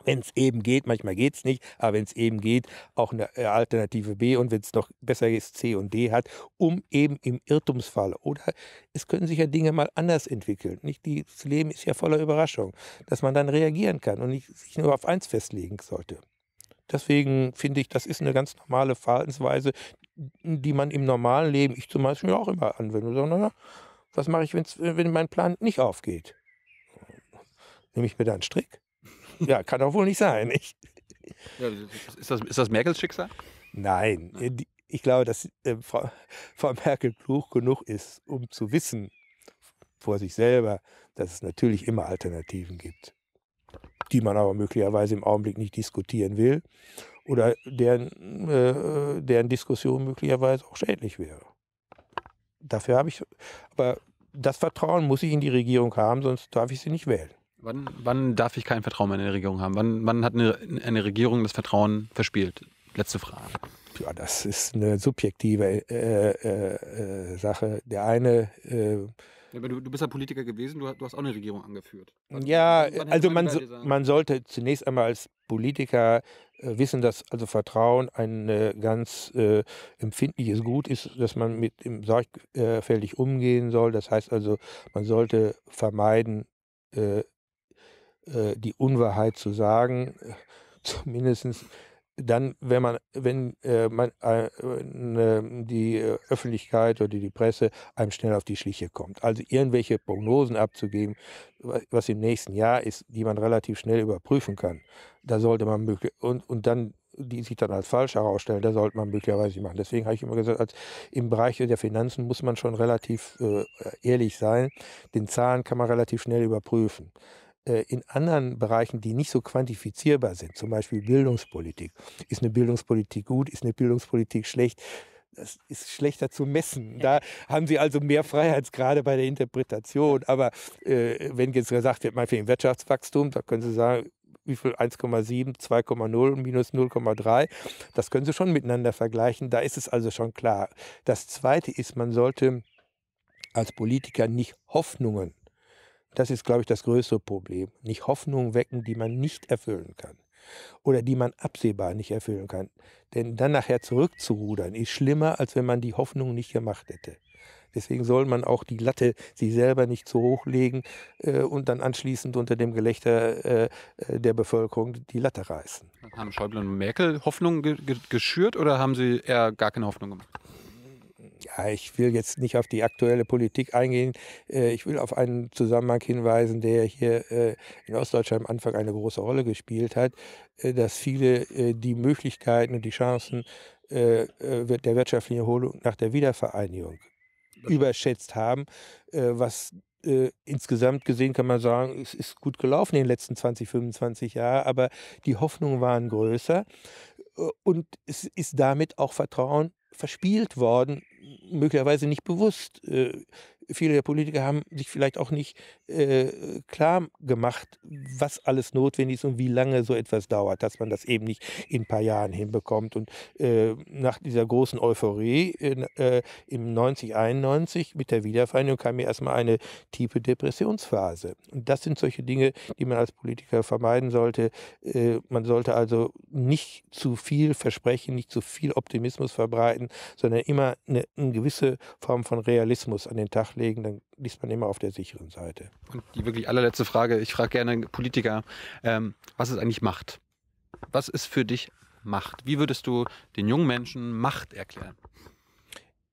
wenn es eben geht, manchmal geht es nicht, aber wenn es eben geht, auch eine äh, Alternative B und wenn es noch besser ist, C und D hat, um eben im Irrtumsfall. Oder es können sich ja Dinge mal anders entwickeln. Nicht? das Leben ist ja voller Überraschung, dass man dann reagieren kann und nicht sich nur auf eins festlegen sollte. Deswegen finde ich, das ist eine ganz normale Verhaltensweise, die man im normalen Leben, ich zum Beispiel auch immer anwende. Sondern, was mache ich, wenn mein Plan nicht aufgeht? Nehme ich mir da einen Strick? Ja, kann doch wohl nicht sein. Ich, ja, ist, das, ist das Merkels Schicksal? Nein. Ah. Äh, die, ich glaube, dass äh, Frau, Frau, Merkel klug genug ist, um zu wissen vor sich selber, dass es natürlich immer Alternativen gibt, die man aber möglicherweise im Augenblick nicht diskutieren will oder deren, äh, deren Diskussion möglicherweise auch schädlich wäre. Dafür habe ich, aber das Vertrauen muss ich in die Regierung haben, sonst darf ich sie nicht wählen. Wann, wann darf ich kein Vertrauen mehr in eine Regierung haben? Wann, wann hat eine, eine Regierung das Vertrauen verspielt? Letzte Frage. Ja, das ist eine subjektive äh, äh, äh Sache. Der eine. Äh, du, du, bist ja Politiker gewesen, du, du, hast auch eine Regierung angeführt. Also, ja, also man, so, man, sollte zunächst einmal als Politiker äh, wissen, dass also Vertrauen ein äh, ganz empfindliches Gut ist, dass man mit ihm sorgfältig umgehen soll. Das heißt also, man sollte vermeiden, äh, die Unwahrheit zu sagen, äh, zumindest dann, wenn man, wenn äh, man äh, ne, die äh, Öffentlichkeit oder die Presse einem schnell auf die Schliche kommt. Also irgendwelche Prognosen abzugeben, was im nächsten Jahr ist, die man relativ schnell überprüfen kann. Da sollte man möglich und, und dann die sich dann als falsch herausstellen, da sollte man möglicherweise machen. Deswegen habe ich immer gesagt, als im Bereich der Finanzen muss man schon relativ äh, ehrlich sein. Den Zahlen kann man relativ schnell überprüfen. Äh, in anderen Bereichen, die nicht so quantifizierbar sind, zum Beispiel Bildungspolitik. Ist eine Bildungspolitik gut? Ist eine Bildungspolitik schlecht? Das ist schlechter zu messen. Da haben Sie also mehr Freiheitsgrade bei der Interpretation. Aber äh, wenn jetzt gesagt wird, meinetwegen Wirtschaftswachstum, da können Sie sagen, wie viel 1,7, 2,0 minus 0,3. Das können Sie schon miteinander vergleichen. Da ist es also schon klar. Das Zweite ist, man sollte als Politiker nicht Hoffnungen das ist, glaube ich, das größere Problem. Nicht Hoffnungen wecken, die man nicht erfüllen kann oder die man absehbar nicht erfüllen kann. Denn dann nachher zurückzurudern ist schlimmer, als wenn man die Hoffnung nicht gemacht hätte. Deswegen soll man auch die Latte sich selber nicht zu hoch legen äh, und dann anschließend unter dem Gelächter äh, äh der Bevölkerung die Latte reißen. Haben Schäuble und Merkel Hoffnung ge ge geschürt oder haben sie eher gar keine Hoffnung gemacht? Ja, ich will jetzt nicht auf die aktuelle Politik eingehen. Äh, ich will auf einen Zusammenhang hinweisen, der hier äh, in Ostdeutschland am Anfang eine große Rolle gespielt hat, äh, dass viele die Möglichkeiten und die Chancen der wirtschaftlichen Erholung nach der Wiedervereinigung überschätzt haben, was äh, insgesamt gesehen kann man sagen, es ist gut gelaufen in den letzten 20, 25 Jahren, aber die Hoffnungen waren größer und es ist damit auch Vertrauen verspielt worden, möglicherweise nicht bewusst. Äh, viele der Politiker haben sich vielleicht auch nicht äh, klar gemacht, was alles notwendig ist und wie lange so etwas dauert, dass man das eben nicht in ein paar Jahren hinbekommt. Und äh, nach dieser großen Euphorie äh, im 90, 91 mit der Wiedervereinigung kam mir erstmal eine tiefe Depressionsphase. Und das sind solche Dinge, die man als Politiker vermeiden sollte. Äh, man sollte also nicht zu viel versprechen, nicht zu viel Optimismus verbreiten, sondern immer eine, eine gewisse Form von Realismus an den Tag nachlegen, dann liest man immer auf der sicheren Seite. Und die wirklich allerletzte Frage, ich frage gerne Politiker, ähm, was ist eigentlich Macht? Was ist für dich Macht? Wie würdest du den jungen Menschen Macht erklären?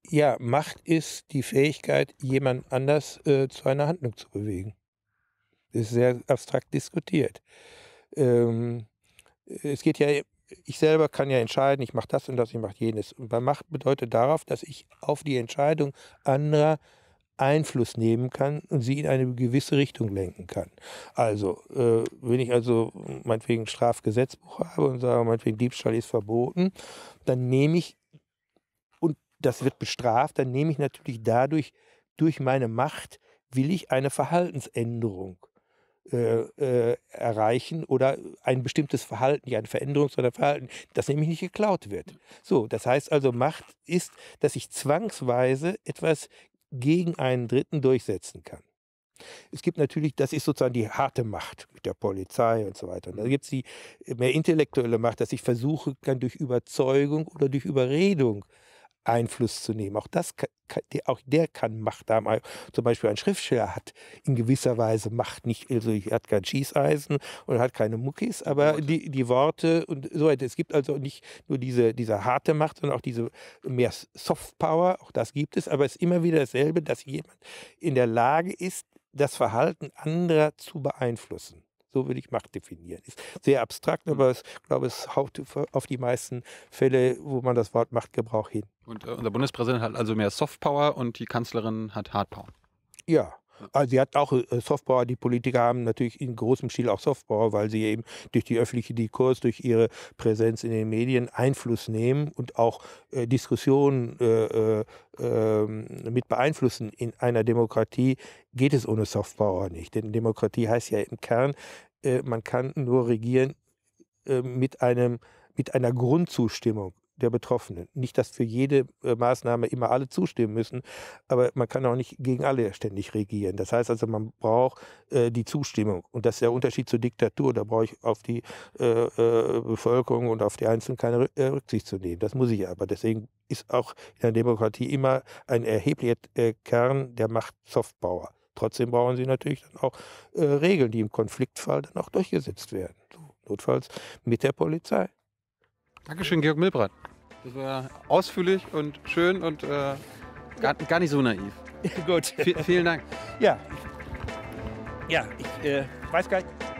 Ja, Macht ist die Fähigkeit, jemand anders äh, zu einer Handlung zu bewegen. Das ist sehr abstrakt diskutiert. Ähm, es geht ja, ich selber kann ja entscheiden, ich mache das und das, ich mache jenes. Und bei Macht bedeutet darauf, dass ich auf die Entscheidung anderer Einfluss nehmen kann und sie in eine gewisse Richtung lenken kann. Also, äh, wenn ich also meinetwegen ein Strafgesetzbuch habe und sage, meinetwegen Diebstahl ist verboten, dann nehme ich, und das wird bestraft, dann nehme ich natürlich dadurch, durch meine Macht, will ich eine Verhaltensänderung äh, äh erreichen oder ein bestimmtes Verhalten, nicht eine Veränderung, sondern Verhalten, das nämlich nicht geklaut wird. So, das heißt also, Macht ist, dass ich zwangsweise etwas gegen einen Dritten durchsetzen kann. Es gibt natürlich, das ist sozusagen die harte Macht mit der Polizei und so weiter. Und ne? dann mhm. gibt es die äh, mehr intellektuelle Macht, dass ich versuchen kann, durch Überzeugung oder durch Überredung Einfluss zu nehmen. Auch, das, auch der kann Macht haben. Zum Beispiel ein Schriftsteller hat in gewisser Weise Macht. Nicht, also er hat kein Schießeisen und hat keine Muckis, aber die, die Worte und so weiter. Es gibt also nicht nur diese, diese harte Macht, sondern auch diese mehr Softpower. Auch das gibt es. Aber es ist immer wieder dasselbe, dass jemand in der Lage ist, das Verhalten anderer zu beeinflussen. So würde ich Macht definieren. Ist sehr abstrakt, hm. aber ich glaube, es haut auf die meisten Fälle, wo man das Wort Machtgebrauch hin. Und äh, unser Bundespräsident hat also mehr Softpower und die Kanzlerin hat Hardpower. Ja. Also sie hat auch äh, Softpower. Die Politiker haben natürlich in großem Stil auch Softpower, weil sie eben durch die öffentliche Diskurs, durch ihre Präsenz in den Medien Einfluss nehmen und auch äh, Diskussionen äh, äh, ähm, mit beeinflussen. In einer Demokratie geht es ohne Softpower nicht. Denn Demokratie heißt ja im Kern, äh, man kann nur regieren äh, mit einem mit einer Grundzustimmung der Betroffenen. Nicht, dass für jede äh, Maßnahme immer alle zustimmen müssen, aber man kann auch nicht gegen alle ständig regieren. Das heißt also, man braucht äh, die Zustimmung. Und das ist der Unterschied zur Diktatur. Da brauche ich auf die äh, äh Bevölkerung und auf die Einzelnen keine äh, Rücksicht zu nehmen. Das muss ich aber. Deswegen ist auch in der Demokratie immer ein erheblicher Kern der Macht Softpower. Trotzdem brauchen sie natürlich dann auch Regeln, die im Konfliktfall dann auch durchgesetzt werden. Notfalls mit der Polizei. Dankeschön, Georg Milbrandt. Das war ausführlich und schön und äh, gar, gar, nicht so naiv. Gut. V vielen Dank. Ja. Ja, ich äh, weiß gar nicht.